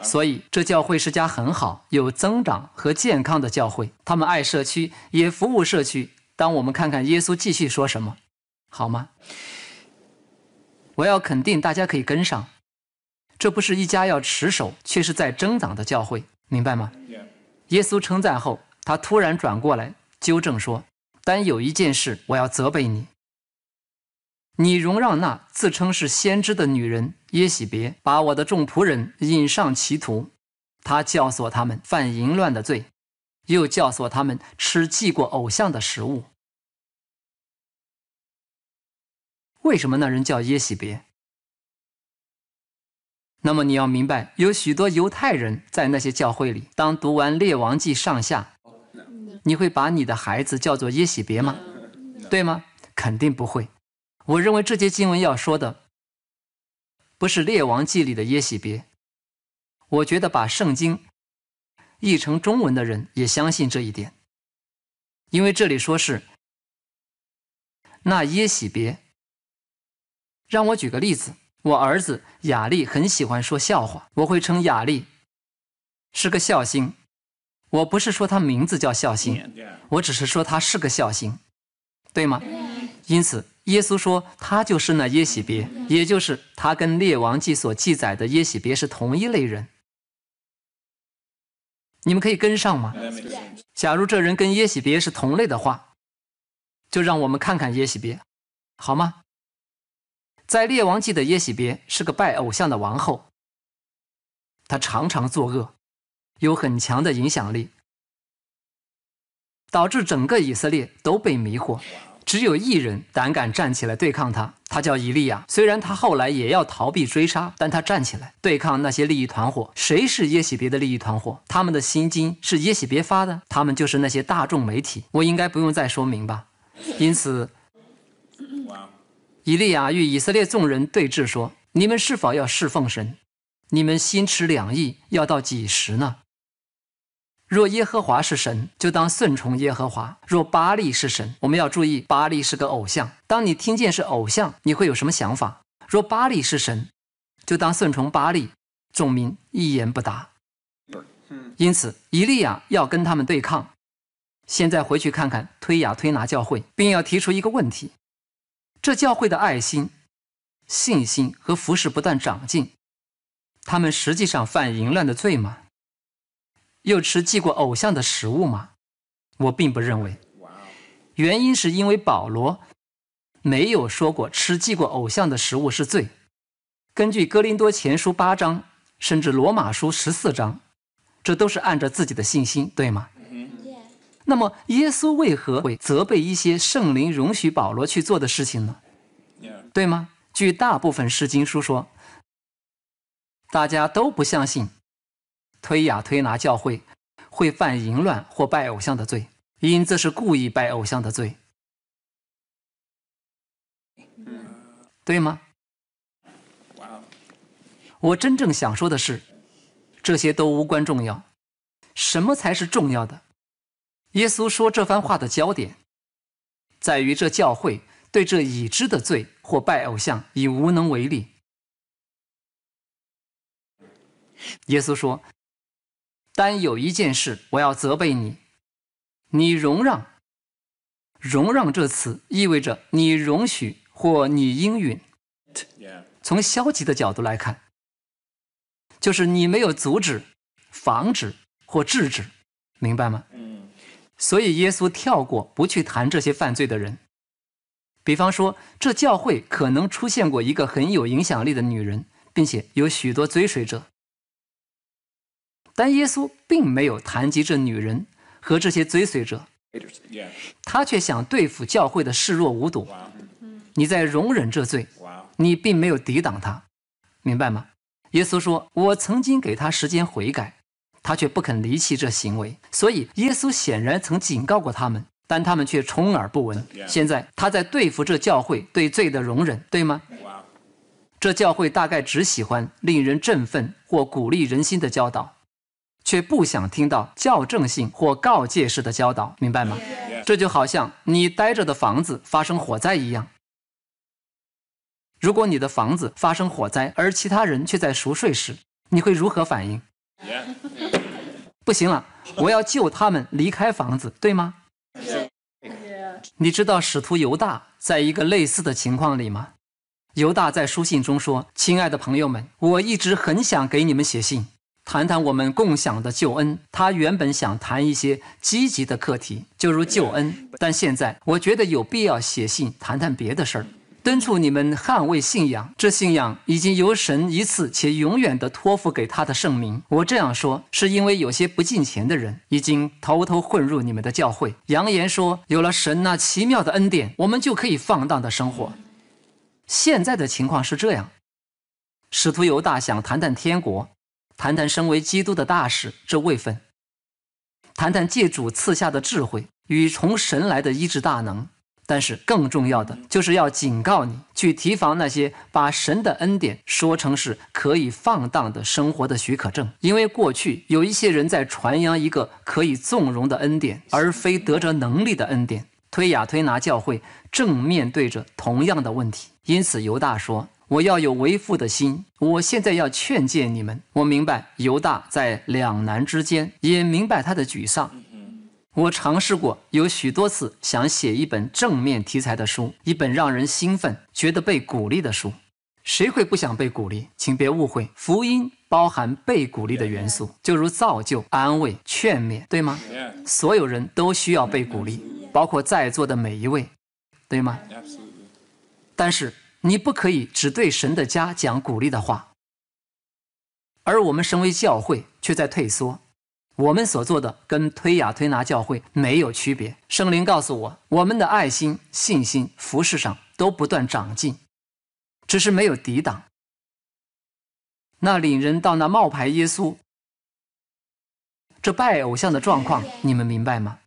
所以这教会是家很好、有增长和健康的教会。他们爱社区，也服务社区。当我们看看耶稣继续说什么，好吗？我要肯定，大家可以跟上，这不是一家要持守，却是在增长的教会，明白吗？耶稣称赞后，他突然转过来纠正说：“但有一件事，我要责备你，你容让那自称是先知的女人耶喜别，把我的众仆人引上歧途，她教唆他们犯淫乱的罪，又教唆他们吃祭过偶像的食物。”为什么那人叫耶喜别？那么你要明白，有许多犹太人在那些教会里，当读完《列王记》上下，你会把你的孩子叫做耶喜别吗？对吗？肯定不会。我认为这节经文要说的，不是《列王记》里的耶喜别。我觉得把圣经译成中文的人也相信这一点，因为这里说是那耶喜别。让我举个例子，我儿子雅利很喜欢说笑话，我会称雅利是个孝心。我不是说他名字叫孝心，我只是说他是个孝心，对吗？因此，耶稣说他就是那耶喜别，也就是他跟列王记所记载的耶喜别是同一类人。你们可以跟上吗？假如这人跟耶喜别是同类的话，就让我们看看耶喜别，好吗？在《列王记》的耶喜别是个拜偶像的王后，她常常作恶，有很强的影响力，导致整个以色列都被迷惑。只有一人胆敢站起来对抗他，他叫以利亚。虽然他后来也要逃避追杀，但他站起来对抗那些利益团伙。谁是耶喜别的利益团伙？他们的薪金是耶喜别发的，他们就是那些大众媒体。我应该不用再说明吧？因此。以利亚与以色列众人对峙说：“你们是否要侍奉神？你们心持两意，要到几时呢？若耶和华是神，就当顺从耶和华；若巴利是神，我们要注意，巴利是个偶像。当你听见是偶像，你会有什么想法？若巴利是神，就当顺从巴利。”众民一言不答。因此，以利亚要跟他们对抗。现在回去看看推雅推拿教会，并要提出一个问题。这教会的爱心、信心和服饰不断长进，他们实际上犯淫乱的罪吗？又吃祭过偶像的食物吗？我并不认为，原因是因为保罗没有说过吃祭过偶像的食物是罪。根据哥林多前书八章，甚至罗马书十四章，这都是按着自己的信心，对吗？那么，耶稣为何会责备一些圣灵容许保罗去做的事情呢？对吗？据大部分诗经书说，大家都不相信推雅推拿教会会犯淫乱或拜偶像的罪，因这是故意拜偶像的罪，对吗？我真正想说的是，这些都无关重要。什么才是重要的？耶稣说这番话的焦点，在于这教会对这已知的罪或拜偶像已无能为力。耶稣说：“但有一件事我要责备你，你容让。容让这词意味着你容许或你应允。从消极的角度来看，就是你没有阻止、防止或制止，明白吗？”所以，耶稣跳过不去谈这些犯罪的人，比方说，这教会可能出现过一个很有影响力的女人，并且有许多追随者。但耶稣并没有谈及这女人和这些追随者，他却想对付教会的视若无睹。你在容忍这罪，你并没有抵挡他，明白吗？耶稣说：“我曾经给他时间悔改。”他却不肯离弃这行为，所以耶稣显然曾警告过他们，但他们却充耳不闻。现在他在对付这教会对罪的容忍，对吗？这教会大概只喜欢令人振奋或鼓励人心的教导，却不想听到校正性或告诫式的教导，明白吗？这就好像你待着的房子发生火灾一样。如果你的房子发生火灾，而其他人却在熟睡时，你会如何反应？不行了，我要救他们离开房子，对吗？你知道使徒犹大在一个类似的情况里吗？犹大在书信中说：“亲爱的朋友们，我一直很想给你们写信，谈谈我们共享的救恩。”他原本想谈一些积极的课题，就如救恩，但现在我觉得有必要写信谈谈别的事儿。敦促你们捍卫信仰，这信仰已经由神一次且永远的托付给他的圣名。我这样说，是因为有些不敬虔的人已经偷偷混入你们的教会，扬言说有了神那奇妙的恩典，我们就可以放荡的生活。现在的情况是这样：使徒犹大想谈谈天国，谈谈身为基督的大使这位分，谈谈借主赐下的智慧与从神来的医治大能。但是更重要的，就是要警告你去提防那些把神的恩典说成是可以放荡的生活的许可证，因为过去有一些人在传扬一个可以纵容的恩典，而非得着能力的恩典。推雅推拿教会正面对着同样的问题，因此犹大说：“我要有为父的心。”我现在要劝诫你们。我明白犹大在两难之间，也明白他的沮丧。我尝试过有许多次，想写一本正面题材的书，一本让人兴奋、觉得被鼓励的书。谁会不想被鼓励？请别误会，福音包含被鼓励的元素，就如造就、安慰、劝勉，对吗？所有人都需要被鼓励，包括在座的每一位，对吗？但是你不可以只对神的家讲鼓励的话，而我们身为教会却在退缩。我们所做的跟推雅推拿教会没有区别。圣灵告诉我，我们的爱心、信心、服饰上都不断长进，只是没有抵挡那领人到那冒牌耶稣这拜偶像的状况。你们明白吗？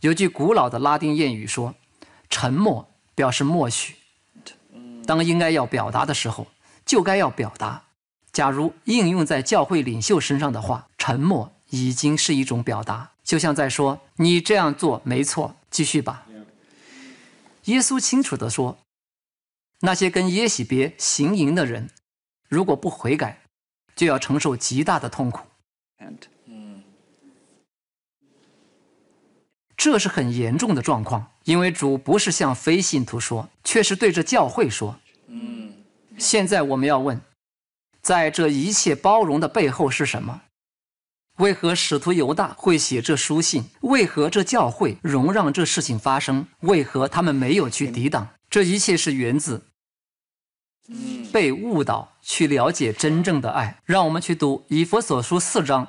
有句古老的拉丁谚语说：“沉默表示默许，当应该要表达的时候，就该要表达。”假如应用在教会领袖身上的话，沉默已经是一种表达，就像在说“你这样做没错，继续吧”。耶稣清楚地说：“那些跟耶喜别行淫的人，如果不悔改，就要承受极大的痛苦。”这是很严重的状况，因为主不是向非信徒说，却是对着教会说。现在我们要问。在这一切包容的背后是什么？为何使徒犹大会写这书信？为何这教会容让这事情发生？为何他们没有去抵挡？这一切是源自被误导去了解真正的爱。让我们去读《以弗所书》四章。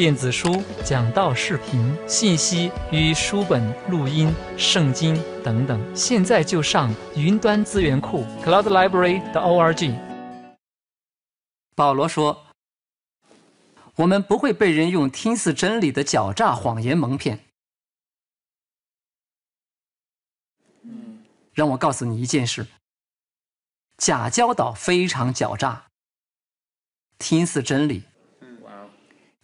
电子书、讲道视频、信息与书本、录音、圣经等等，现在就上云端资源库 （Cloud Library 的 org）。保罗说：“我们不会被人用听似真理的狡诈谎言蒙骗。”让我告诉你一件事：假教导非常狡诈，听似真理。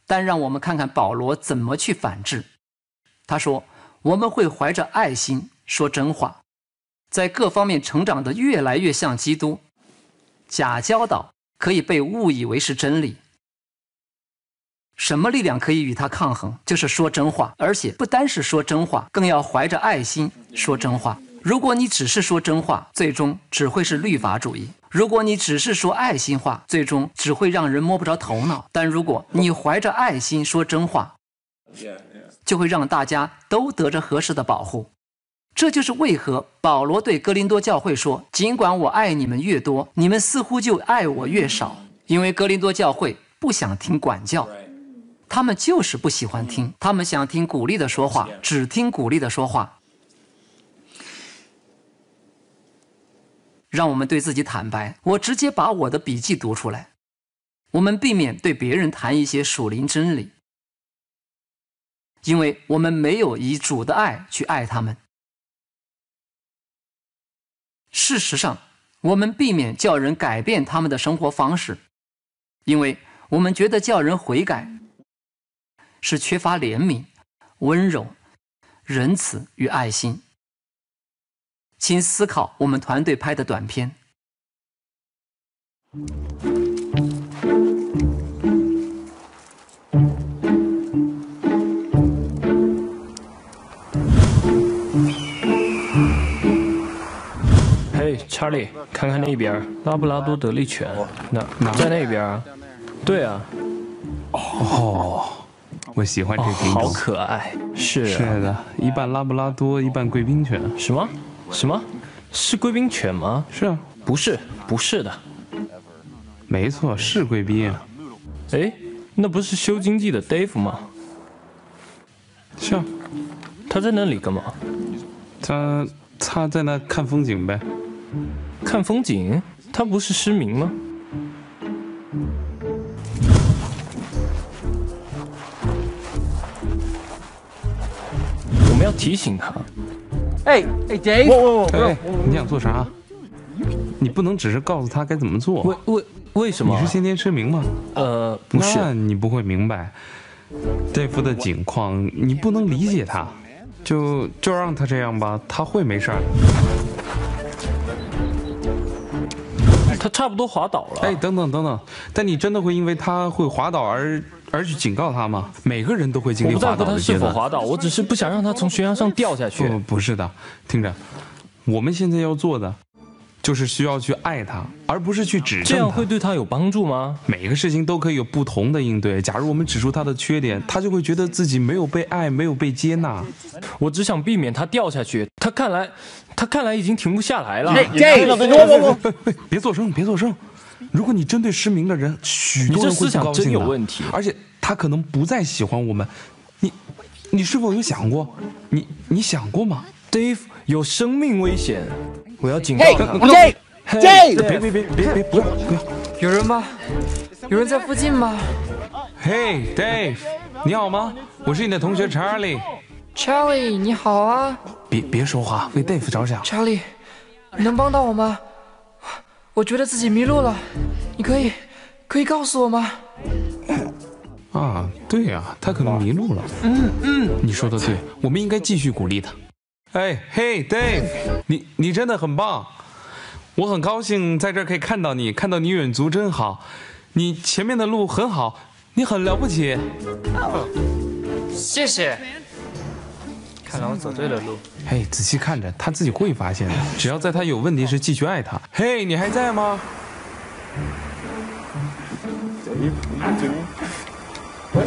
但让我们看看保罗怎么去反制。他说：“我们会怀着爱心说真话，在各方面成长得越来越像基督。假教导可以被误以为是真理。什么力量可以与他抗衡？就是说真话，而且不单是说真话，更要怀着爱心说真话。”如果你只是说真话，最终只会是律法主义；如果你只是说爱心话，最终只会让人摸不着头脑。但如果你怀着爱心说真话，就会让大家都得着合适的保护。这就是为何保罗对哥林多教会说：“尽管我爱你们越多，你们似乎就爱我越少，因为哥林多教会不想听管教，他们就是不喜欢听，他们想听鼓励的说话，只听鼓励的说话。”让我们对自己坦白，我直接把我的笔记读出来。我们避免对别人谈一些属灵真理，因为我们没有以主的爱去爱他们。事实上，我们避免叫人改变他们的生活方式，因为我们觉得叫人悔改是缺乏怜悯、温柔、仁慈与爱心。请思考我们团队拍的短片。嘿，查理，看看那边，拉布拉多德利犬，哪在那边？对啊。哦，我喜欢这品种。好可爱，是是的，一半拉布拉多，一半贵宾犬。什么？什么？是贵宾犬吗？是啊，不是，不是的。没错，是贵宾。哎，那不是修经济的 Dave 吗？是啊，他在那里干嘛？他他在那看风景呗。看风景？他不是失明吗？我们要提醒他。哎哎，Dave，你想做啥？你不能只是告诉他该怎么做。为为为什么？你是先天失明吗？呃，不是，你不会明白，Dave 的境况，你不能理解他，就就让他这样吧，他会没事儿。他差不多滑倒了。哎，等等等等，但你真的会因为他会滑倒而？而是警告他吗？每个人都会经历滑倒的阶段。他是否滑倒，我只是不想让他从悬崖上掉下去。不不是的，听着，我们现在要做的，就是需要去爱他，而不是去指正他。这样会对他有帮助吗？每个事情都可以有不同的应对。假如我们指出他的缺点，他就会觉得自己没有被爱，没有被接纳。我只想避免他掉下去。他看来，他看来已经停不下来了。别做声，别做声。如果你针对失明的人，许多人会高兴的。而且他可能不再喜欢我们。你，你是否有想过？你，你想过吗？Dave，有生命危险，我要警告他。Jay，Jay，别别别别别不要不要！有人吗？有人在附近吗？Hey Dave，你好吗？我是你的同学 Charlie。Charlie，你好啊。别别说话，为 Dave 着想。Charlie，能帮到我吗？我觉得自己迷路了，你可以可以告诉我吗？啊，对呀，他可能迷路了。嗯嗯，你说的对，我们应该继续鼓励他。哎嘿，Dave，你你真的很棒，我很高兴在这可以看到你，看到你远足真好，你前面的路很好，你很了不起。谢谢。看来我走对了路。嘿，仔细看着，他自己会发现的。只要在他有问题时继续爱他。嘿，你还在吗？一，二，三，四，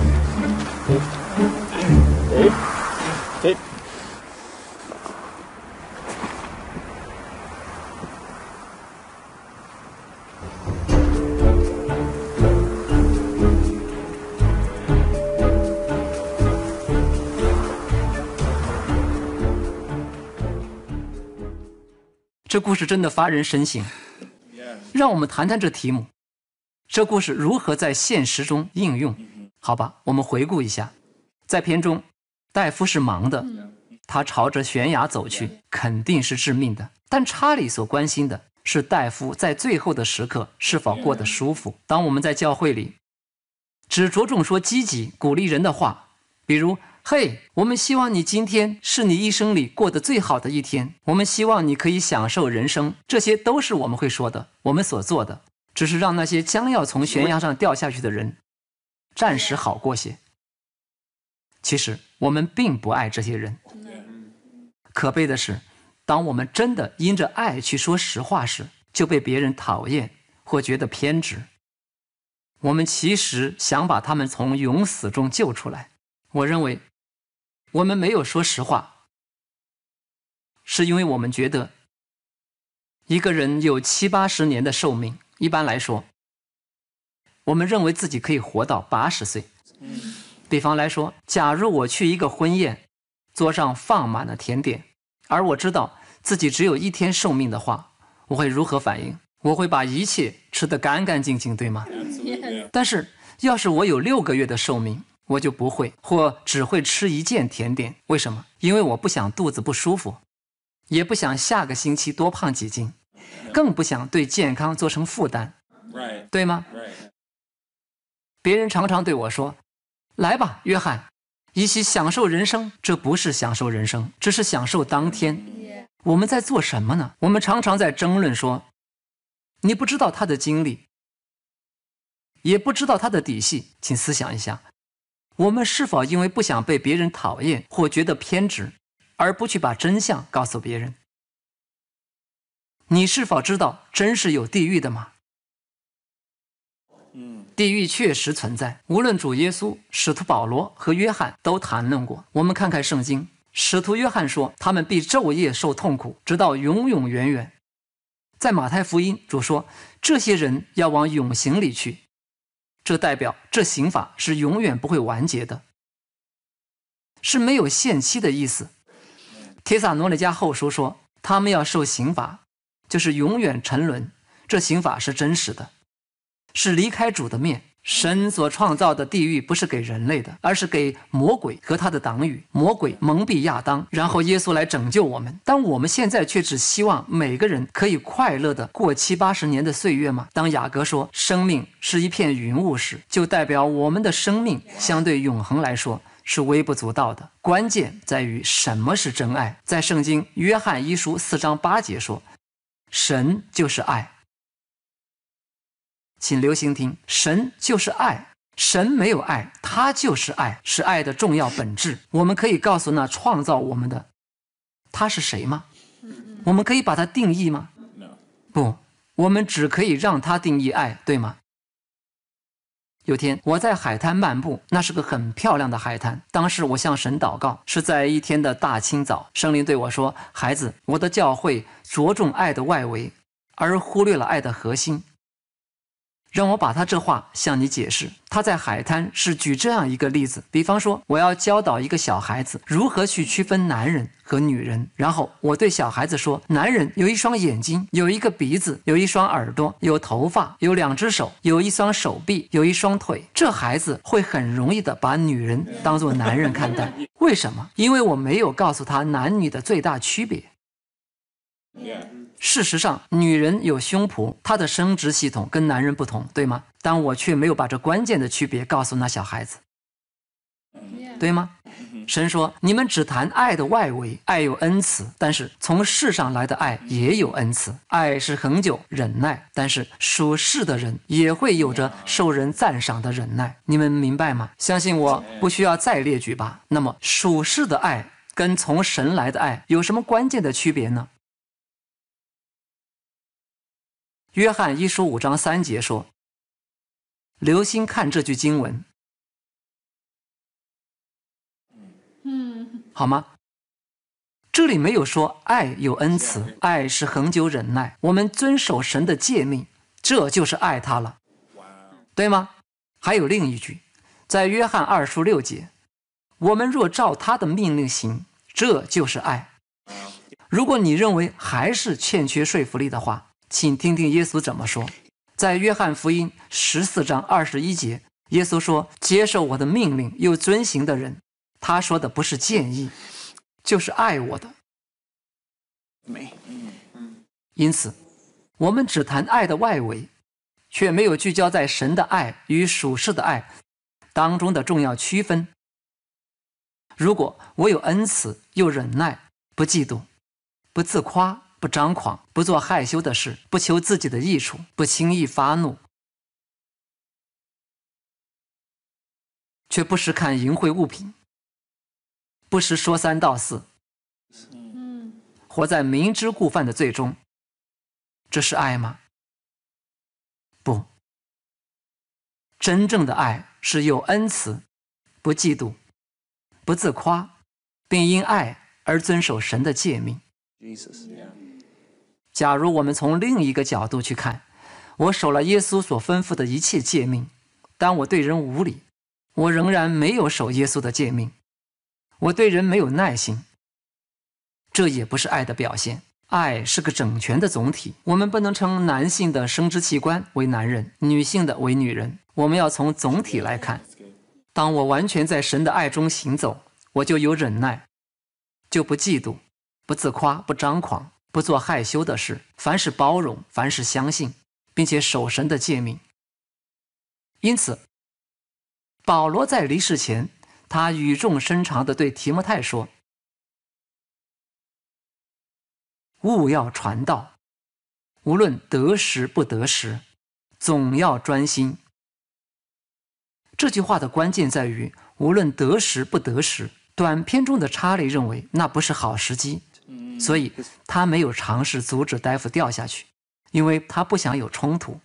五，六，七，这故事真的发人深省，让我们谈谈这题目，这故事如何在现实中应用？好吧，我们回顾一下，在片中，戴夫是盲的，他朝着悬崖走去，肯定是致命的。但查理所关心的是戴夫在最后的时刻是否过得舒服。当我们在教会里，只着重说积极鼓励人的话，比如。嘿，我们希望你今天是你一生里过得最好的一天。我们希望你可以享受人生，这些都是我们会说的。我们所做的只是让那些将要从悬崖上掉下去的人暂时好过些。其实我们并不爱这些人。可悲的是，当我们真的因着爱去说实话时，就被别人讨厌或觉得偏执。我们其实想把他们从永死中救出来。我认为。我们没有说实话，是因为我们觉得一个人有七八十年的寿命，一般来说，我们认为自己可以活到八十岁。比方来说，假如我去一个婚宴，桌上放满了甜点，而我知道自己只有一天寿命的话，我会如何反应？我会把一切吃得干干净净，对吗？但是，要是我有六个月的寿命。我就不会或只会吃一件甜点，为什么？因为我不想肚子不舒服，也不想下个星期多胖几斤，更不想对健康做成负担，对吗？别人常常对我说：“来吧，约翰，一起享受人生。”这不是享受人生，这是享受当天。我们在做什么呢？我们常常在争论说：“你不知道他的经历，也不知道他的底细。”请思想一下。我们是否因为不想被别人讨厌或觉得偏执，而不去把真相告诉别人？你是否知道，真是有地狱的吗？嗯，地狱确实存在。无论主耶稣、使徒保罗和约翰都谈论过。我们看看圣经，使徒约翰说他们必昼夜受痛苦，直到永永远远。在马太福音，主说这些人要往永刑里去。这代表这刑法是永远不会完结的，是没有限期的意思。铁萨诺里加后书说，他们要受刑罚，就是永远沉沦。这刑法是真实的，是离开主的面。神所创造的地狱不是给人类的，而是给魔鬼和他的党羽。魔鬼蒙蔽亚当，然后耶稣来拯救我们。当我们现在却只希望每个人可以快乐的过七八十年的岁月吗？当雅各说“生命是一片云雾”时，就代表我们的生命相对永恒来说是微不足道的。关键在于什么是真爱。在圣经约翰一书四章八节说：“神就是爱。”请留心听，神就是爱，神没有爱，他就是爱，是爱的重要本质。我们可以告诉那创造我们的，他是谁吗？我们可以把它定义吗？不，我们只可以让他定义爱，对吗？有天我在海滩漫步，那是个很漂亮的海滩。当时我向神祷告，是在一天的大清早。圣灵对我说：“孩子，我的教会着重爱的外围，而忽略了爱的核心。”让我把他这话向你解释。他在海滩是举这样一个例子：比方说，我要教导一个小孩子如何去区分男人和女人。然后我对小孩子说，男人有一双眼睛，有一个鼻子，有一双耳朵，有头发，有两只手，有一双手臂，有一双腿。这孩子会很容易的把女人当做男人看待。为什么？因为我没有告诉他男女的最大区别。事实上，女人有胸脯，她的生殖系统跟男人不同，对吗？但我却没有把这关键的区别告诉那小孩子，对吗？神说：“你们只谈爱的外围，爱有恩慈，但是从世上来的爱也有恩慈。爱是恒久忍耐，但是属世的人也会有着受人赞赏的忍耐。你们明白吗？相信我不需要再列举吧。那么，属世的爱跟从神来的爱有什么关键的区别呢？”约翰一书五章三节说：“留心看这句经文，嗯，好吗？这里没有说爱有恩慈，爱是恒久忍耐。我们遵守神的诫命，这就是爱他了，对吗？还有另一句，在约翰二书六节：我们若照他的命令行，这就是爱。如果你认为还是欠缺说服力的话。”请听听耶稣怎么说，在约翰福音十四章二十一节，耶稣说：“接受我的命令又遵行的人。”他说的不是建议，就是爱我的。没，嗯嗯。因此，我们只谈爱的外围，却没有聚焦在神的爱与属世的爱当中的重要区分。如果我有恩慈，又忍耐，不嫉妒，不自夸。不张狂，不做害羞的事，不求自己的益处，不轻易发怒，却不时看淫秽物品，不时说三道四，活在明知故犯的罪中，这是爱吗？不，真正的爱是有恩慈，不嫉妒，不自夸，并因爱而遵守神的诫命。假如我们从另一个角度去看，我守了耶稣所吩咐的一切诫命，但我对人无礼，我仍然没有守耶稣的诫命。我对人没有耐心，这也不是爱的表现。爱是个整全的总体，我们不能称男性的生殖器官为男人，女性的为女人。我们要从总体来看。当我完全在神的爱中行走，我就有忍耐，就不嫉妒，不自夸，不张狂。不做害羞的事，凡是包容，凡是相信，并且守神的诫命。因此，保罗在离世前，他语重心长地对提摩太说：“务要传道，无论得时不得时，总要专心。”这句话的关键在于，无论得时不得时。短篇中的查理认为，那不是好时机。所以，他没有尝试阻止戴夫掉下去，因为他不想有冲突。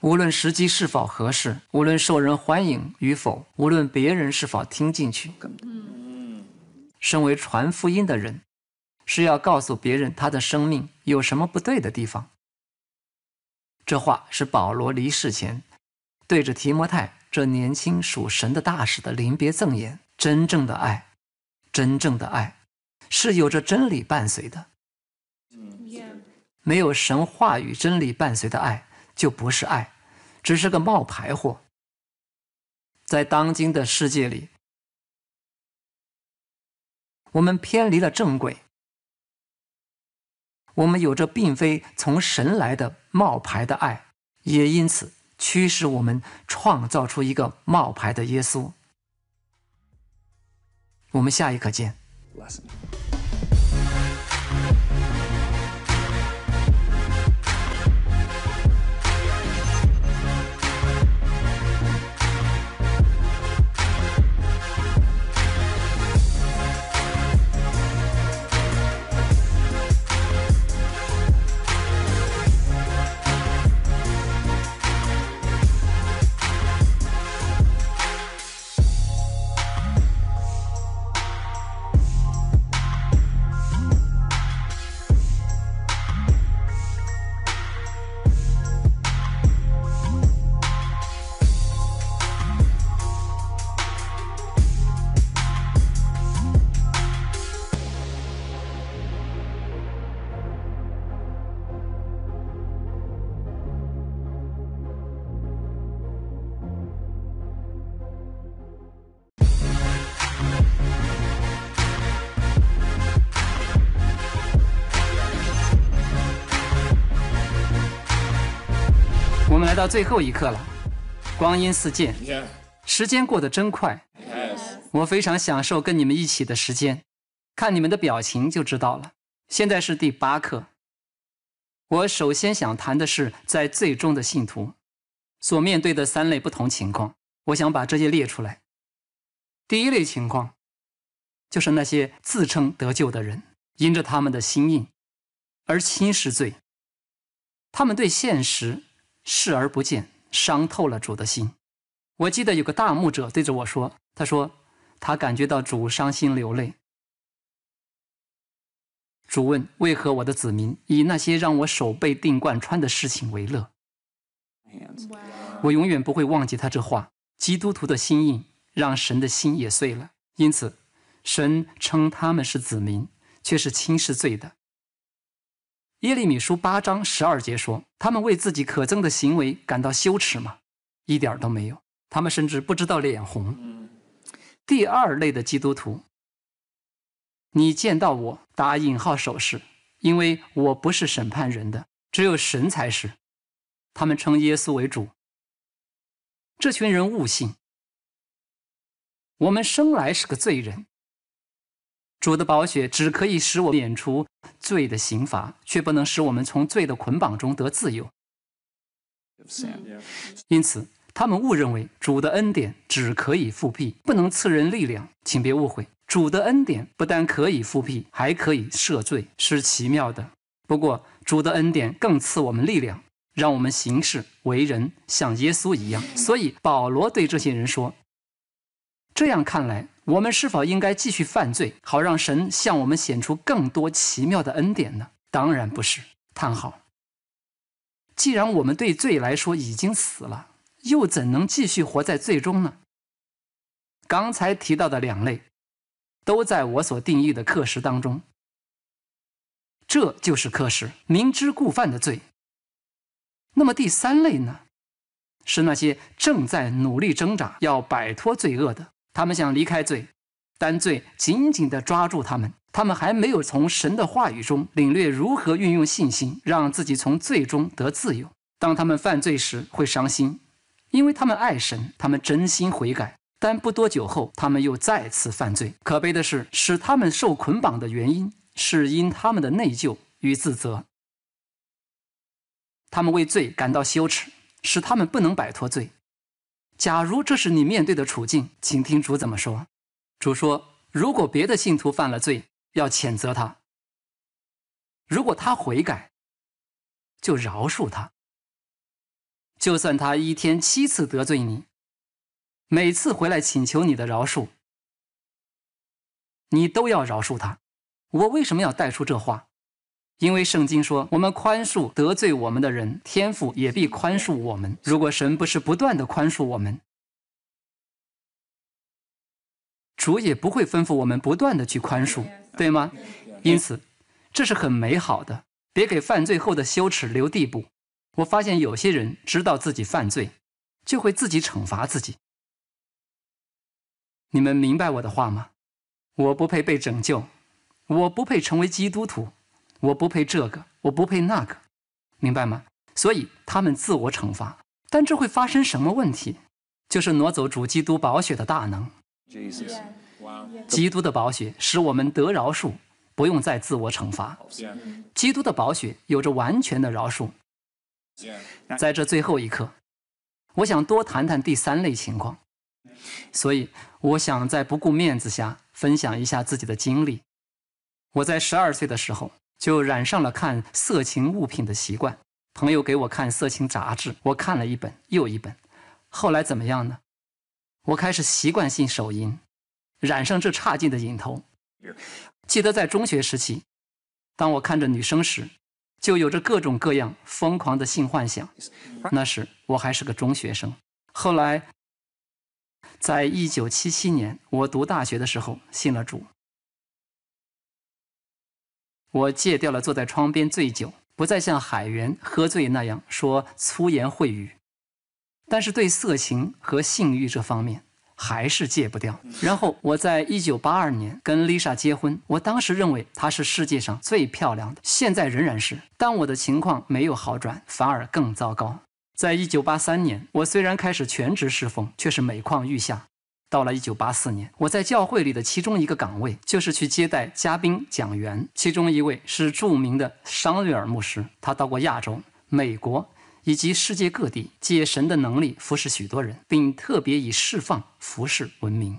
无论时机是否合适，无论受人欢迎与否，无论别人是否听进去，身为传福音的人，是要告诉别人他的生命有什么不对的地方。这话是保罗离世前，对着提摩太这年轻属神的大使的临别赠言。真正的爱，真正的爱。是有着真理伴随的，没有神话与真理伴随的爱，就不是爱，只是个冒牌货。在当今的世界里，我们偏离了正轨，我们有着并非从神来的冒牌的爱，也因此驱使我们创造出一个冒牌的耶稣。我们下一课见。来到最后一刻了，光阴似箭，时间过得真快。我非常享受跟你们一起的时间，看你们的表情就知道了。现在是第八课，我首先想谈的是在最终的信徒所面对的三类不同情况，我想把这些列出来。第一类情况，就是那些自称得救的人，因着他们的心硬而轻视罪，他们对现实。视而不见，伤透了主的心。我记得有个大牧者对着我说：“他说，他感觉到主伤心流泪。主问：为何我的子民以那些让我手被钉贯穿的事情为乐？我永远不会忘记他这话。基督徒的心硬，让神的心也碎了。因此，神称他们是子民，却是轻视罪的。”耶利米书八章十二节说：“他们为自己可憎的行为感到羞耻吗？一点都没有，他们甚至不知道脸红。”第二类的基督徒，你见到我打引号手势，因为我不是审判人的，只有神才是。他们称耶稣为主。这群人误信，我们生来是个罪人。主的宝血只可以使我们免除罪的刑罚，却不能使我们从罪的捆绑中得自由。因此，他们误认为主的恩典只可以复辟，不能赐人力量。请别误会，主的恩典不但可以复辟，还可以赦罪，是奇妙的。不过，主的恩典更赐我们力量，让我们行事为人像耶稣一样。所以，保罗对这些人说：“这样看来。”我们是否应该继续犯罪，好让神向我们显出更多奇妙的恩典呢？当然不是。叹号。既然我们对罪来说已经死了，又怎能继续活在罪中呢？刚才提到的两类，都在我所定义的课时当中。这就是课时明知故犯的罪。那么第三类呢？是那些正在努力挣扎，要摆脱罪恶的。他们想离开罪，但罪紧紧地抓住他们。他们还没有从神的话语中领略如何运用信心，让自己从罪中得自由。当他们犯罪时，会伤心，因为他们爱神，他们真心悔改。但不多久后，他们又再次犯罪。可悲的是，使他们受捆绑的原因是因他们的内疚与自责。他们为罪感到羞耻，使他们不能摆脱罪。假如这是你面对的处境，请听主怎么说。主说：“如果别的信徒犯了罪，要谴责他；如果他悔改，就饶恕他。就算他一天七次得罪你，每次回来请求你的饶恕，你都要饶恕他。”我为什么要带出这话？因为圣经说，我们宽恕得罪我们的人，天父也必宽恕我们。如果神不是不断的宽恕我们，主也不会吩咐我们不断的去宽恕，对吗？因此，这是很美好的。别给犯罪后的羞耻留地步。我发现有些人知道自己犯罪，就会自己惩罚自己。你们明白我的话吗？我不配被拯救，我不配成为基督徒。我不配这个，我不配那个，明白吗？所以他们自我惩罚，但这会发生什么问题？就是挪走主基督宝血的大能。基督的宝血使我们得饶恕，不用再自我惩罚。基督的宝血有着完全的饶恕。在这最后一课，我想多谈谈第三类情况。所以，我想在不顾面子下分享一下自己的经历。我在十二岁的时候。就染上了看色情物品的习惯。朋友给我看色情杂志，我看了一本又一本。后来怎么样呢？我开始习惯性手淫，染上这差劲的瘾头。记得在中学时期，当我看着女生时，就有着各种各样疯狂的性幻想。那时我还是个中学生。后来，在一九七七年我读大学的时候，信了主。我戒掉了坐在窗边醉酒，不再像海员喝醉那样说粗言秽语，但是对色情和性欲这方面还是戒不掉。然后我在一九八二年跟 Lisa 结婚，我当时认为她是世界上最漂亮的，现在仍然是。但我的情况没有好转，反而更糟糕。在一九八三年，我虽然开始全职侍奉，却是每况愈下。到了一九八四年，我在教会里的其中一个岗位就是去接待嘉宾讲员，其中一位是著名的桑瑞尔牧师，他到过亚洲、美国以及世界各地，借神的能力服侍许多人，并特别以释放服侍闻名。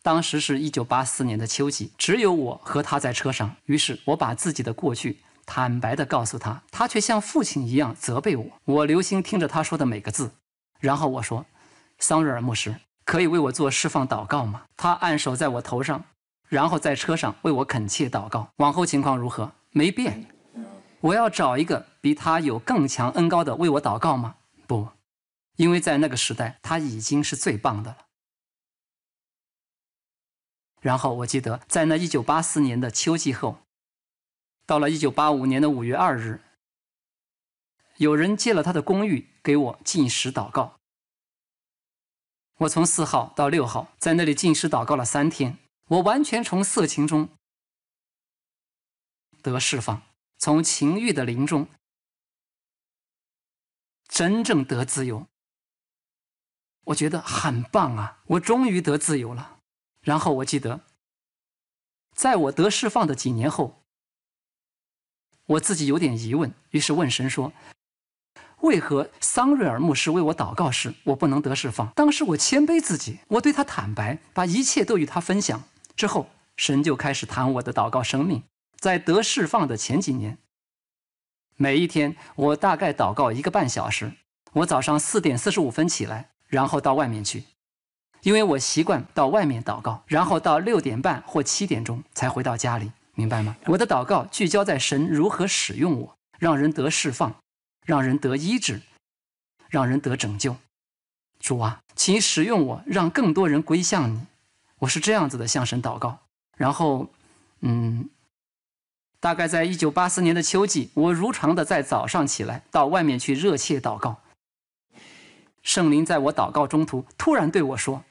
当时是一九八四年的秋季，只有我和他在车上，于是我把自己的过去坦白地告诉他，他却像父亲一样责备我。我留心听着他说的每个字，然后我说：“桑瑞尔牧师。”可以为我做释放祷告吗？他按手在我头上，然后在车上为我恳切祷告。往后情况如何？没变。我要找一个比他有更强恩高的为我祷告吗？不，因为在那个时代他已经是最棒的了。然后我记得，在那一九八四年的秋季后，到了一九八五年的五月二日，有人借了他的公寓给我进食祷告。我从四号到六号，在那里禁食祷告了三天，我完全从色情中得释放，从情欲的林中真正得自由。我觉得很棒啊，我终于得自由了。然后我记得，在我得释放的几年后，我自己有点疑问，于是问神说。为何桑瑞尔牧师为我祷告时，我不能得释放？当时我谦卑自己，我对他坦白，把一切都与他分享。之后，神就开始谈我的祷告生命。在得释放的前几年，每一天我大概祷告一个半小时。我早上四点四十五分起来，然后到外面去，因为我习惯到外面祷告。然后到六点半或七点钟才回到家里，明白吗？我的祷告聚焦在神如何使用我，让人得释放。让人得医治，让人得拯救。主啊，请使用我，让更多人归向你。我是这样子的向神祷告。然后，嗯，大概在一九八四年的秋季，我如常的在早上起来，到外面去热切祷告。圣灵在我祷告中途突然对我说：“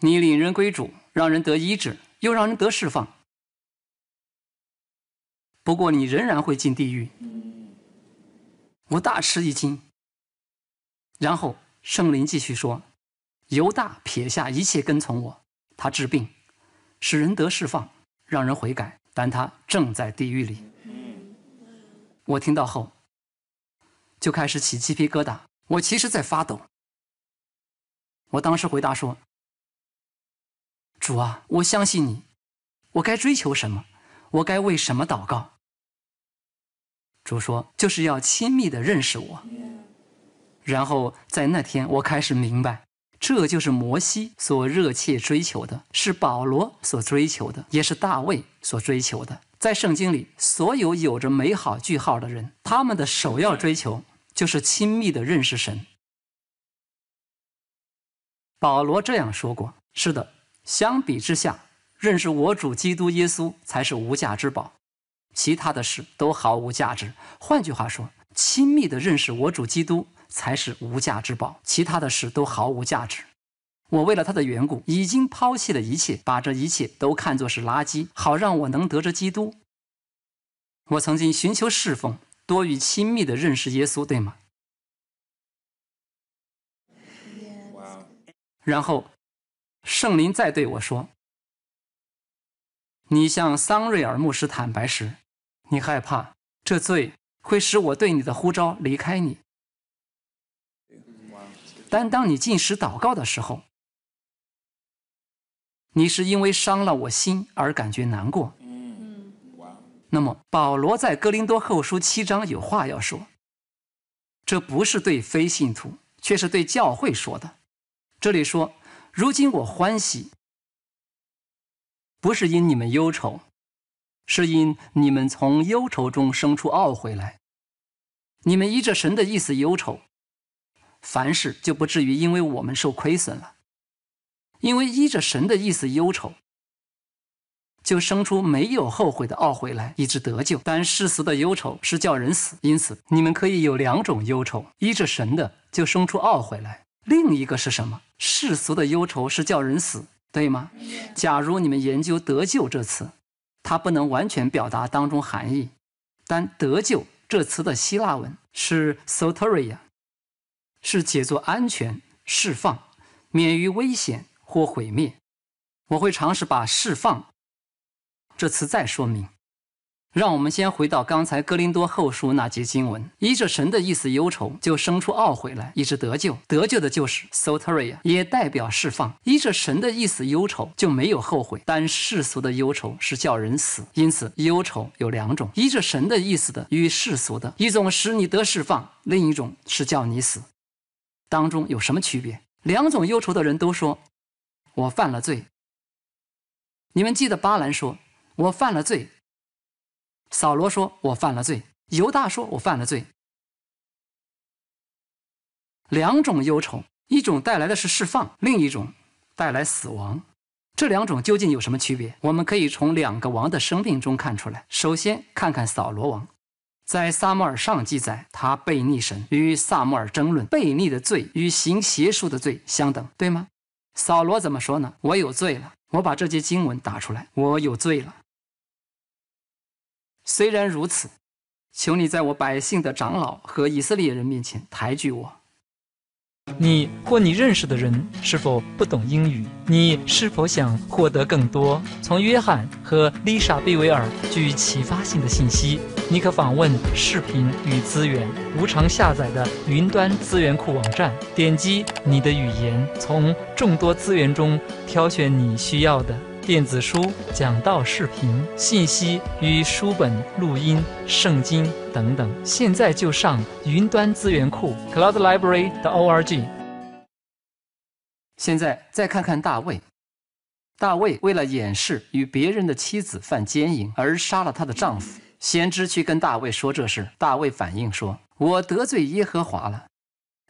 你领人归主，让人得医治，又让人得释放。不过你仍然会进地狱。”我大吃一惊，然后圣灵继续说：“犹大撇下一切跟从我，他治病，使人得释放，让人悔改，但他正在地狱里。”我听到后就开始起鸡皮疙瘩，我其实在发抖。我当时回答说：“主啊，我相信你，我该追求什么？我该为什么祷告？”主说：“就是要亲密的认识我。”然后在那天，我开始明白，这就是摩西所热切追求的，是保罗所追求的，也是大卫所追求的。在圣经里，所有有着美好句号的人，他们的首要追求就是亲密的认识神。保罗这样说过：“是的，相比之下，认识我主基督耶稣才是无价之宝。”其他的事都毫无价值。换句话说，亲密的认识我主基督才是无价之宝，其他的事都毫无价值。我为了他的缘故，已经抛弃了一切，把这一切都看作是垃圾，好让我能得着基督。我曾经寻求侍奉，多于亲密的认识耶稣，对吗？然后圣灵再对我说：“你向桑瑞尔牧师坦白时。”你害怕这罪会使我对你的呼召离开你。但当你进食祷告的时候，你是因为伤了我心而感觉难过。那么，保罗在哥林多后书七章有话要说，这不是对非信徒，却是对教会说的。这里说：“如今我欢喜，不是因你们忧愁。”是因你们从忧愁中生出懊悔来，你们依着神的意思忧愁，凡事就不至于因为我们受亏损了，因为依着神的意思忧愁，就生出没有后悔的懊悔来，以致得救。但世俗的忧愁是叫人死，因此你们可以有两种忧愁：依着神的就生出懊悔来，另一个是什么？世俗的忧愁是叫人死，对吗？假如你们研究“得救”这词。它不能完全表达当中含义，但得救这词的希腊文是 soteria，是解作安全、释放、免于危险或毁灭。我会尝试把释放这词再说明。让我们先回到刚才哥林多后书那节经文：依着神的意思忧愁，就生出懊悔来，以致得救。得救的就是 soteria，也代表释放。依着神的意思忧愁，就没有后悔。但世俗的忧愁是叫人死，因此忧愁有两种：依着神的意思的与世俗的。一种使你得释放，另一种是叫你死。当中有什么区别？两种忧愁的人都说：“我犯了罪。”你们记得巴兰说：“我犯了罪。”扫罗说：“我犯了罪。”犹大说：“我犯了罪。”两种忧愁，一种带来的是释放，另一种带来死亡。这两种究竟有什么区别？我们可以从两个王的生命中看出来。首先，看看扫罗王，在撒母耳上记载，他悖逆神，与撒母耳争论。悖逆的罪与行邪术的罪相等，对吗？扫罗怎么说呢？“我有罪了。”我把这些经文打出来：“我有罪了。”虽然如此，求你在我百姓的长老和以色列人面前抬举我。你或你认识的人是否不懂英语？你是否想获得更多从约翰和丽莎·贝维尔具启发性的信息？你可访问视频与资源无偿下载的云端资源库网站，点击你的语言，从众多资源中挑选你需要的。电子书、讲道视频、信息与书本、录音、圣经等等，现在就上云端资源库 （cloudlibrary.org）。现在再看看大卫。大卫为了掩饰与别人的妻子犯奸淫而杀了他的丈夫，先知去跟大卫说这事，大卫反应说：“我得罪耶和华了。”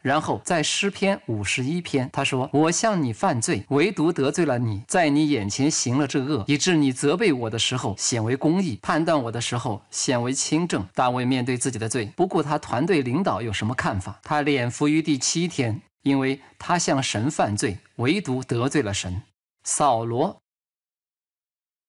然后在诗篇五十一篇，他说：“我向你犯罪，唯独得罪了你，在你眼前行了这恶，以致你责备我的时候显为公义，判断我的时候显为轻正。”大卫面对自己的罪，不顾他团队领导有什么看法，他脸伏于第七天，因为他向神犯罪，唯独得罪了神。扫罗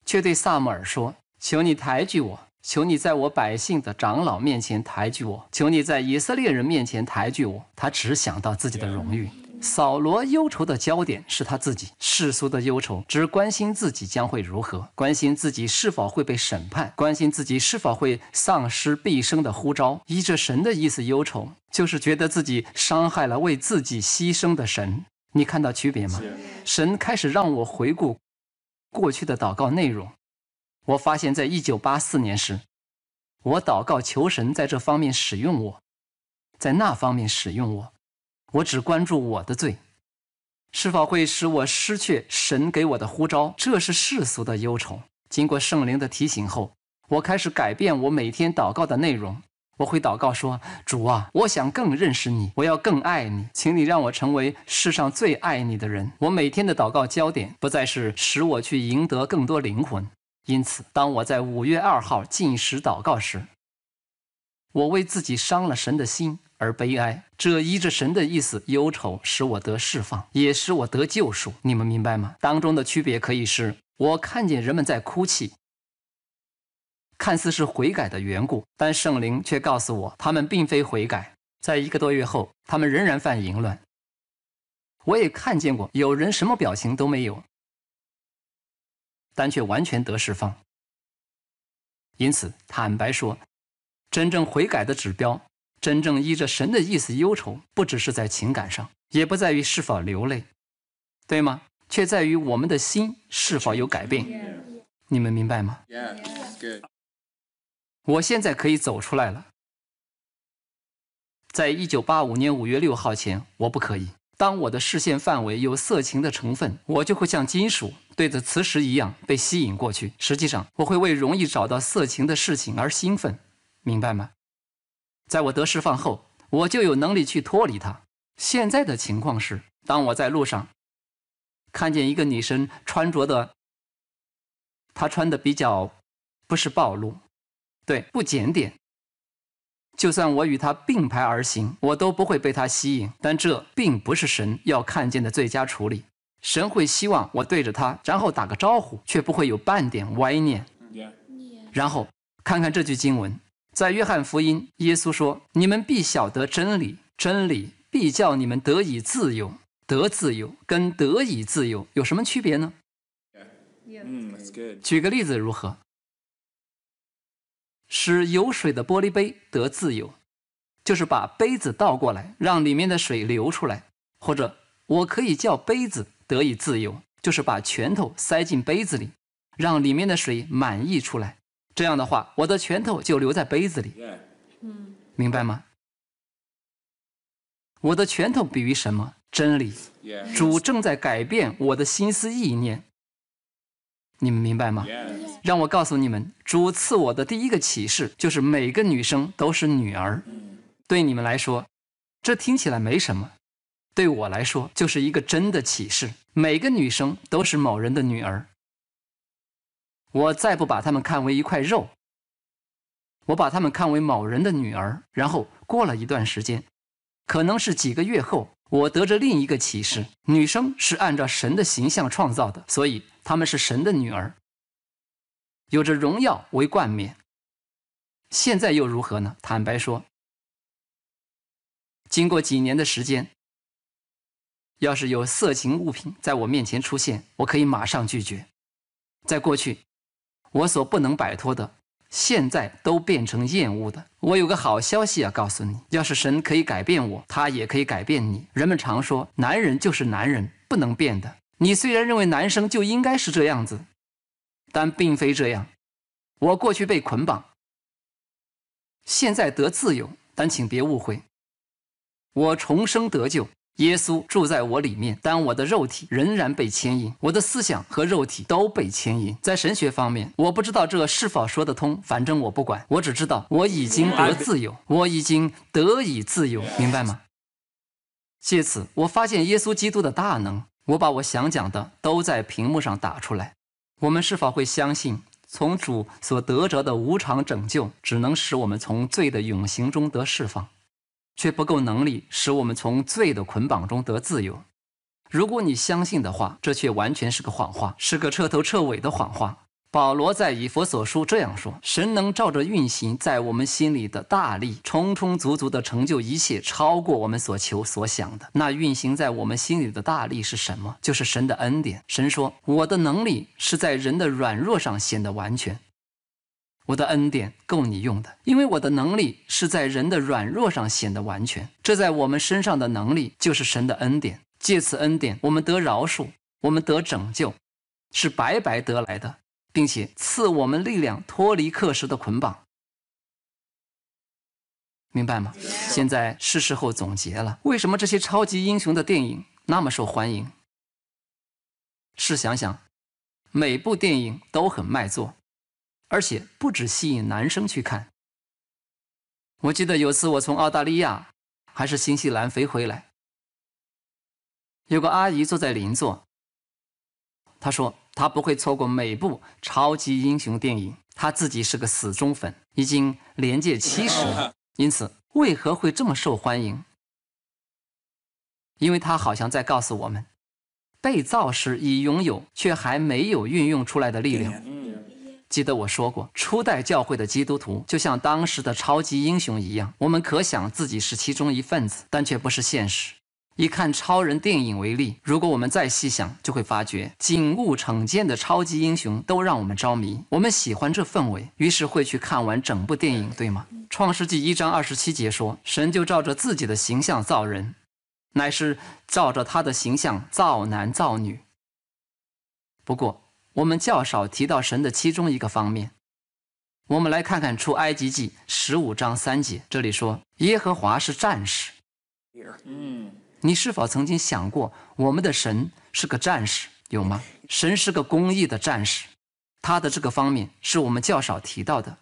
却对萨母尔说：“求你抬举我。”求你在我百姓的长老面前抬举我，求你在以色列人面前抬举我。他只想到自己的荣誉。扫罗忧愁的焦点是他自己，世俗的忧愁只关心自己将会如何，关心自己是否会被审判，关心自己是否会丧失毕生的呼召。依着神的意思忧愁，就是觉得自己伤害了为自己牺牲的神。你看到区别吗？神开始让我回顾过去的祷告内容。我发现，在一九八四年时，我祷告求神在这方面使用我，在那方面使用我。我只关注我的罪是否会使我失去神给我的呼召，这是世俗的忧愁。经过圣灵的提醒后，我开始改变我每天祷告的内容。我会祷告说：“主啊，我想更认识你，我要更爱你，请你让我成为世上最爱你的人。”我每天的祷告焦点不再是使我去赢得更多灵魂。因此，当我在五月二号进食祷告时，我为自己伤了神的心而悲哀。这依着神的意思，忧愁使我得释放，也使我得救赎。你们明白吗？当中的区别可以是：我看见人们在哭泣，看似是悔改的缘故，但圣灵却告诉我，他们并非悔改。在一个多月后，他们仍然犯淫乱。我也看见过有人什么表情都没有。但却完全得释放。因此，坦白说，真正悔改的指标，真正依着神的意思忧愁，不只是在情感上，也不在于是否流泪，对吗？却在于我们的心是否有改变。你们明白吗？我现在可以走出来了。在一九八五年五月六号前，我不可以。当我的视线范围有色情的成分，我就会像金属对着磁石一样被吸引过去。实际上，我会为容易找到色情的事情而兴奋，明白吗？在我得释放后，我就有能力去脱离它。现在的情况是，当我在路上看见一个女生穿着的，她穿的比较不是暴露，对，不检点。就算我与他并排而行，我都不会被他吸引。但这并不是神要看见的最佳处理。神会希望我对着他，然后打个招呼，却不会有半点歪念。然后看看这句经文，在约翰福音，耶稣说：“你们必晓得真理，真理必叫你们得以自由。”得自由跟得以自由有什么区别呢？嗯，举个例子如何？使有水的玻璃杯得自由，就是把杯子倒过来，让里面的水流出来；或者，我可以叫杯子得以自由，就是把拳头塞进杯子里，让里面的水满溢出来。这样的话，我的拳头就留在杯子里。嗯，明白吗？我的拳头比喻什么？真理。主正在改变我的心思意念。你们明白吗？让我告诉你们，主赐我的第一个启示就是每个女生都是女儿。对你们来说，这听起来没什么；对我来说，就是一个真的启示。每个女生都是某人的女儿。我再不把她们看为一块肉，我把她们看为某人的女儿。然后过了一段时间，可能是几个月后。我得着另一个启示：女生是按照神的形象创造的，所以她们是神的女儿，有着荣耀为冠冕。现在又如何呢？坦白说，经过几年的时间，要是有色情物品在我面前出现，我可以马上拒绝。在过去，我所不能摆脱的。现在都变成厌恶的。我有个好消息要告诉你：要是神可以改变我，他也可以改变你。人们常说男人就是男人，不能变的。你虽然认为男生就应该是这样子，但并非这样。我过去被捆绑，现在得自由。但请别误会，我重生得救。耶稣住在我里面，但我的肉体仍然被牵引，我的思想和肉体都被牵引。在神学方面，我不知道这是否说得通，反正我不管，我只知道我已经得自由，我已经得以自由，明白吗？借此，我发现耶稣基督的大能。我把我想讲的都在屏幕上打出来。我们是否会相信，从主所得着的无偿拯救，只能使我们从罪的永刑中得释放？却不够能力使我们从罪的捆绑中得自由。如果你相信的话，这却完全是个谎话，是个彻头彻尾的谎话。保罗在以佛所书这样说：神能照着运行在我们心里的大力，充充足足地成就一切，超过我们所求所想的。那运行在我们心里的大力是什么？就是神的恩典。神说：我的能力是在人的软弱上显得完全。我的恩典够你用的，因为我的能力是在人的软弱上显得完全。这在我们身上的能力就是神的恩典。借此恩典，我们得饶恕，我们得拯救，是白白得来的，并且赐我们力量脱离课时的捆绑。明白吗？现在是时候总结了。为什么这些超级英雄的电影那么受欢迎？试想想，每部电影都很卖座。而且不止吸引男生去看。我记得有次我从澳大利亚，还是新西兰飞回来，有个阿姨坐在邻座。她说她不会错过每部超级英雄电影，她自己是个死忠粉，已经连届七十。[laughs] 因此，为何会这么受欢迎？因为她好像在告诉我们，被造时已拥有，却还没有运用出来的力量。记得我说过，初代教会的基督徒就像当时的超级英雄一样，我们可想自己是其中一份子，但却不是现实。以看超人电影为例，如果我们再细想，就会发觉景物惩现的超级英雄都让我们着迷，我们喜欢这氛围，于是会去看完整部电影，对吗？创世纪一章二十七节说：“神就照着自己的形象造人，乃是照着他的形象造男造女。”不过。我们较少提到神的其中一个方面，我们来看看出埃及记十五章三节，这里说耶和华是战士。嗯，你是否曾经想过我们的神是个战士？有吗？神是个公义的战士，他的这个方面是我们较少提到的。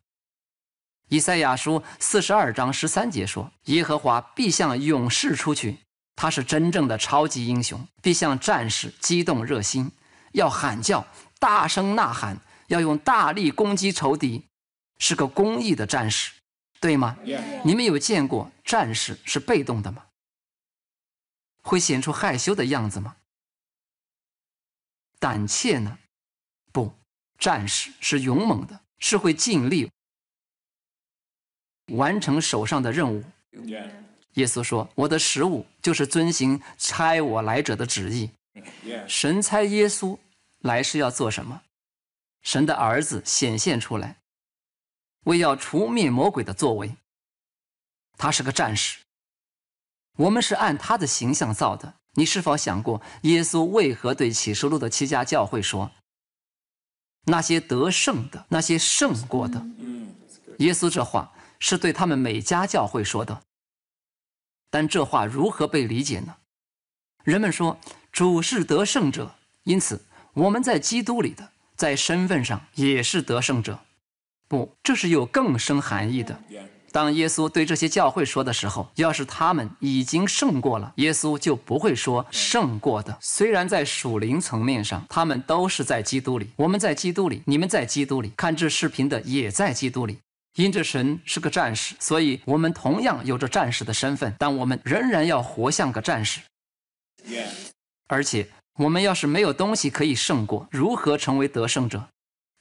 以赛亚书四十二章十三节说，耶和华必向勇士出去，他是真正的超级英雄，必向战士，激动热心，要喊叫。大声呐喊，要用大力攻击仇敌，是个公益的战士，对吗？你们有见过战士是被动的吗？会显出害羞的样子吗？胆怯呢？不，战士是勇猛的，是会尽力完成手上的任务。耶稣说：“我的食物就是遵行差我来者的旨意。”神猜耶稣。来世要做什么？神的儿子显现出来，为要除灭魔鬼的作为。他是个战士。我们是按他的形象造的。你是否想过，耶稣为何对启示录的七家教会说：“那些得胜的，那些胜过的。”耶稣这话是对他们每家教会说的。但这话如何被理解呢？人们说，主是得胜者，因此。我们在基督里的，在身份上也是得胜者，不，这是有更深含义的。当耶稣对这些教会说的时候，要是他们已经胜过了，耶稣就不会说胜过的。虽然在属灵层面上，他们都是在基督里，我们在基督里，你们在基督里，看这视频的也在基督里。因着神是个战士，所以我们同样有着战士的身份，但我们仍然要活像个战士，而且。我们要是没有东西可以胜过，如何成为得胜者？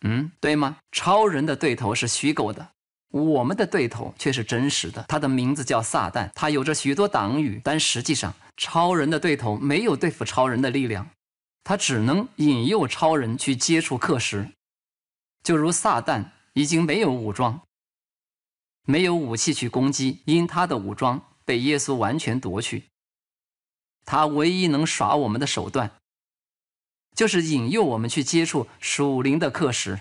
嗯，对吗？超人的对头是虚构的，我们的对头却是真实的。他的名字叫撒旦，他有着许多党羽，但实际上，超人的对头没有对付超人的力量，他只能引诱超人去接触课时。就如撒旦已经没有武装，没有武器去攻击，因他的武装被耶稣完全夺去。他唯一能耍我们的手段。就是引诱我们去接触属灵的课时。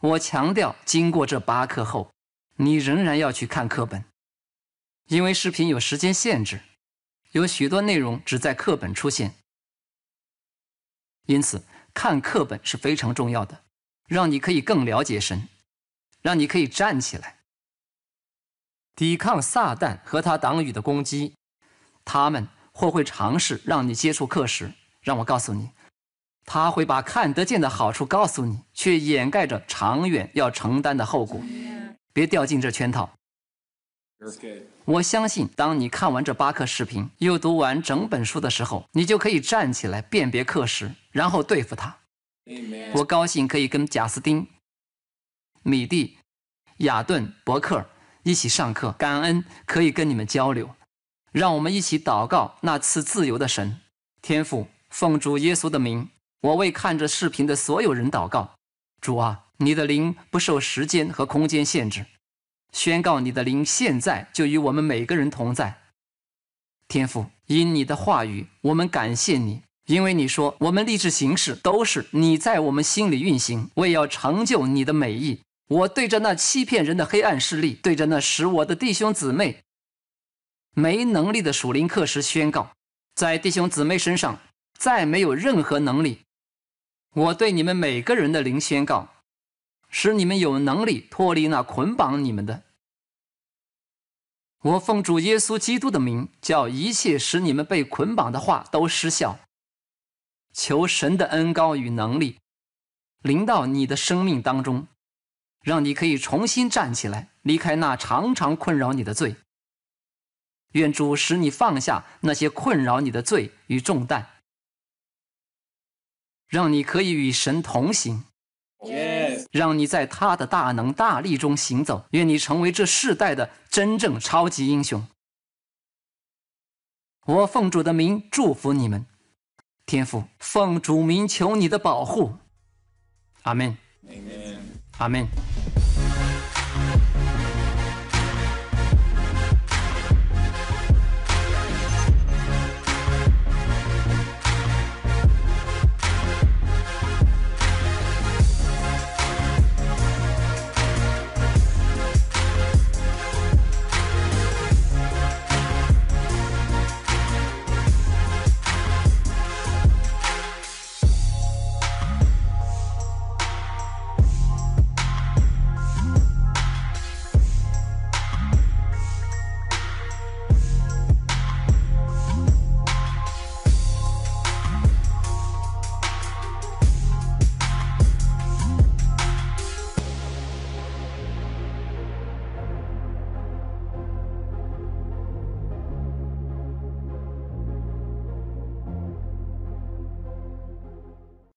我强调，经过这八课后，你仍然要去看课本，因为视频有时间限制，有许多内容只在课本出现。因此，看课本是非常重要的，让你可以更了解神，让你可以站起来抵抗撒旦和他党羽的攻击。他们或会尝试让你接触课时，让我告诉你。他会把看得见的好处告诉你，却掩盖着长远要承担的后果。别掉进这圈套。我相信，当你看完这八课视频，又读完整本书的时候，你就可以站起来辨别课时，然后对付他。我高兴可以跟贾斯汀、米蒂、雅顿、伯克一起上课，感恩可以跟你们交流。让我们一起祷告，那次自由的神，天父，奉主耶稣的名。我为看着视频的所有人祷告，主啊，你的灵不受时间和空间限制，宣告你的灵现在就与我们每个人同在。天父，因你的话语，我们感谢你，因为你说我们立志行事都是你在我们心里运行。为要成就你的美意。我对着那欺骗人的黑暗势力，对着那使我的弟兄姊妹没能力的属灵课时宣告，在弟兄姊妹身上再没有任何能力。我对你们每个人的灵宣告，使你们有能力脱离那捆绑你们的。我奉主耶稣基督的名叫一切使你们被捆绑的话都失效。求神的恩高与能力临到你的生命当中，让你可以重新站起来，离开那常常困扰你的罪。愿主使你放下那些困扰你的罪与重担。让你可以与神同行，让你在他的大能大力中行走，愿你成为这世代的真正超级英雄。我奉主的名祝福你们，天父，奉主名求你的保护，阿门，阿门，阿门。